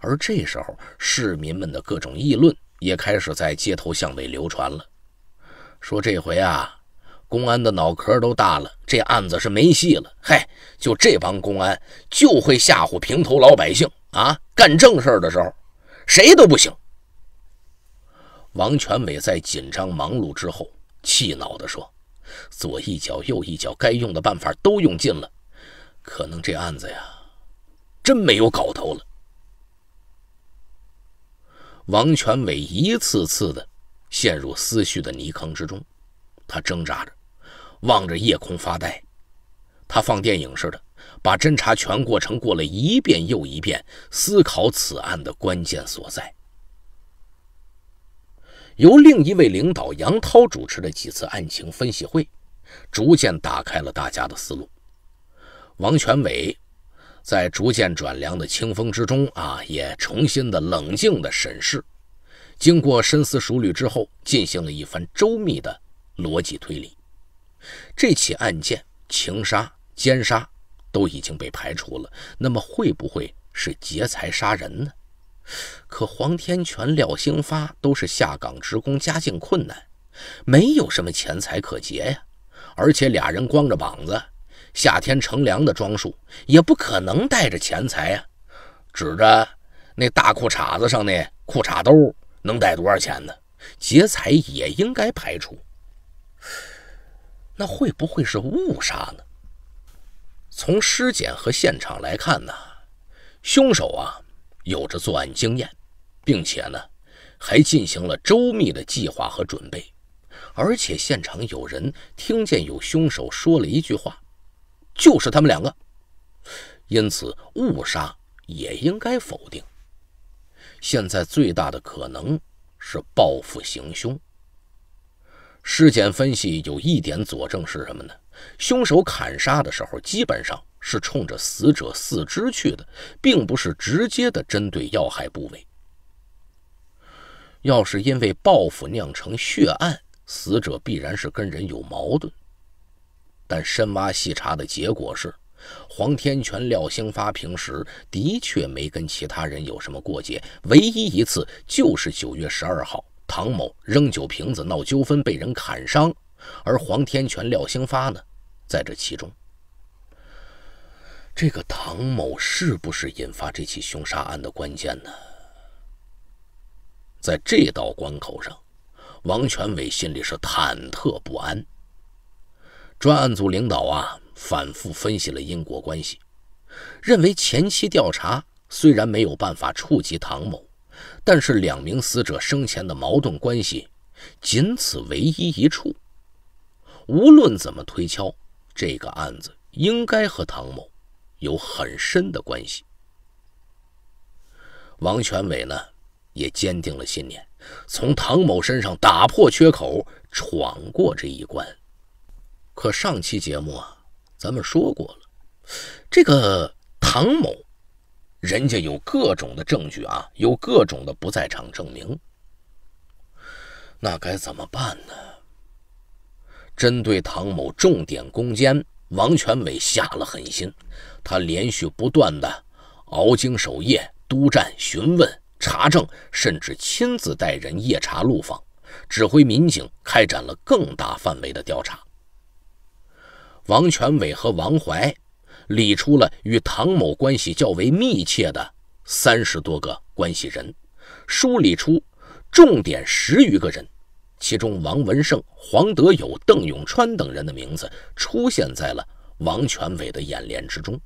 而这时候，市民们的各种议论也开始在街头巷尾流传了。说这回啊，公安的脑壳都大了，这案子是没戏了。嗨，就这帮公安就会吓唬平头老百姓啊！干正事的时候，谁都不行。王全美在紧张忙碌之后，气恼地说：“左一脚右一脚，该用的办法都用尽了，可能这案子呀。”真没有搞头了。王全伟一次次的陷入思绪的泥坑之中，他挣扎着，望着夜空发呆。他放电影似的，把侦查全过程过了一遍又一遍，思考此案的关键所在。由另一位领导杨涛主持的几次案情分析会，逐渐打开了大家的思路。王全伟。在逐渐转凉的清风之中啊，也重新的冷静的审视，经过深思熟虑之后，进行了一番周密的逻辑推理。这起案件，情杀、奸杀都已经被排除了，那么会不会是劫财杀人呢？可黄天全、廖兴发都是下岗职工，家境困难，没有什么钱财可劫呀，而且俩人光着膀子。夏天乘凉的装束也不可能带着钱财啊！指着那大裤衩子上那裤衩兜能带多少钱呢？劫财也应该排除。那会不会是误杀呢？从尸检和现场来看呢，凶手啊有着作案经验，并且呢还进行了周密的计划和准备，而且现场有人听见有凶手说了一句话。就是他们两个，因此误杀也应该否定。现在最大的可能是报复行凶。尸检分析有一点佐证是什么呢？凶手砍杀的时候，基本上是冲着死者四肢去的，并不是直接的针对要害部位。要是因为报复酿成血案，死者必然是跟人有矛盾。但深挖细查的结果是，黄天全、廖兴发平时的确没跟其他人有什么过节，唯一一次就是九月十二号，唐某扔酒瓶子闹纠纷被人砍伤，而黄天全、廖兴发呢，在这其中，这个唐某是不是引发这起凶杀案的关键呢？在这道关口上，王全伟心里是忐忑不安。专案组领导啊，反复分析了因果关系，认为前期调查虽然没有办法触及唐某，但是两名死者生前的矛盾关系，仅此唯一一处，无论怎么推敲，这个案子应该和唐某有很深的关系。王全伟呢，也坚定了信念，从唐某身上打破缺口，闯过这一关。可上期节目啊，咱们说过了，这个唐某，人家有各种的证据啊，有各种的不在场证明。那该怎么办呢？针对唐某重点攻坚，王全伟下了狠心，他连续不断的熬经守夜，督战、询问、查证，甚至亲自带人夜查路访，指挥民警开展了更大范围的调查。王全伟和王怀理出了与唐某关系较为密切的三十多个关系人，梳理出重点十余个人，其中王文胜、黄德友、邓永川等人的名字出现在了王全伟的眼帘之中。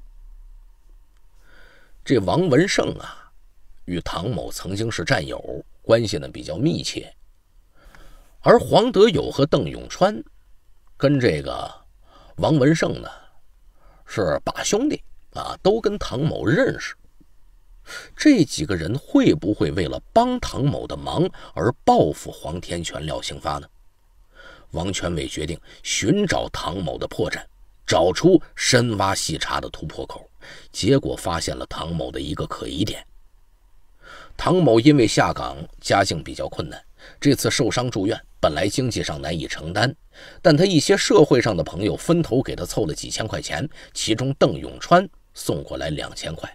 这王文胜啊，与唐某曾经是战友，关系呢比较密切。而黄德友和邓永川，跟这个。王文胜呢，是把兄弟啊，都跟唐某认识。这几个人会不会为了帮唐某的忙而报复黄天全、廖兴发呢？王全伟决定寻找唐某的破绽，找出深挖细查的突破口。结果发现了唐某的一个可疑点：唐某因为下岗，家境比较困难，这次受伤住院。本来经济上难以承担，但他一些社会上的朋友分头给他凑了几千块钱，其中邓永川送过来两千块。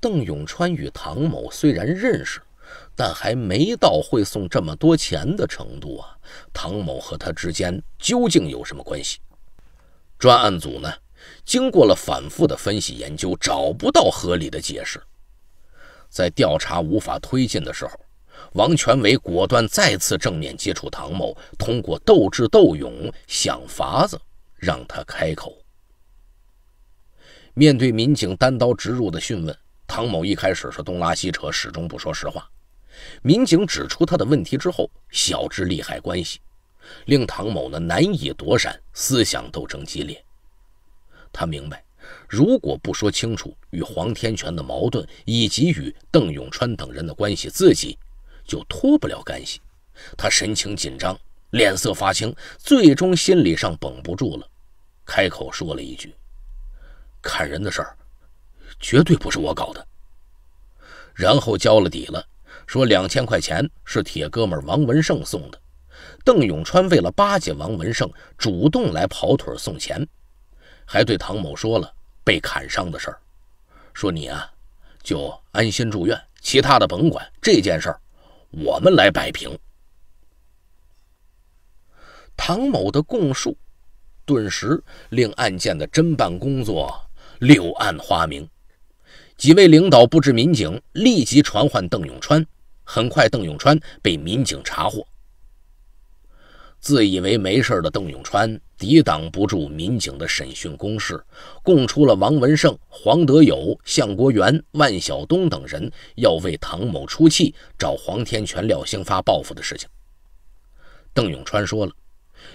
邓永川与唐某虽然认识，但还没到会送这么多钱的程度啊！唐某和他之间究竟有什么关系？专案组呢，经过了反复的分析研究，找不到合理的解释。在调查无法推进的时候。王全伟果断再次正面接触唐某，通过斗智斗勇想法子让他开口。面对民警单刀直入的讯问，唐某一开始是东拉西扯，始终不说实话。民警指出他的问题之后，晓之利害关系，令唐某呢难以躲闪，思想斗争激烈。他明白，如果不说清楚与黄天全的矛盾以及与邓永川等人的关系，自己。就脱不了干系，他神情紧张，脸色发青，最终心理上绷不住了，开口说了一句：“砍人的事儿，绝对不是我搞的。”然后交了底了，说两千块钱是铁哥们王文胜送的，邓永川为了巴结王文胜，主动来跑腿送钱，还对唐某说了被砍伤的事儿，说你啊，就安心住院，其他的甭管这件事儿。我们来摆平。唐某的供述，顿时令案件的侦办工作柳暗花明。几位领导布置民警立即传唤邓永川，很快邓永川被民警查获。自以为没事的邓永川抵挡不住民警的审讯攻势，供出了王文胜、黄德友、向国元、万晓东等人要为唐某出气、找黄天全、廖兴发报复的事情。邓永川说了，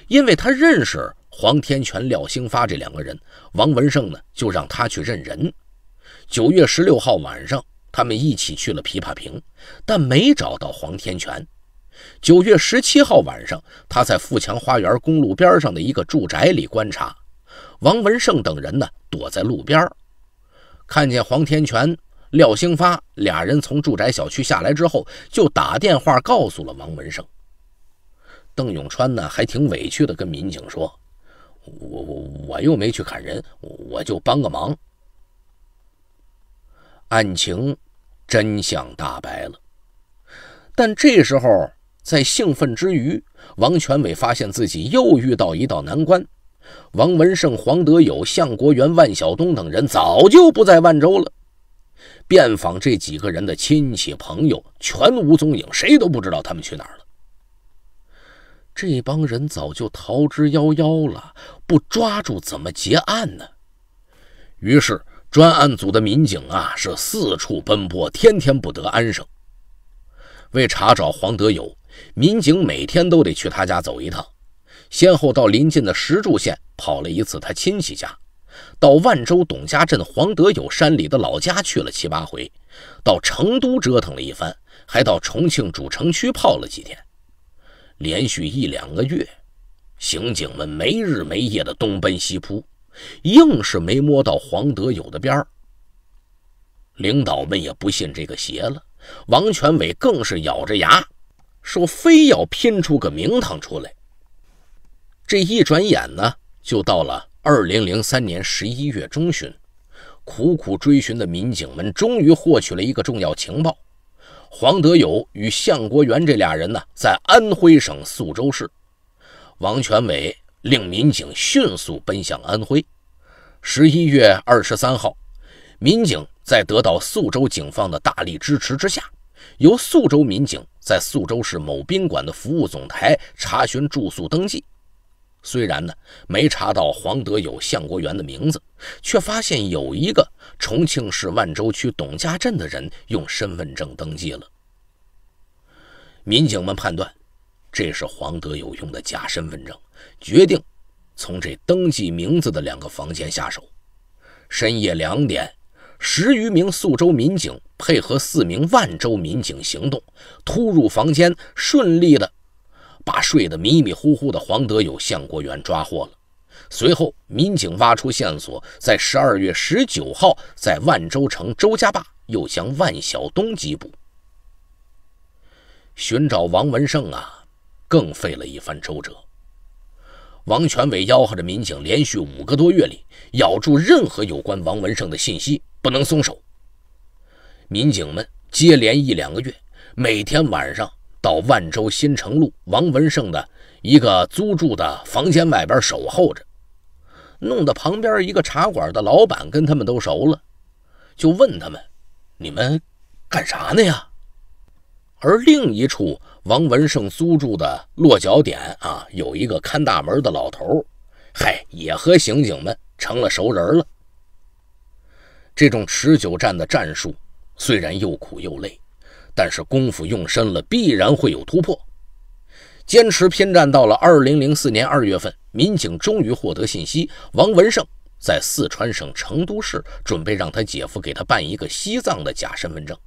因为他认识黄天全、廖兴发这两个人，王文胜呢就让他去认人。九月十六号晚上，他们一起去了琵琶坪，但没找到黄天全。九月十七号晚上，他在富强花园公路边上的一个住宅里观察，王文胜等人呢躲在路边，看见黄天全、廖兴发俩人从住宅小区下来之后，就打电话告诉了王文胜。邓永川呢，还挺委屈的，跟民警说：“我我我又没去砍人，我就帮个忙。”案情，真相大白了，但这时候。在兴奋之余，王全伟发现自己又遇到一道难关。王文胜、黄德友、向国元、万晓东等人早就不在万州了。遍访这几个人的亲戚朋友，全无踪影，谁都不知道他们去哪儿了。这帮人早就逃之夭夭了，不抓住怎么结案呢？于是专案组的民警啊，是四处奔波，天天不得安生，为查找黄德友。民警每天都得去他家走一趟，先后到邻近的石柱县跑了一次他亲戚家，到万州董家镇黄德友山里的老家去了七八回，到成都折腾了一番，还到重庆主城区泡了几天。连续一两个月，刑警们没日没夜的东奔西扑，硬是没摸到黄德友的边儿。领导们也不信这个邪了，王全伟更是咬着牙。说非要拼出个名堂出来。这一转眼呢，就到了二零零三年十一月中旬。苦苦追寻的民警们终于获取了一个重要情报：黄德友与向国元这俩人呢，在安徽省宿州市。王全伟令民警迅速奔向安徽。十一月二十三号，民警在得到宿州警方的大力支持之下，由宿州民警。在宿州市某宾馆的服务总台查询住宿登记，虽然呢没查到黄德友、向国元的名字，却发现有一个重庆市万州区董家镇的人用身份证登记了。民警们判断，这是黄德友用的假身份证，决定从这登记名字的两个房间下手。深夜两点。十余名宿州民警配合四名万州民警行动，突入房间，顺利的把睡得迷迷糊糊的黄德友、向国元抓获了。随后，民警挖出线索，在十二月十九号在万州城周家坝又将万晓东缉捕。寻找王文胜啊，更费了一番周折。王全伟吆喝着民警，连续五个多月里，咬住任何有关王文胜的信息。不能松手。民警们接连一两个月，每天晚上到万州新城路王文胜的一个租住的房间外边守候着，弄得旁边一个茶馆的老板跟他们都熟了，就问他们：“你们干啥呢呀？”而另一处王文胜租住的落脚点啊，有一个看大门的老头，嗨，也和刑警们成了熟人了。这种持久战的战术虽然又苦又累，但是功夫用深了，必然会有突破。坚持拼战到了二零零四年二月份，民警终于获得信息：王文胜在四川省成都市准备让他姐夫给他办一个西藏的假身份证。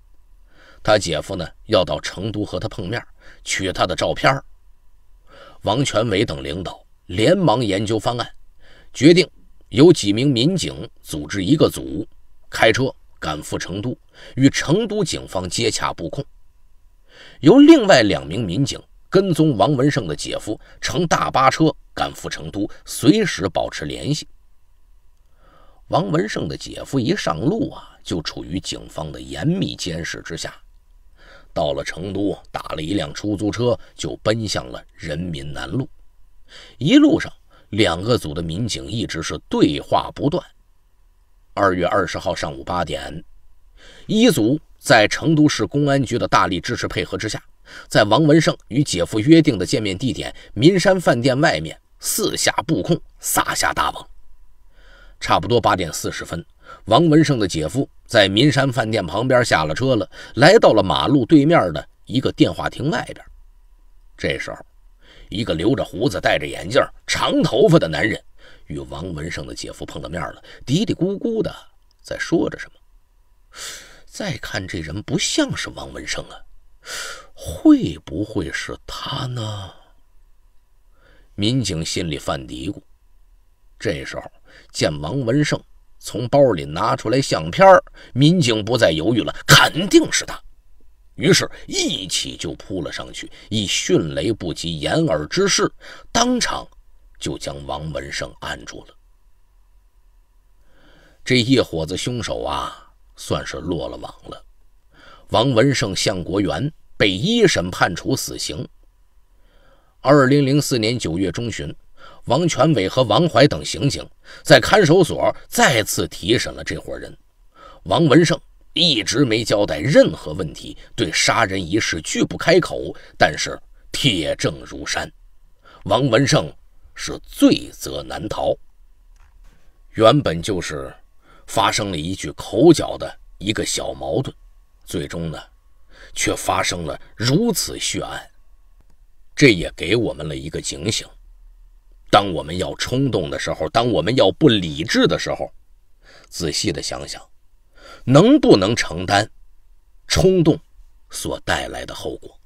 他姐夫呢要到成都和他碰面，取他的照片。王全伟等领导连忙研究方案，决定由几名民警组织一个组。开车赶赴成都，与成都警方接洽布控。由另外两名民警跟踪王文胜的姐夫乘大巴车赶赴成都，随时保持联系。王文胜的姐夫一上路啊，就处于警方的严密监视之下。到了成都，打了一辆出租车，就奔向了人民南路。一路上，两个组的民警一直是对话不断。二月二十号上午八点，一组在成都市公安局的大力支持配合之下，在王文胜与姐夫约定的见面地点——岷山饭店外面四下布控，撒下大网。差不多八点四十分，王文胜的姐夫在岷山饭店旁边下了车了，来到了马路对面的一个电话亭外边。这时候，一个留着胡子、戴着眼镜、长头发的男人。与王文胜的姐夫碰到面了，嘀嘀咕咕的在说着什么。再看这人不像是王文胜啊，会不会是他呢？民警心里犯嘀咕。这时候见王文胜从包里拿出来相片，民警不再犹豫了，肯定是他。于是，一起就扑了上去，以迅雷不及掩耳之势，当场。就将王文胜按住了，这一伙子凶手啊，算是落了网了。王文胜、向国元被一审判处死刑。二零零四年九月中旬，王全伟和王怀等刑警在看守所再次提审了这伙人。王文胜一直没交代任何问题，对杀人一事拒不开口，但是铁证如山。王文胜。是罪责难逃。原本就是发生了一句口角的一个小矛盾，最终呢，却发生了如此血案。这也给我们了一个警醒：当我们要冲动的时候，当我们要不理智的时候，仔细的想想，能不能承担冲动所带来的后果？